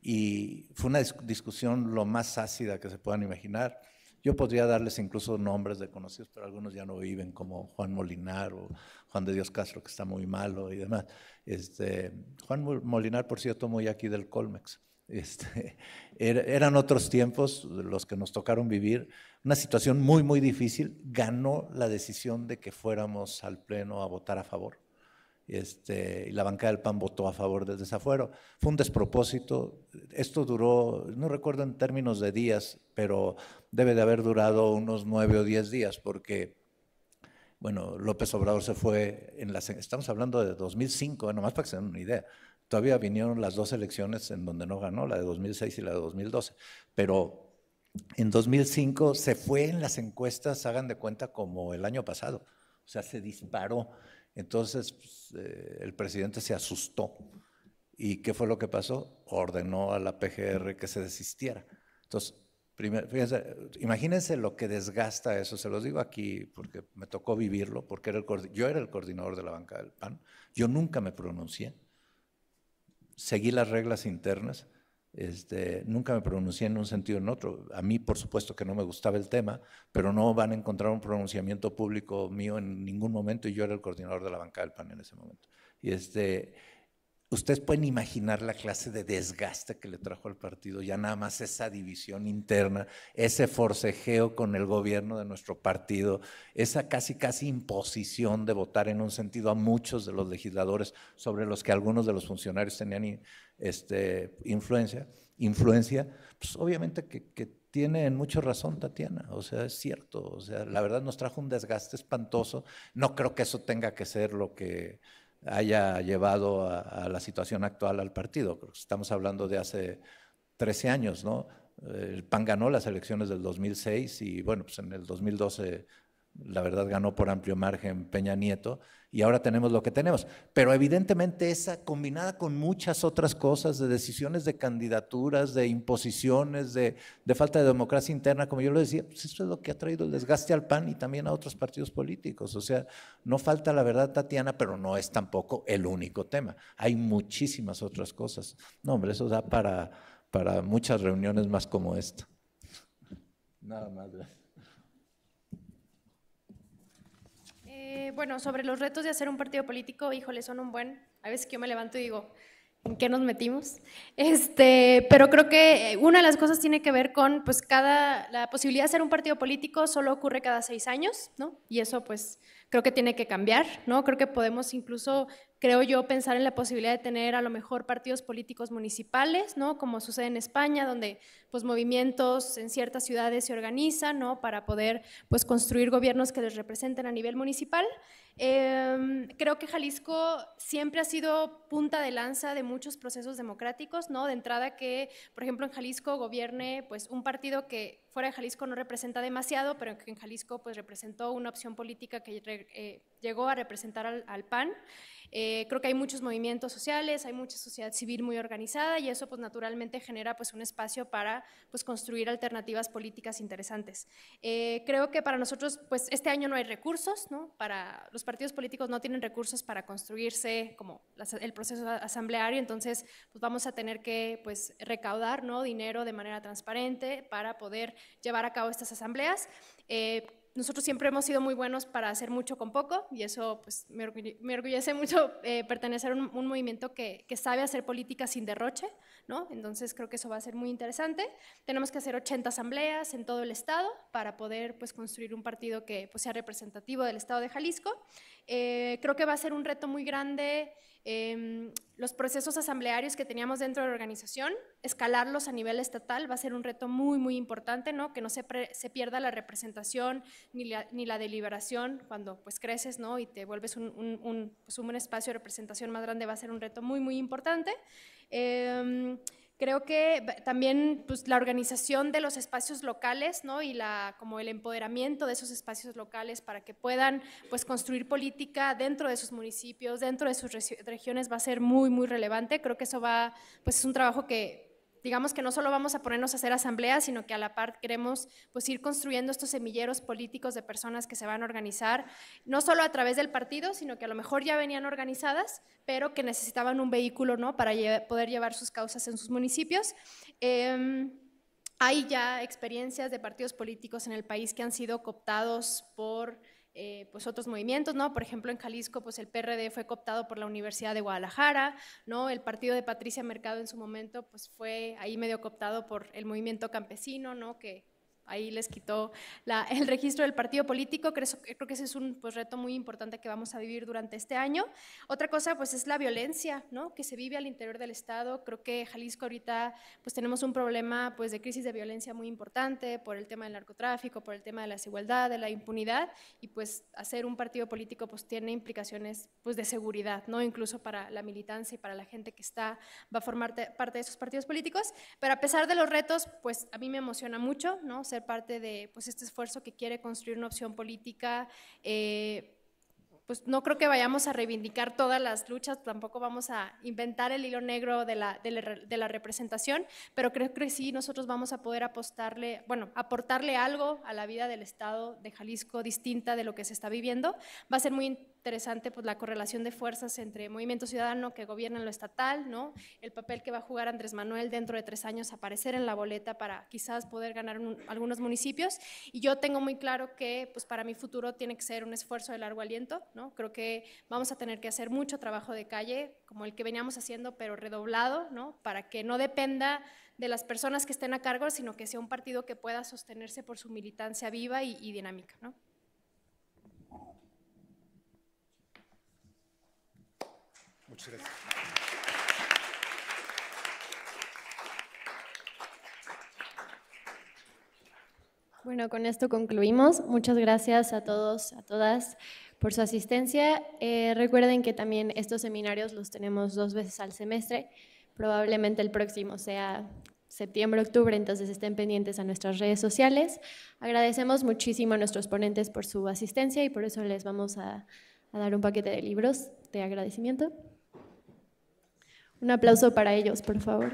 Y fue una discusión lo más ácida que se puedan imaginar. Yo podría darles incluso nombres de conocidos, pero algunos ya no viven, como Juan Molinar o Juan de Dios Castro, que está muy malo y demás. Este, Juan Molinar, por cierto, muy aquí del Colmex. Este, er-, eran otros tiempos los que nos tocaron vivir una situación muy, muy difícil, ganó la decisión de que fuéramos al Pleno a votar a favor. Este, y la bancada del PAN votó a favor del desafuero. Fue un despropósito. Esto duró, no recuerdo en términos de días, pero debe de haber durado unos nueve o diez días, porque, bueno, López Obrador se fue, en las, estamos hablando de 2005, nomás para que se den una idea. Todavía vinieron las dos elecciones en donde no ganó, la de 2006 y la de 2012, pero en 2005 se fue en las encuestas, hagan de cuenta, como el año pasado. O sea, se disparó. Entonces, pues, eh, el presidente se asustó. ¿Y qué fue lo que pasó? Ordenó a la PGR que se desistiera. Entonces, imagínense lo que desgasta eso. Se los digo aquí porque me tocó vivirlo, porque yo era el coordinador de la banca del PAN. Yo nunca me pronuncié. Seguí las reglas internas este, nunca me pronuncié en un sentido o en otro. A mí, por supuesto, que no me gustaba el tema, pero no van a encontrar un pronunciamiento público mío en ningún momento y yo era el coordinador de la banca del PAN en ese momento. Y este, Ustedes pueden imaginar la clase de desgaste que le trajo al partido, ya nada más esa división interna, ese forcejeo con el gobierno de nuestro partido, esa casi casi imposición de votar en un sentido a muchos de los legisladores sobre los que algunos de los funcionarios tenían este, influencia, influencia, pues obviamente que, que tiene razón Tatiana, o sea, es cierto, o sea, la verdad nos trajo un desgaste espantoso, no creo que eso tenga que ser lo que haya llevado a, la situación actual al partido. Estamos hablando de hace 13 años, ¿no? El PAN ganó las elecciones del 2006 y bueno, pues en el 2012 la verdad ganó por amplio margen Peña Nieto, y ahora tenemos lo que tenemos. Pero evidentemente esa, combinada con muchas otras cosas, de decisiones de candidaturas, de imposiciones, de, de falta de democracia interna, como yo lo decía, pues esto es lo que ha traído el desgaste al PAN y también a otros partidos políticos. O sea, no falta la verdad, Tatiana, pero no es tampoco el único tema. Hay muchísimas otras cosas. No, hombre, eso da para, para muchas reuniones más como esta. Nada más, gracias. Eh, bueno, sobre los retos de hacer un partido político, híjole, son un buen. A veces que yo me levanto y digo, ¿en qué nos metimos? Este, pero creo que eh, una de las cosas tiene que ver con, pues, cada, la posibilidad de hacer un partido político solo ocurre cada seis años, ¿no? Y eso, pues, creo que tiene que cambiar, ¿no? Creo que podemos incluso creo yo, pensar en la posibilidad de tener a lo mejor partidos políticos municipales, ¿no? Como sucede en España, donde pues movimientos en ciertas ciudades se organizan, ¿no? Para poder pues construir gobiernos que les representen a nivel municipal. Em, creo que Jalisco siempre ha sido punta de lanza de muchos procesos democráticos, ¿no? De entrada que, por ejemplo, en Jalisco gobierne pues un partido que fuera de Jalisco no representa demasiado, pero que en Jalisco pues representó una opción política que eh, llegó a representar al, al PAN. Eh, creo que hay muchos movimientos sociales, hay mucha sociedad civil muy organizada y eso pues naturalmente genera pues un espacio para pues construir alternativas políticas interesantes. Eh, creo que para nosotros pues este año no hay recursos, ¿no? Para los partidos políticos no tienen recursos para construirse como el proceso asambleario, entonces pues vamos a tener que pues recaudar, ¿no? Dinero de manera transparente para poder llevar a cabo estas asambleas. Eh, nosotros siempre hemos sido muy buenos para hacer mucho con poco y eso pues, me, orgullece mucho eh, pertenecer a un, movimiento que, sabe hacer política sin derroche, ¿no? entonces creo que eso va a ser muy interesante. Tenemos que hacer 80 asambleas en todo el estado para poder pues, construir un partido que pues, sea representativo del estado de Jalisco. Eh, creo que va a ser un reto muy grande Em, los procesos asamblearios que teníamos dentro de la organización, escalarlos a nivel estatal va a ser un reto muy, muy importante, ¿no? Que no se, se pierda la representación ni la, ni la, deliberación cuando pues creces, ¿no? Y te vuelves un, un, un, pues, un espacio de representación más grande, va a ser un reto muy, muy importante. Em, Creo que también pues, la organización de los espacios locales ¿no? y la, como el empoderamiento de esos espacios locales para que puedan pues, construir política dentro de sus municipios, dentro de sus regiones va a ser muy, muy relevante. Creo que eso va, pues es un trabajo que digamos que no solo vamos a ponernos a hacer asambleas, sino que a la par queremos pues ir construyendo estos semilleros políticos de personas que se van a organizar, no solo a través del partido, sino que a lo mejor ya venían organizadas, pero que necesitaban un vehículo ¿no? para poder llevar sus causas en sus municipios. Em, hay ya experiencias de partidos políticos en el país que han sido cooptados por eh, pues otros movimientos, ¿no? Por ejemplo, en Jalisco, pues el PRD fue cooptado por la Universidad de Guadalajara, ¿no? El partido de Patricia Mercado en su momento, pues fue ahí medio cooptado por el movimiento campesino, ¿no? Que ahí les quitó la, el registro del partido político, creo, creo que ese es un pues, reto muy importante que vamos a vivir durante este año. Otra cosa pues es la violencia que se vive al interior del Estado, creo que Jalisco ahorita pues tenemos un problema pues de crisis de violencia muy importante por el tema del narcotráfico, por el tema de la desigualdad, de la impunidad y pues hacer un partido político pues tiene implicaciones pues de seguridad, ¿no? incluso para la militancia y para la gente que está, va a formar parte de esos partidos políticos, pero a pesar de los retos pues a mí me emociona mucho, ¿no? parte de pues, este esfuerzo que quiere construir una opción política. Eh, pues no creo que vayamos a reivindicar todas las luchas, tampoco vamos a inventar el hilo negro de la, representación, pero creo que sí nosotros vamos a poder apostarle, bueno, aportarle algo a la vida del Estado de Jalisco distinta de lo que se está viviendo. Va a ser muy interesante pues, la correlación de fuerzas entre Movimiento Ciudadano que gobierna en lo estatal, ¿no? el papel que va a jugar Andrés Manuel dentro de tres años, aparecer en la boleta para quizás poder ganar algunos municipios. Y yo tengo muy claro que pues, para mi futuro tiene que ser un esfuerzo de largo aliento. ¿no? Creo que vamos a tener que hacer mucho trabajo de calle, como el que veníamos haciendo, pero redoblado, ¿no? para que no dependa de las personas que estén a cargo, sino que sea un partido que pueda sostenerse por su militancia viva y, y dinámica. ¿no? Bueno, con esto concluimos. Muchas gracias a todos, a todas por su asistencia. Eh, recuerden que también estos seminarios los tenemos dos veces al semestre. Probablemente el próximo sea septiembre, octubre, entonces estén pendientes a nuestras redes sociales. Agradecemos muchísimo a nuestros ponentes por su asistencia y por eso les vamos a, a dar un paquete de libros de agradecimiento. Un aplauso para ellos, por favor.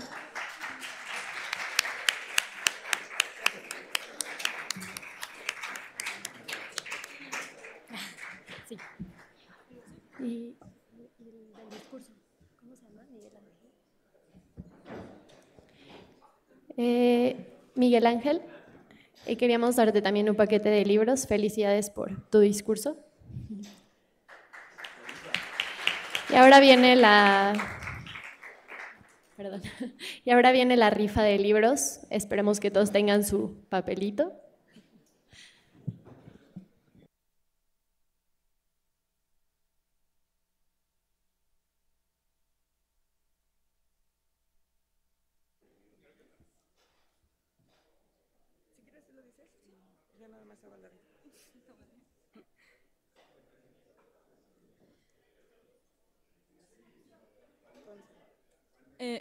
Miguel Ángel. Eh, eh, queríamos darte también un paquete de libros. Felicidades por tu discurso. Y ahora viene la Y ahora viene la rifa de libros. Esperemos que todos tengan su papelito.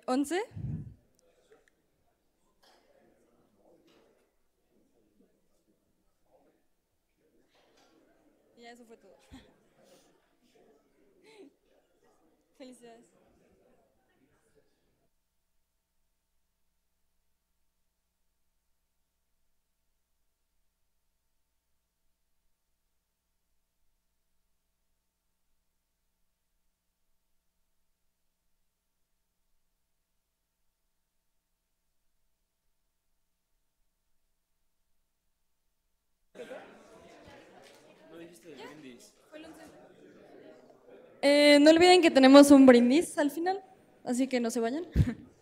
11. Ya eso fue todo. Felicidades. Eh, no olviden que tenemos un brindis al final, así que no se vayan.